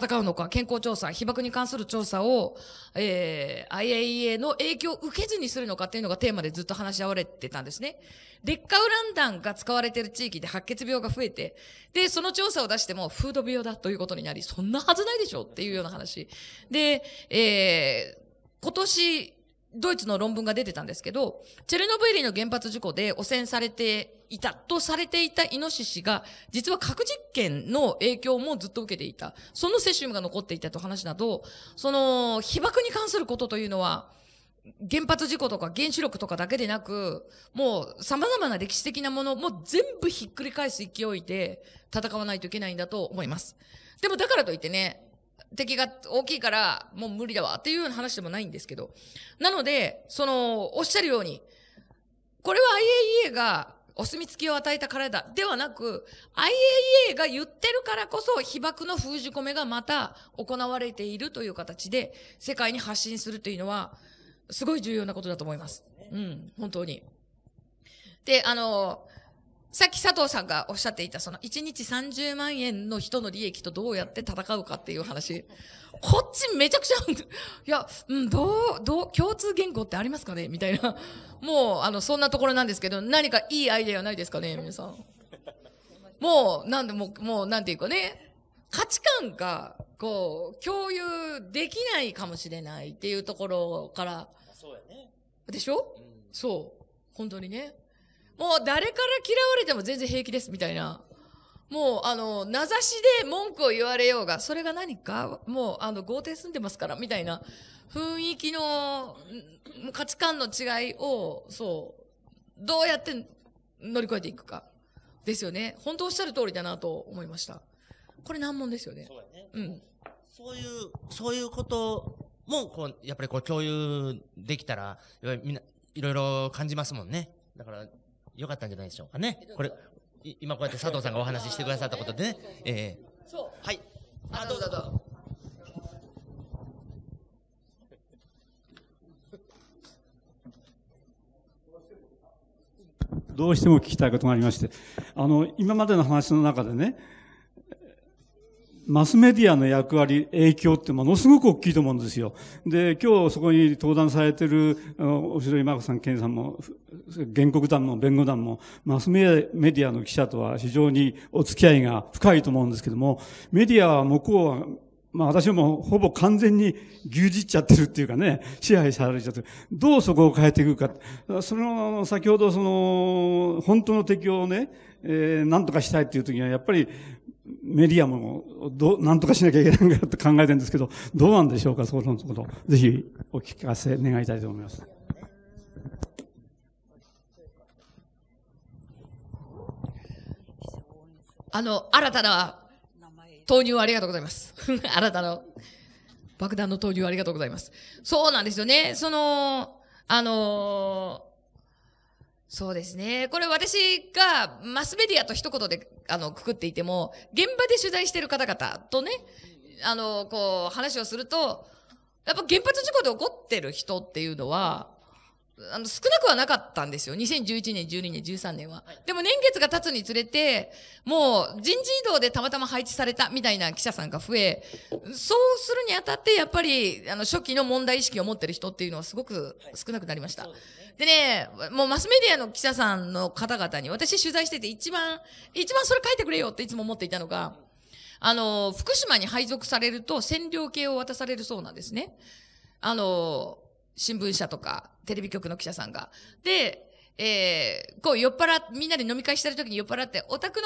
戦うのか、健康調査、被爆に関する調査を、えー、IAEA の影響を受けずにするのかっていうのがテーマでずっと話し合われてたんですね。劣化ウラン弾が使われてる地域で白血病が増えて、で、その調査を出してもフード病だということになり、そんなはずないでしょっていうような話。で、えー、今年、ドイツの論文が出てたんですけど、チェルノブイリの原発事故で汚染されていたとされていたイノシシが、実は核実験の影響もずっと受けていた。そのセシウムが残っていたと話など、その、被爆に関することというのは、原発事故とか原子力とかだけでなく、もう様々な歴史的なものも全部ひっくり返す勢いで戦わないといけないんだと思います。でもだからといってね、敵が大きいから、もう無理だわっていうような話でもないんですけど。なので、その、おっしゃるように、これは IAEA がお墨付きを与えたからだ。ではなく、IAEA が言ってるからこそ、被爆の封じ込めがまた行われているという形で、世界に発信するというのは、すごい重要なことだと思います。うん、本当に。で、あの、さっき佐藤さんがおっしゃっていた、その1日30万円の人の利益とどうやって戦うかっていう話。こっちめちゃくちゃ、いや、うん、どう、どう、共通言語ってありますかねみたいな。もう、あの、そんなところなんですけど、何かいいアイデアないですかね皆さん。もう、なんで、もう、もう、なんていうかね。価値観が、こう、共有できないかもしれないっていうところから。そうやね。でしょ、うん、そう。本当にね。もう誰から嫌われても全然平気ですみたいな。もう、あの、名指しで文句を言われようが、それが何か、もう、あの、豪邸住んでますから、みたいな雰囲気の価値観の違いを、そう、どうやって乗り越えていくか。ですよね。本当おっしゃる通りだなと思いました。これ難問ですよね。そうね。うん。そういう、そういうことも、こう、やっぱりこう共有できたら、いろいろ感じますもんね。だから、よかったんじゃないでしょうかね。これ、今こうやって佐藤さんがお話ししてくださったことでね。ええー、はい。あ、どうぞどうぞ。どうしても聞きたいことがありまして、あの、今までの話の中でね、マスメディアの役割、影響ってものすごく大きいと思うんですよ。で、今日そこに登壇されてる、お城井真子さん、健さんも、原告団も弁護団も、マスメディアの記者とは非常にお付き合いが深いと思うんですけども、メディアは向こうは、まあ私もほぼ完全に牛耳っちゃってるっていうかね、支配されちゃってる。どうそこを変えていくか。その、先ほどその、本当の敵をね、えー、何とかしたいっていう時には、やっぱりメディアもどなんとかしなきゃいけないかと考えてるんですけど、どうなんでしょうか、そのこと。ぜひお聞かせ願いたいと思います。あの、新たな投入ありがとうございます。新たな爆弾の投入ありがとうございます。そうなんですよね。その、あのーそうですね。これ私がマスメディアと一言で、あの、くくっていても、現場で取材してる方々とね、あの、こう、話をすると、やっぱ原発事故で起こってる人っていうのは、あの、少なくはなかったんですよ。2011年、12年、13年は。はい、でも年月が経つにつれて、もう人事異動でたまたま配置されたみたいな記者さんが増え、そうするにあたって、やっぱり、あの、初期の問題意識を持ってる人っていうのはすごく少なくなりました。はいでね、でね、もうマスメディアの記者さんの方々に、私取材してて一番、一番それ書いてくれよっていつも思っていたのが、あの、福島に配属されると占領系を渡されるそうなんですね。あの、新聞社とかテレビ局の記者さんが。で、えー、こう酔っ払っ、みんなで飲み会してる時に酔っ払って、オタク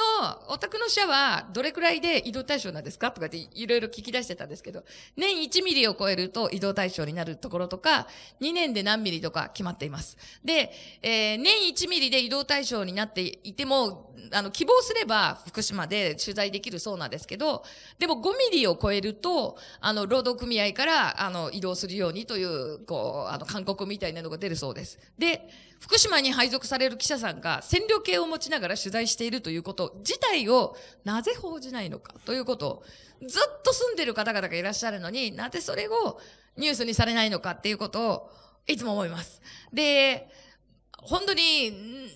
の、オタクの社はどれくらいで移動対象なんですかとかっていろいろ聞き出してたんですけど、年1ミリを超えると移動対象になるところとか、2年で何ミリとか決まっています。で、えー、年1ミリで移動対象になっていても、あの、希望すれば福島で取材できるそうなんですけど、でも5ミリを超えると、あの、労働組合から、あの、移動するようにという、こう、あの、勧告みたいなのが出るそうです。で、福島に配属される記者さんが占領系を持ちながら取材しているということ自体をなぜ報じないのかということをずっと住んでる方々がいらっしゃるのになぜそれをニュースにされないのかっていうことをいつも思います。で、本当に、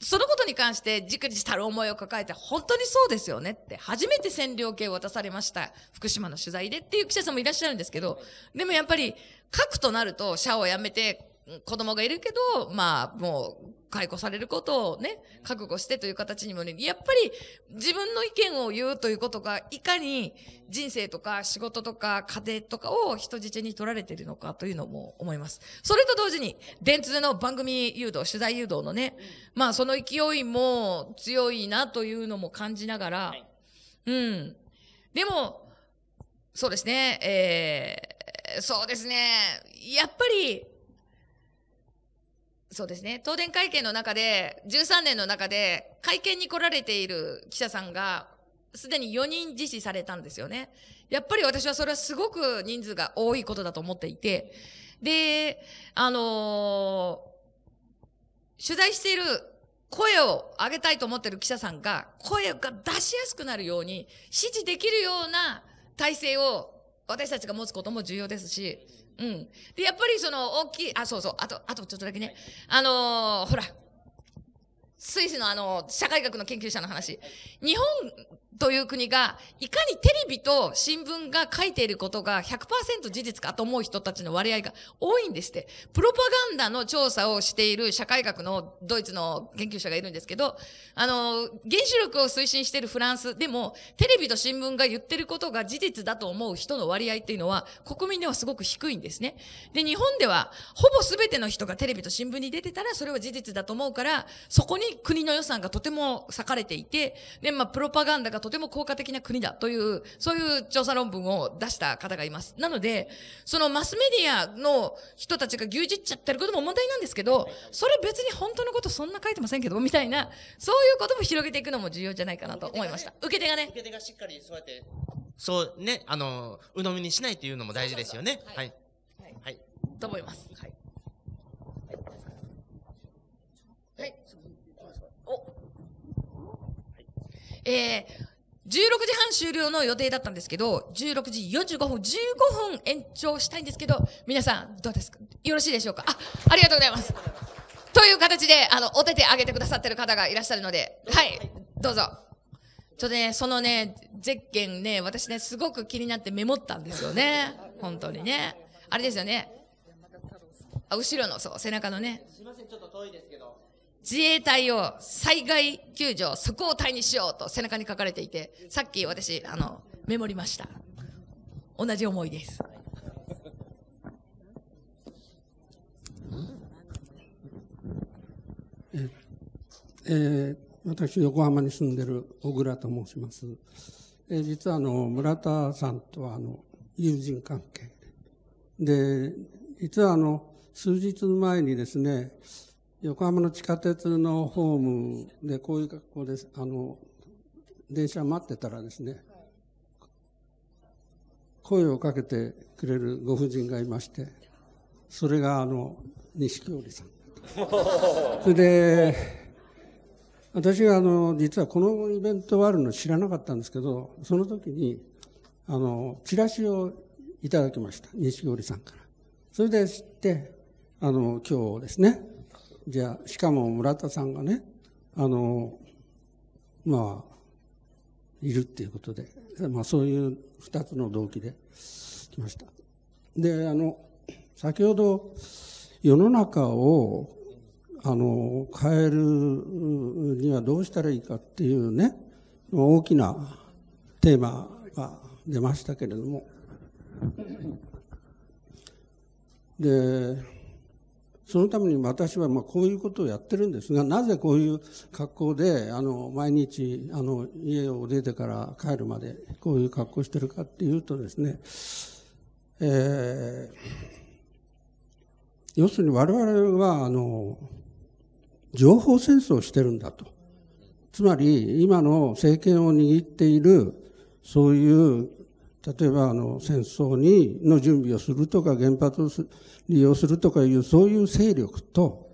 そのことに関してじくじたる思いを抱えて本当にそうですよねって初めて占領系を渡されました福島の取材でっていう記者さんもいらっしゃるんですけどでもやっぱり核となると社を辞めて子供がいるけど、まあ、もう、解雇されることをね、覚悟してという形にもね、やっぱり自分の意見を言うということが、いかに人生とか仕事とか家庭とかを人質に取られているのかというのも思います。それと同時に、電通の番組誘導、取材誘導のね、まあその勢いも強いなというのも感じながら、はい、うん。でも、そうですね、えー、そうですね、やっぱり、そうですね。東電会見の中で、13年の中で、会見に来られている記者さんが、すでに4人実施されたんですよね。やっぱり私はそれはすごく人数が多いことだと思っていて、で、あのー、取材している声を上げたいと思っている記者さんが、声が出しやすくなるように、指示できるような体制を私たちが持つことも重要ですし、うん。で、やっぱりその大きい、あ、そうそう、あと、あとちょっとだけね。あのー、ほら、スイスのあの、社会学の研究者の話。日本という国が、いかにテレビと新聞が書いていることが100%事実かと思う人たちの割合が多いんですって。プロパガンダの調査をしている社会学のドイツの研究者がいるんですけど、あの、原子力を推進しているフランスでも、テレビと新聞が言ってることが事実だと思う人の割合っていうのは、国民ではすごく低いんですね。で、日本では、ほぼ全ての人がテレビと新聞に出てたら、それは事実だと思うから、そこに国の予算がとても割かれていて、で、まあ、プロパガンダがととても効果的な国だという、そういう調査論文を出した方がいます。なので、そのマスメディアの人たちが牛耳っちゃってることも問題なんですけど、それ別に本当のことそんな書いてませんけど、みたいな、そういうことも広げていくのも重要じゃないかなと思いました。受け手がね。受け手がしっかりそうやって、そうね、あの、鵜呑みにしないというのも大事ですよね。はい。はい。はい。と思います。はい。はい。おえー、16時半終了の予定だったんですけど、16時45分、15分延長したいんですけど、皆さん、どうですかよろしいでしょうかあ、ありがとうございます。という形で、あの、お手手挙げてくださってる方がいらっしゃるので、はい、どうぞ。ちょっとね、そのね、ゼッケンね、私ね、すごく気になってメモったんですよね。本当にね。あれですよね。あ、後ろの、そう、背中のね。すいません、ちょっと遠いですけど。自衛隊を災害救助、即応隊にしようと背中に書かれていて、さっき私、あの、メモりました。同じ思いです。ええー、私、横浜に住んでる小倉と申します。えー、実はあの村田さんとはあの友人関係で、実はあの数日前にですね、横浜の地下鉄のホームでこういう格好であの電車待ってたらですね声をかけてくれるご婦人がいましてそれがあの錦織さん それで私があの実はこのイベントがあるの知らなかったんですけどその時にあのチラシをいただきました錦織さんからそれで知ってあの今日ですねじゃあ、しかも村田さんがね、あの、まあ、いるっていうことで、まあそういう二つの動機で来ました。で、あの、先ほど世の中をあの変えるにはどうしたらいいかっていうね大きなテーマが出ましたけれどもでそのために私はまあこういうことをやってるんですが、なぜこういう格好で、あの、毎日、あの、家を出てから帰るまで、こういう格好してるかっていうとですね、えー、要するに我々は、あの、情報戦争をしてるんだと。つまり、今の政権を握っている、そういう例えばあの戦争にの準備をするとか原発を利用するとかいうそういう勢力と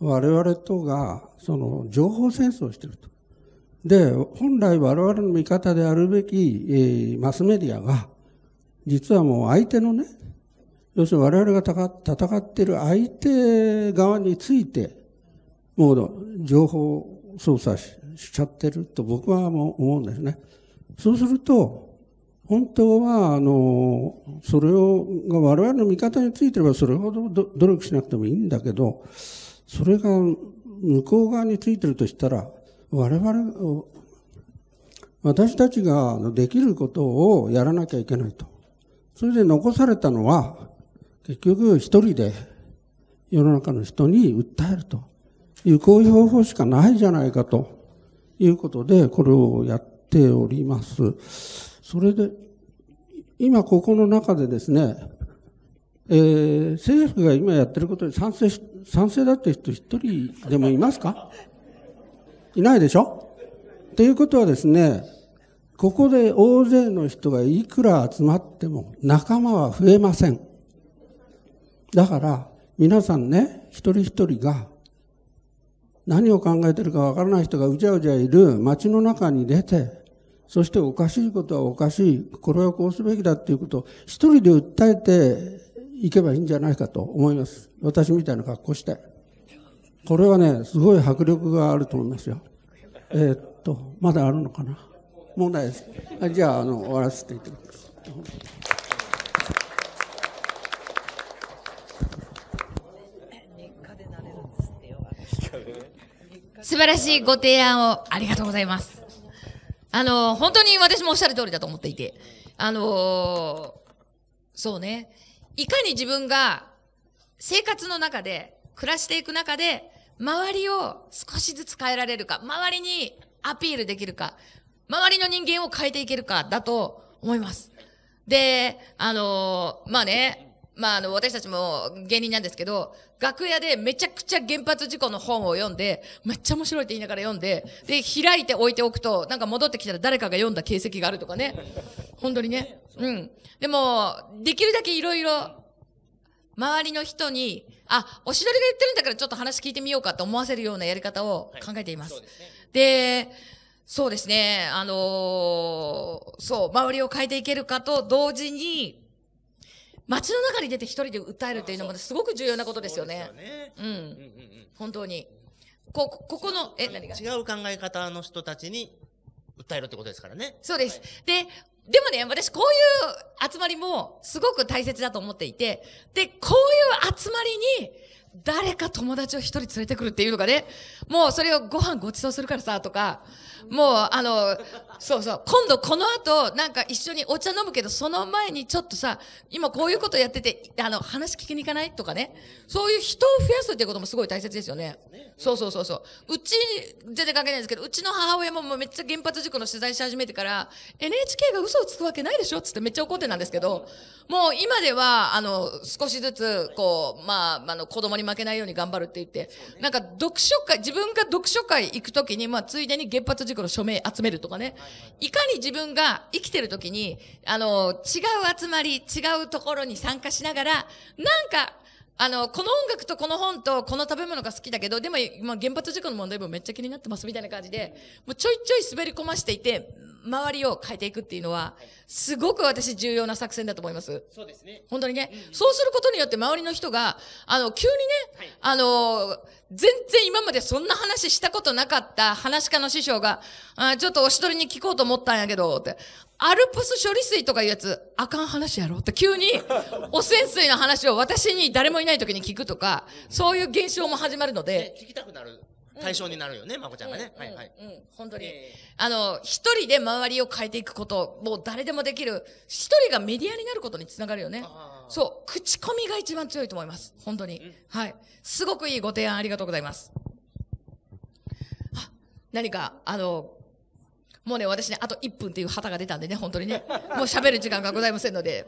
我々とがその情報戦争をしていると。で本来我々の味方であるべき、えー、マスメディアが実はもう相手のね要するに我々が戦っている相手側についてもう情報操作しちゃってると僕はもう思うんですね。そうすると本当は、あの、それを、我々の味方についてればそれほど努力しなくてもいいんだけど、それが向こう側についてるとしたら、我々、私たちができることをやらなきゃいけないと。それで残されたのは、結局一人で世の中の人に訴えるという、こういう方法しかないじゃないかということで、これをやっております。それで、今ここの中でですね、えー、政府が今やってることに賛成、賛成だって人一人でもいますかいないでしょということはですね、ここで大勢の人がいくら集まっても仲間は増えません。だから皆さんね、一人一人が何を考えてるかわからない人がうじゃうじゃいる街の中に出てそしておかしいことはおかしい、これはこうすべきだっていうことを一人で訴えていけばいいんじゃないかと思います。私みたいな格好して。これはね、すごい迫力があると思いますよ。えー、っと、まだあるのかな問題です。じゃあ、あの、終わらせていただきます。素晴らしいご提案をありがとうございます。あの、本当に私もおっしゃる通りだと思っていて。あのそうね。いかに自分が生活の中で、暮らしていく中で、周りを少しずつ変えられるか、周りにアピールできるか、周りの人間を変えていけるかだと思います。で、あのまあね、まああの、私たちも芸人なんですけど、楽屋でめちゃくちゃ原発事故の本を読んで、めっちゃ面白いって言いながら読んで、で、開いて置いておくと、なんか戻ってきたら誰かが読んだ形跡があるとかね。本当にね。うん。でも、できるだけいろいろ、周りの人に、あ、おしどりが言ってるんだからちょっと話聞いてみようかと思わせるようなやり方を考えています。はい、で、ね、そうですね、あのー、そう、周りを変えていけるかと同時に、街の中に出て一人で訴えるっていうのもすごく重要なことですよね。うよねうん、うんうん。本当に。こ、ここの、え、何が違う考え方の人たちに訴えるってことですからね。そうです。はい、で、でもね、私こういう集まりもすごく大切だと思っていて、で、こういう集まりに、誰か友達を一人連れてくるっていうのがね、もうそれをご飯ごちそうするからさ、とか、もうあの、そうそう、今度この後、なんか一緒にお茶飲むけど、その前にちょっとさ、今こういうことやってて、あの、話聞きに行かないとかね、そういう人を増やすっていうこともすごい大切ですよね。そうそうそうそう。うち、全然関係ないですけど、うちの母親ももうめっちゃ原発事故の取材し始めてから、NHK が嘘をつくわけないでしょつってめっちゃ怒ってたんですけど、もう今では、あの、少しずつ、こう、まあ、あの、子供に負けないように頑張るって言って、ね、なんか読書会、自分が読書会行くときに、まあ、ついでに原発事故の署名集めるとかね、いかに自分が生きてるときに、あの、違う集まり、違うところに参加しながら、なんか、あの、この音楽とこの本とこの食べ物が好きだけど、でも、ま原発事故の問題もめっちゃ気になってますみたいな感じで、もうちょいちょい滑り込ましていて、周りを変えていくっていうのは、すごく私重要な作戦だと思います。そうですね。本当にね。うんそうすることによって周りの人が、あの、急にね、はい、あの、全然今までそんな話したことなかった話家の師匠が、あちょっとおしどりに聞こうと思ったんやけど、って、アルプス処理水とかいうやつ、あかん話やろって急に、汚染水の話を私に誰もいない時に聞くとか、そういう現象も始まるので。聞きたくなる対象になるよね、まこちゃんがね。はいはい。うん、本当に。あの、一人で周りを変えていくこと、もう誰でもできる、一人がメディアになることにつながるよね。そう、口コミが一番強いと思います。本当に。はい。すごくいいご提案ありがとうございます。何か、あの、もうね、私ね、あと1分っていう旗が出たんでね、本当にね。もう喋る時間がございませんので。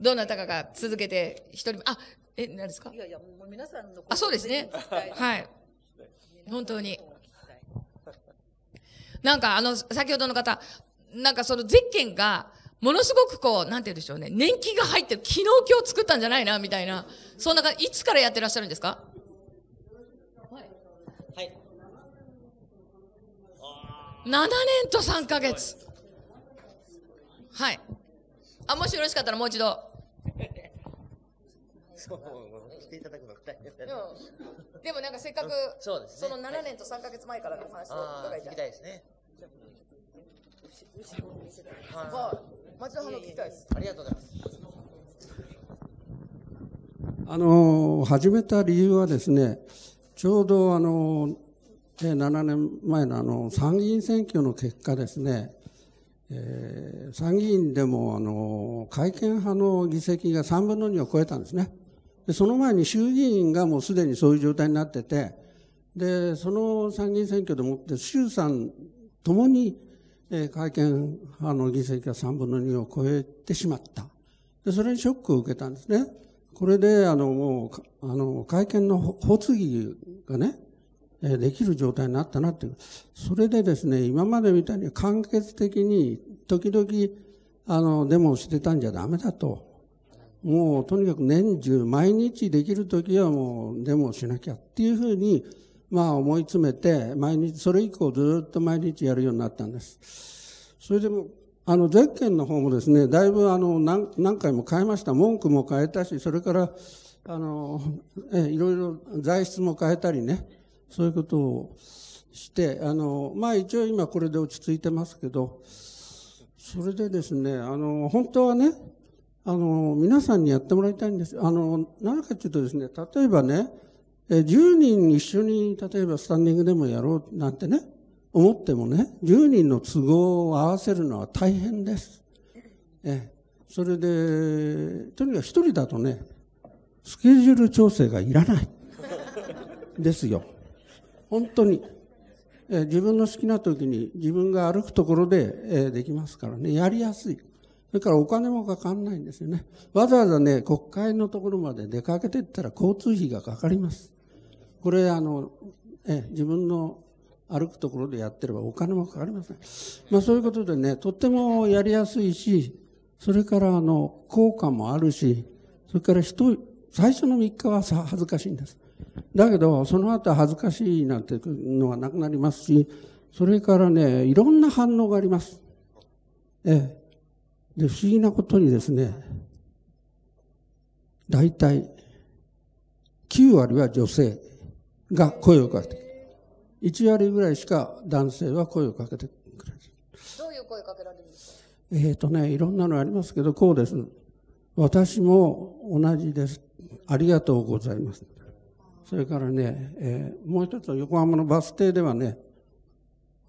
どなたかが続けて、一人、あ、え、何ですかいやいや、もう皆さんのあ、そうですね。はい。本当に。なんか、あの、先ほどの方、なんかそのゼッケンが、ものすごくこう、なんて言うんでしょうね、年季が入ってる、昨日今日作ったんじゃないな、みたいな。そんな感じ、いつからやってらっしゃるんですかはい。はい。7年と3か月。はい。あ、もしよろしかったらもう一度。でもなんかせっかく、そね、その7年と3か月前からの話を伺いた聞きたいですね。町田聞きたいです。ありがとうございます。あの、始めた理由はですね、ちょうどあの、7年前のあの参議院選挙の結果ですね、えー、参議院でもあの改憲派の議席が3分の2を超えたんですねでその前に衆議院がもうすでにそういう状態になっててでその参議院選挙でもって衆参ともに、えー、改憲派の議席が3分の2を超えてしまったでそれにショックを受けたんですねこれであのもうあの改憲の発議がねできる状態になったなっていう。それでですね、今までみたいに間欠的に時々あのデモをしてたんじゃダメだと。もうとにかく年中毎日できる時はもうデモをしなきゃっていうふうにまあ思い詰めて毎日それ以降ずっと毎日やるようになったんです。それでもあのゼッケンの方もですねだいぶあの何何回も変えました文句も変えたしそれからあのえいろいろ材質も変えたりねそういうことをしてあの、まあ、一応今これで落ち着いてますけどそれでですねあの本当はねあの皆さんにやってもらいたいんですあの何かというとですね例えばね10人一緒に例えばスタンディングでもやろうなんてね思ってもね10人の都合を合わせるのは大変です。えそれでとにかく1人だとねスケジュール調整がいらないですよ。本当に、自分の好きな時に自分が歩くところで、できますからね、やりやすい。それからお金もかかんないんですよね。わざわざね、国会のところまで出かけていったら交通費がかかります。これ、あの、え自分の歩くところでやってればお金もかかりません。まあそういうことでね、とってもやりやすいし、それからあの、効果もあるし、それから人、最初の3日はさ恥ずかしいんです。だけどその後恥ずかしいなんていうのはなくなりますしそれからねいろんな反応があります。ええ、で不思議なことにですね大体9割は女性が声をかけて1割ぐらいしか男性は声をかけてくれるどういう声かけられるんですかえっ、ー、とねいろんなのありますけどこうです私も同じですありがとうございますそれからね、えー、もう一つは横浜のバス停ではね、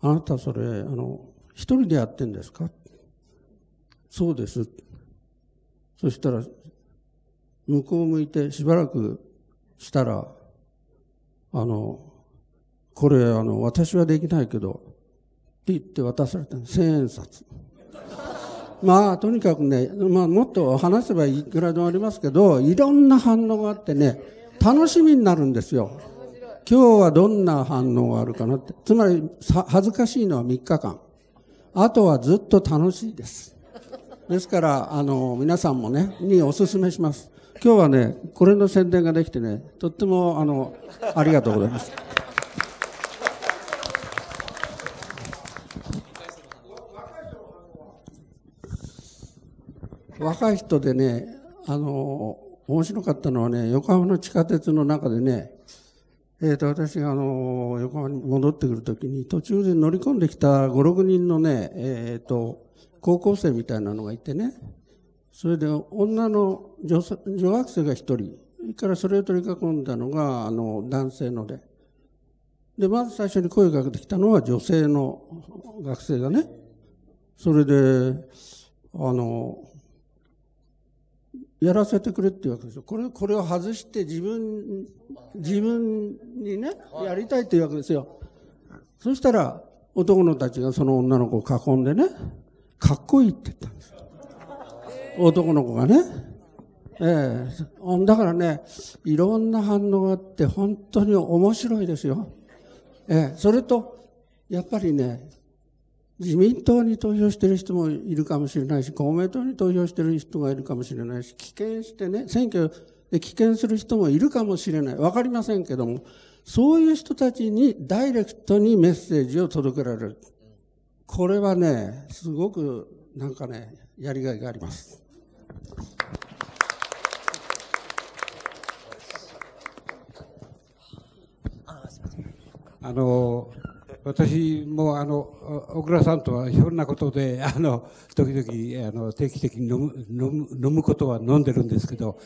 あなたそれ、あの、一人でやってんですかそうです。そしたら、向こう向いてしばらくしたら、あの、これ、あの、私はできないけど、って言って渡された千円札。まあ、とにかくね、まあ、もっと話せばいくらでもありますけど、いろんな反応があってね、楽しみになるんですよ。今日はどんな反応があるかなって。つまり、恥ずかしいのは3日間。あとはずっと楽しいです。ですから、あの、皆さんもね、にお勧めします。今日はね、これの宣伝ができてね、とっても、あの、ありがとうございます。若い人でね、あの、面白かったのはね、横浜の地下鉄の中でね、えっ、ー、と、私があの、横浜に戻ってくるときに、途中で乗り込んできた5、6人のね、えっ、ー、と、高校生みたいなのがいてね、それで女の女女学生が1人、それからそれを取り囲んだのが、あの、男性ので。で、まず最初に声をかけてきたのは女性の学生がね、それで、あの、やらせてくれって言うわけですよ。これ、これを外して自分、自分にね、やりたいっていうわけですよ。そしたら、男のたちがその女の子を囲んでね、かっこいいって言ったんですよ。男の子がね。ええー、だからね、いろんな反応があって、本当に面白いですよ。ええー、それと、やっぱりね、自民党に投票してる人もいるかもしれないし、公明党に投票してる人がいるかもしれないし、棄権してね、選挙で棄権する人もいるかもしれない。わかりませんけども、そういう人たちにダイレクトにメッセージを届けられる。これはね、すごくなんかね、やりがいがあります。あの私もあの小倉さんとはいろんなことで あの時々あの定期的に飲む飲む飲むことは飲んでるんですけど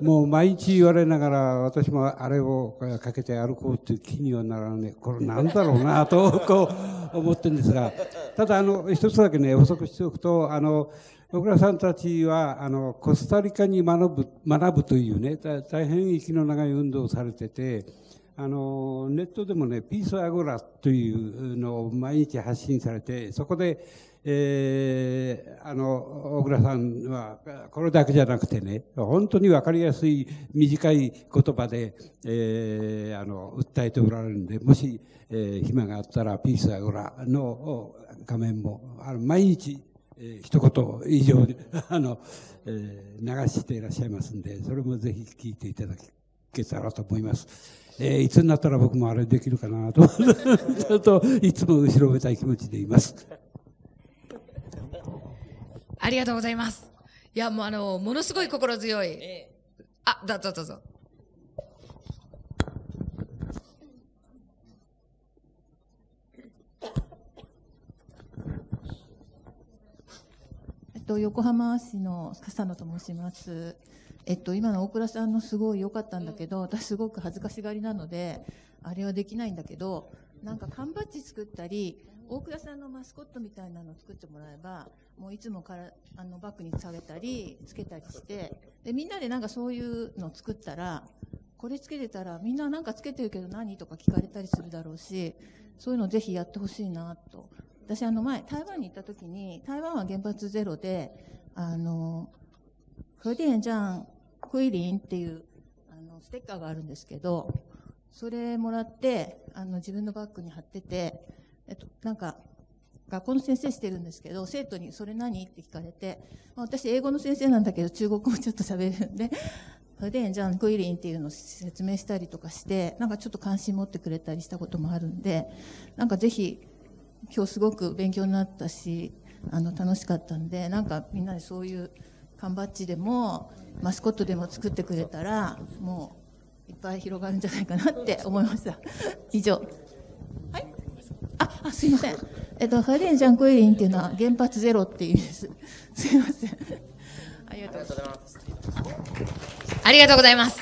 もう毎日言われながら私もあれをかけて歩こうという気にはならないこれなんだろうなと こう思ってるんですがただあの一つだけね補足しておくとあの小倉さんたちはあのコスタリカに学ぶ学ぶというね大変息の長い運動をされてて。あの、ネットでもね、ピースアゴラというのを毎日発信されて、そこで、えー、あの、小倉さんは、これだけじゃなくてね、本当にわかりやすい短い言葉で、えー、あの、訴えておられるんで、もし、えー、暇があったら、ピースアゴラの画面も、あの、毎日、えー、一言以上、あの、えー、流していらっしゃいますんで、それもぜひ聞いていただけたらと思います。えー、いつになったら僕もあれできるかなと ちょっといつも後ろめたい気持ちでいます。ありがとうございます。いや、もうあの、ものすごい心強い。あ、どうぞどうぞ。と横浜市の笠野と申します。えっと、今の大倉さんのすごい良かったんだけど、私すごく恥ずかしがりなので、あれはできないんだけど、なんか缶バッジ作ったり、大倉さんのマスコットみたいなのを作ってもらえば、もういつもからあのバッグに下げたり、つけたりして、で、みんなでなんかそういうの作ったら、これつけてたら、みんななんかつけてるけど何とか聞かれたりするだろうし、そういうのぜひやってほしいなと。私あの前、台湾に行った時に、台湾は原発ゼロで、あの、ィエンジャあクイリンっていうあのステッカーがあるんですけど、それもらってあの自分のバッグに貼ってて、えっと、なんか学校の先生してるんですけど生徒に「それ何?」って聞かれて、まあ、私英語の先生なんだけど中国語ちょっと喋るんで それでじゃあクイリンっていうのを説明したりとかしてなんかちょっと関心持ってくれたりしたこともあるんでなんかぜひ今日すごく勉強になったしあの楽しかったんでなんかみんなでそういう。缶バッジでもマスコットでも作ってくれたらもういっぱい広がるんじゃないかなって 思いました 以上はいああすいませんえっとファイデンジャンクエリンっていうのは原発ゼロっていう意味です すいませんありがとうございますありがとうございます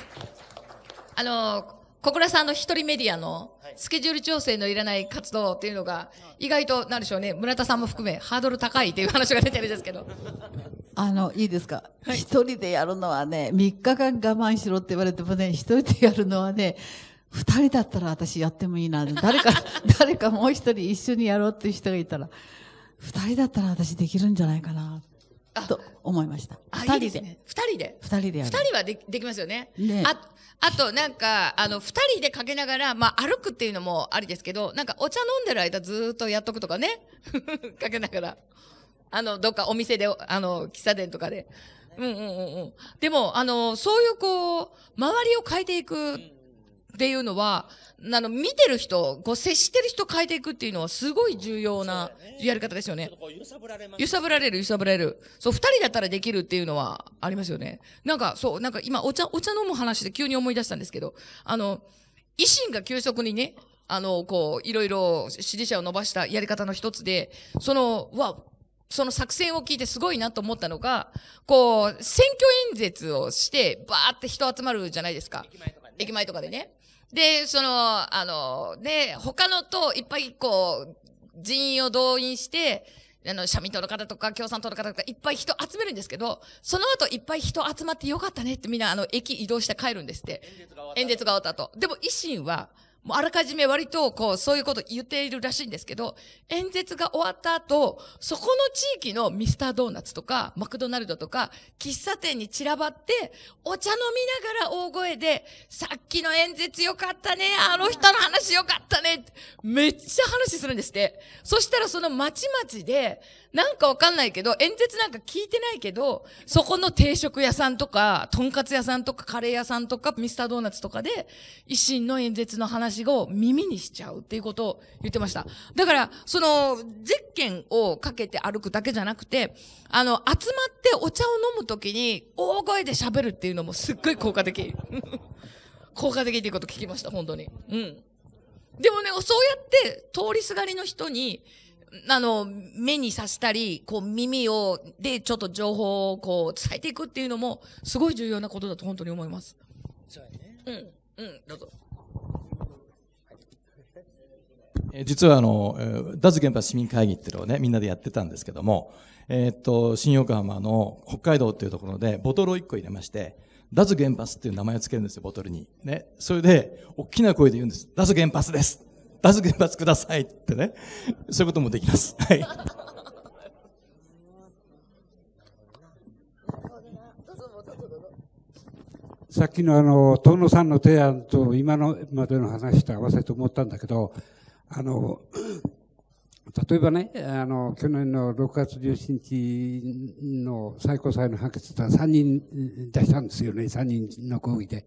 あの小倉さんの一人メディアのスケジュール調整のいらない活動っていうのが、意外と、なんでしょうね、村田さんも含め、ハードル高いっていう話が出てるんですけど。あの、いいですか。一、はい、人でやるのはね、3日間我慢しろって言われてもね、一人でやるのはね、二人だったら私やってもいいな。誰か、誰かもう一人一緒にやろうっていう人がいたら、二人だったら私できるんじゃないかな。と思いました。二人で。二、ね、人で。二人でやる。二人はでできますよね。ねああとなんか、あの、二人でかけながら、まあ歩くっていうのもありですけど、なんかお茶飲んでる間ずっとやっとくとかね。かけながら。あの、どっかお店で、あの、喫茶店とかで。うんうんうんうん。でも、あの、そういうこう、周りを変えていくっていうのは、あの、見てる人、こう、接してる人変えていくっていうのはすごい重要なやり方ですよね。揺さぶられます、揺さぶられる、揺さぶられる。そう、二人だったらできるっていうのはありますよね。なんか、そう、なんか今、お茶、お茶飲む話で急に思い出したんですけど、あの、維新が急速にね、あの、こう、いろいろ支持者を伸ばしたやり方の一つで、その、わ、その作戦を聞いてすごいなと思ったのが、こう、選挙演説をして、バーって人集まるじゃないですか。駅前とかでね。で、その、あの、で、他のといっぱいこう、人員を動員して、あの、社民党の方とか共産党の方とかいっぱい人集めるんですけど、その後いっぱい人集まってよかったねってみんなあの、駅移動して帰るんですって。演説が終わった後。でも維新は、あらかじめ割とこう、そういうこと言っているらしいんですけど、演説が終わった後、そこの地域のミスタードーナツとか、マクドナルドとか、喫茶店に散らばって、お茶飲みながら大声で、さっきの演説よかったね、あの人の話よかったね、めっちゃ話するんですって。そしたらそのまちまちで、なんかわかんないけど、演説なんか聞いてないけど、そこの定食屋さんとか、とんかつ屋さんとか、カレー屋さんとか、ミスタードーナツとかで、維新の演説の話を耳にしちゃうっていうことを言ってました。だから、その、ゼッケンをかけて歩くだけじゃなくて、あの、集まってお茶を飲むときに、大声で喋るっていうのもすっごい効果的。効果的っていうこと聞きました、本当に。うん。でもね、そうやって、通りすがりの人に、あの、目にさしたり、こう耳を、でちょっと情報をこう伝えていくっていうのも、すごい重要なことだと本当に思います。そうやね。うん、うん、どうぞ。実はあの、脱原発市民会議っていうのをね、みんなでやってたんですけども、えー、っと、新横浜の北海道っていうところで、ボトルを1個入れまして、脱原発っていう名前を付けるんですよ、ボトルに。ね。それで、大きな声で言うんです。脱原発です。脱原発くださいってね。そういうこともできます。はい。さっきのあの、遠野さんの提案と今のまでの話と合わせて思ったんだけど、あの、例えばね、あの、去年の6月17日の最高裁の判決は3人出したんですよね、3人の抗議で。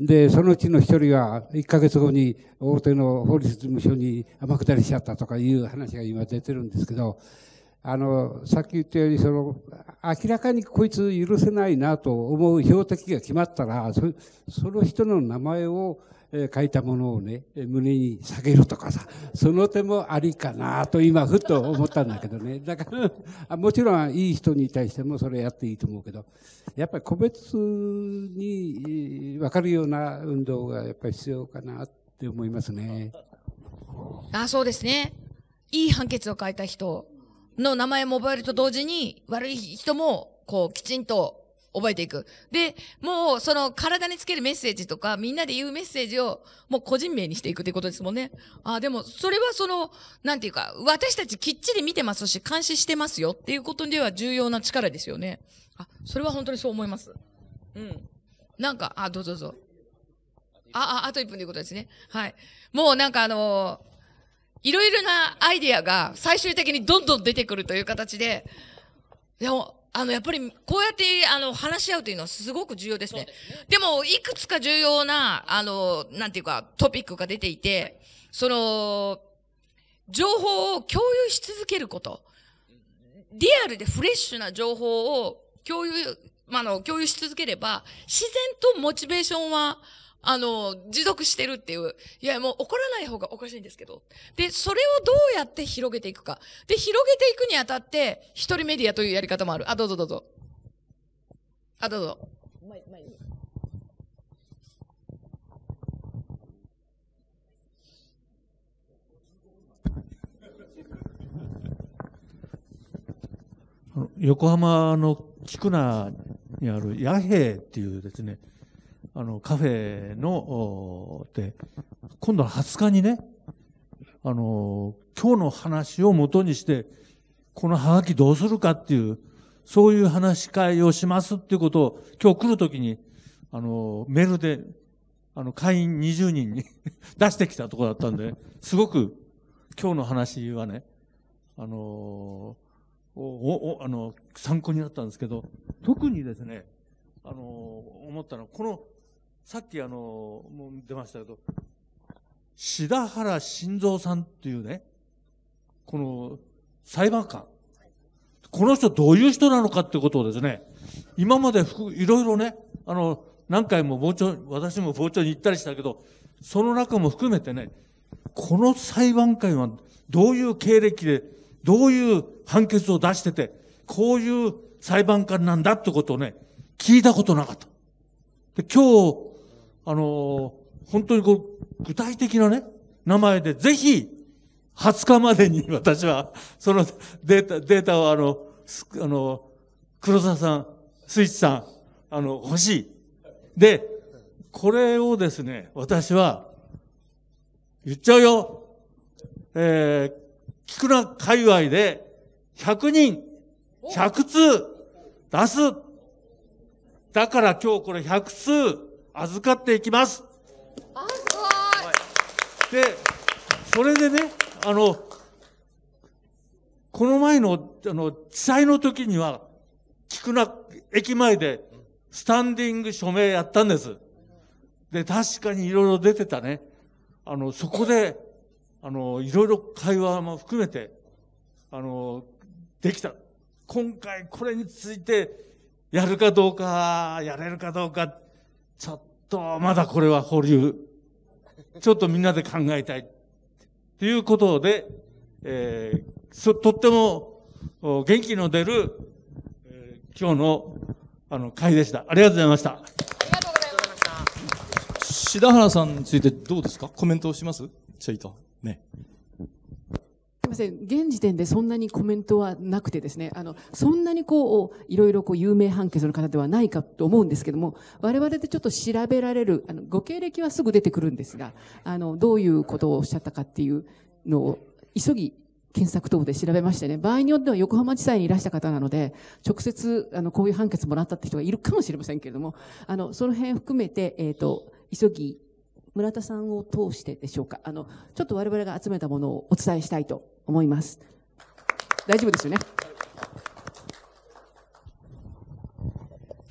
で、そのうちの一人は、1ヶ月後に大手の法律事務所に天下りしちゃったとかいう話が今出てるんですけど、あの、さっき言ったように、その、明らかにこいつ許せないなと思う標的が決まったら、そその人の名前を、書いたものをね、胸に下げるとかさ、その手もありかなと今、ふっと思ったんだけどね。だから、もちろんいい人に対してもそれやっていいと思うけど、やっぱり個別に分かるような運動がやっぱり必要かなって思いますね。あ、そうですね。いい判決を書いた人の名前も覚えると同時に、悪い人も、こう、きちんと覚えていく。で、もう、その体につけるメッセージとか、みんなで言うメッセージを、もう個人名にしていくということですもんね。あ、でも、それはその、なんていうか、私たちきっちり見てますし、監視してますよっていうことでは重要な力ですよね。あ、それは本当にそう思います。うん。なんか、あ、どうぞどうぞ。あ、あ、あと1分ということですね。はい。もうなんかあのー、いろいろなアイディアが最終的にどんどん出てくるという形で、でも、あの、やっぱり、こうやって、あの、話し合うというのはすごく重要ですね。でも、いくつか重要な、あの、なんていうか、トピックが出ていて、その、情報を共有し続けること。リアルでフレッシュな情報を共有、まあ、の、共有し続ければ、自然とモチベーションはあの、持続してるっていう。いや、もう怒らない方がおかしいんですけど。で、それをどうやって広げていくか。で、広げていくにあたって、一人メディアというやり方もある。あ、どうぞどうぞ。あ、どうぞ。い前に。横浜の菊名にある弥平っていうですね、あの、カフェの、で、今度の20日にね、あの、今日の話をもとにして、このハガキどうするかっていう、そういう話し会をしますっていうことを、今日来るときに、あの、メールで、あの、会員20人に 出してきたところだったんで、すごく、今日の話はね、あの、お、お、あの、参考になったんですけど、特にですね、あの、思ったのは、このさっきあのもう出ましたけど田原晋三さんっていうねこの裁判官この人どういう人なのかってことをですね今までいろいろねあの何回も傍聴私も傍聴に行ったりしたけどその中も含めてねこの裁判官はどういう経歴でどういう判決を出しててこういう裁判官なんだってことをね聞いたことなかった。で今日あの、本当にこう、具体的なね、名前で、ぜひ、20日までに 私は、そのデータ、データをあの、あの、黒沢さん、スイッチさん、あの、欲しい。で、これをですね、私は、言っちゃうよ。えー、聞くな界隈で、100人、100通、出す。だから今日これ100通、預かっていきます。あすごいで、それでね、あの、この前の、あの、地裁の時には、菊名駅前で、スタンディング署名やったんです。で、確かにいろいろ出てたね。あの、そこで、あの、いろいろ会話も含めて、あの、できた。今回これについて、やるかどうか、やれるかどうか、ちょっと、まだこれは保留。ちょっとみんなで考えたい。ということで、えー、とっても元気の出る、えー、今日のあの会でした。ありがとうございました。ありがとうございました。白原さんについてどうですかコメントをしますちょいと。ね。みません、現時点でそんなにコメントはなくてですね、あの、そんなにこう、いろいろこう、有名判決の方ではないかと思うんですけども、我々でちょっと調べられる、あの、ご経歴はすぐ出てくるんですが、あの、どういうことをおっしゃったかっていうのを、急ぎ検索等で調べましてね、場合によっては横浜地裁にいらした方なので、直接、あの、こういう判決もらったって人がいるかもしれませんけれども、あの、その辺含めて、えっ、ー、と、急ぎ村田さんを通してでしょうかあのちょっと我々が集めたものをお伝えしたいと思います大丈夫ですよね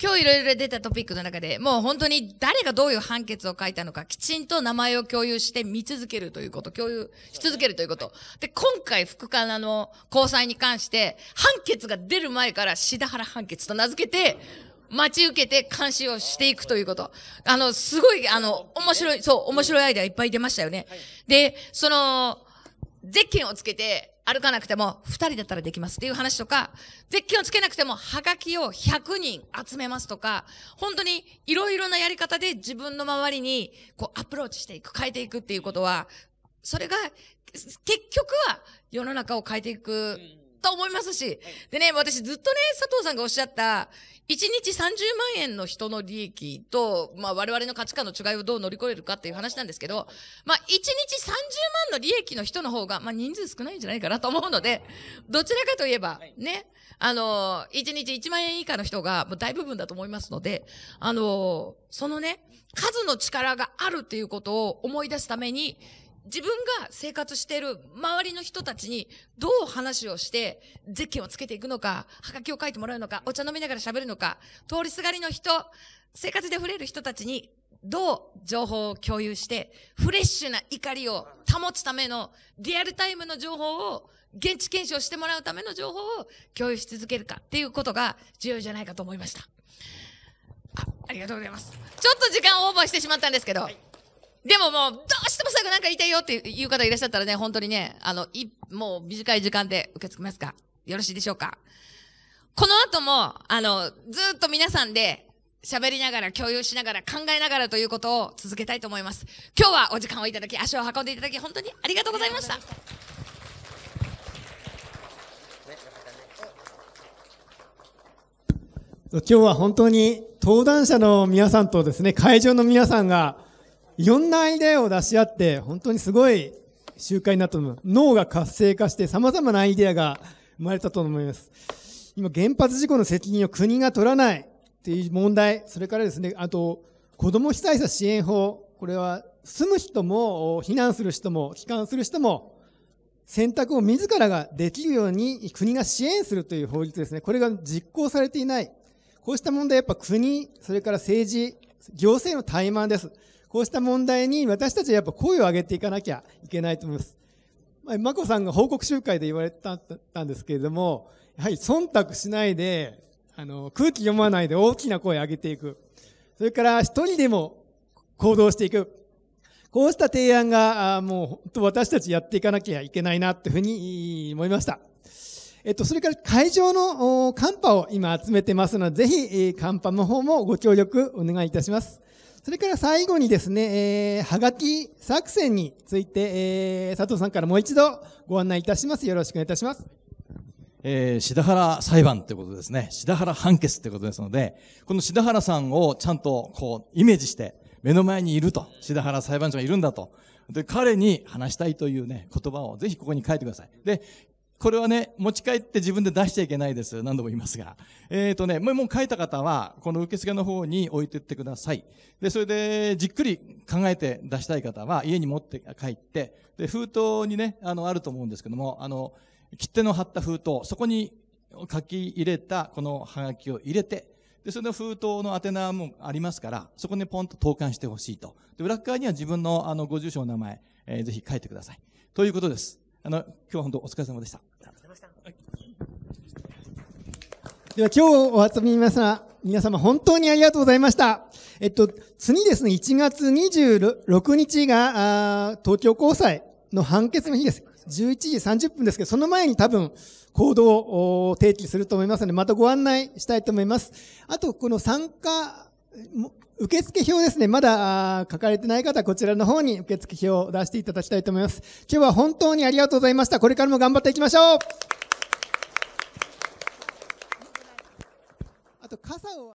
今日いろいろ出たトピックの中でもう本当に誰がどういう判決を書いたのかきちんと名前を共有して見続けるということ共有し続けるということで今回福からの交際に関して判決が出る前からシダハラ判決と名付けて待ち受けて監視をしていくということ。あの、すごい、あの、面白い、そう、面白いアイデアいっぱい出ましたよね。で、その、ゼッケンをつけて歩かなくても二人だったらできますっていう話とか、ゼッケンをつけなくてもはがきを100人集めますとか、本当にいろいろなやり方で自分の周りにこうアプローチしていく、変えていくっていうことは、それが結局は世の中を変えていくと思いますし、でね、私ずっとね、佐藤さんがおっしゃった、1日30万円の人の利益と、まあ我々の価値観の違いをどう乗り越えるかっていう話なんですけど、まあ1日30万の利益の人の方が、まあ人数少ないんじゃないかなと思うので、どちらかといえば、ね、あの、1日1万円以下の人が大部分だと思いますので、あの、そのね、数の力があるっていうことを思い出すために、自分が生活している周りの人たちにどう話をして、ゼッケンをつけていくのか、はがきを書いてもらうのか、お茶飲みながら喋るのか、通りすがりの人、生活で触れる人たちにどう情報を共有して、フレッシュな怒りを保つためのリアルタイムの情報を現地検証してもらうための情報を共有し続けるかっていうことが重要じゃないかと思いました。あありがとうございます。ちょっと時間オーバーしてしまったんですけど、はいでももう、どうしても最後なんか言いたいよっていう方いらっしゃったらね、本当にね、あの、い、もう短い時間で受け付けますかよろしいでしょうかこの後も、あの、ずっと皆さんで喋りながら、共有しながら、考えながらということを続けたいと思います。今日はお時間をいただき、足を運んでいただき、本当にありがとうございました。今日は本当に登壇者の皆さんとですね、会場の皆さんがいろんなアイデアを出し合って、本当にすごい集会になったと思います。脳が活性化して、様々なアイデアが生まれたと思います。今、原発事故の責任を国が取らないっていう問題、それからですね、あと、子ども被災者支援法、これは住む人も、避難する人も、帰還する人も、選択を自らができるように国が支援するという法律ですね。これが実行されていない。こうした問題やっぱ国、それから政治、行政の怠慢です。こうした問題に私たちはやっぱ声を上げていかなきゃいけないと思います。まあ、眞子さんが報告集会で言われたんですけれども、やはり忖度しないで、あの、空気読まないで大きな声を上げていく。それから一人でも行動していく。こうした提案が、もう本当私たちやっていかなきゃいけないなというふうに思いました。えっと、それから会場のカンパを今集めてますので、ぜひカンパの方もご協力お願いいたします。それから最後にですね、えー、はがき作戦について、えー、佐藤さんからもう一度ご案内いたします。よろしくお願いいたします。えー、篠原裁判ってことですね。篠原判決ってことですので、この篠原さんをちゃんとこう、イメージして、目の前にいると。篠原裁判所がいるんだと。で、彼に話したいというね、言葉をぜひここに書いてください。で、これはね、持ち帰って自分で出しちゃいけないです。何度も言いますが。えっ、ー、とね、もうもう書いた方は、この受付の方に置いてってください。で、それで、じっくり考えて出したい方は、家に持って帰って、で、封筒にね、あの、あると思うんですけども、あの、切手の貼った封筒、そこに書き入れた、このハガキを入れて、で、その封筒の宛名もありますから、そこにポンと投函してほしいと。で、裏側には自分の、あの、ご住所の名前、えー、ぜひ書いてください。ということです。あの、今日は本当お疲れ様でした。では今日お集めまさん、皆様本当にありがとうございました。えっと、次ですね、1月26日が、東京高裁の判決の日です。11時30分ですけど、その前に多分、行動を提起すると思いますので、またご案内したいと思います。あと、この参加、受付表ですね。まだ書かれてない方はこちらの方に受付表を出していただきたいと思います。今日は本当にありがとうございました。これからも頑張っていきましょうあと傘を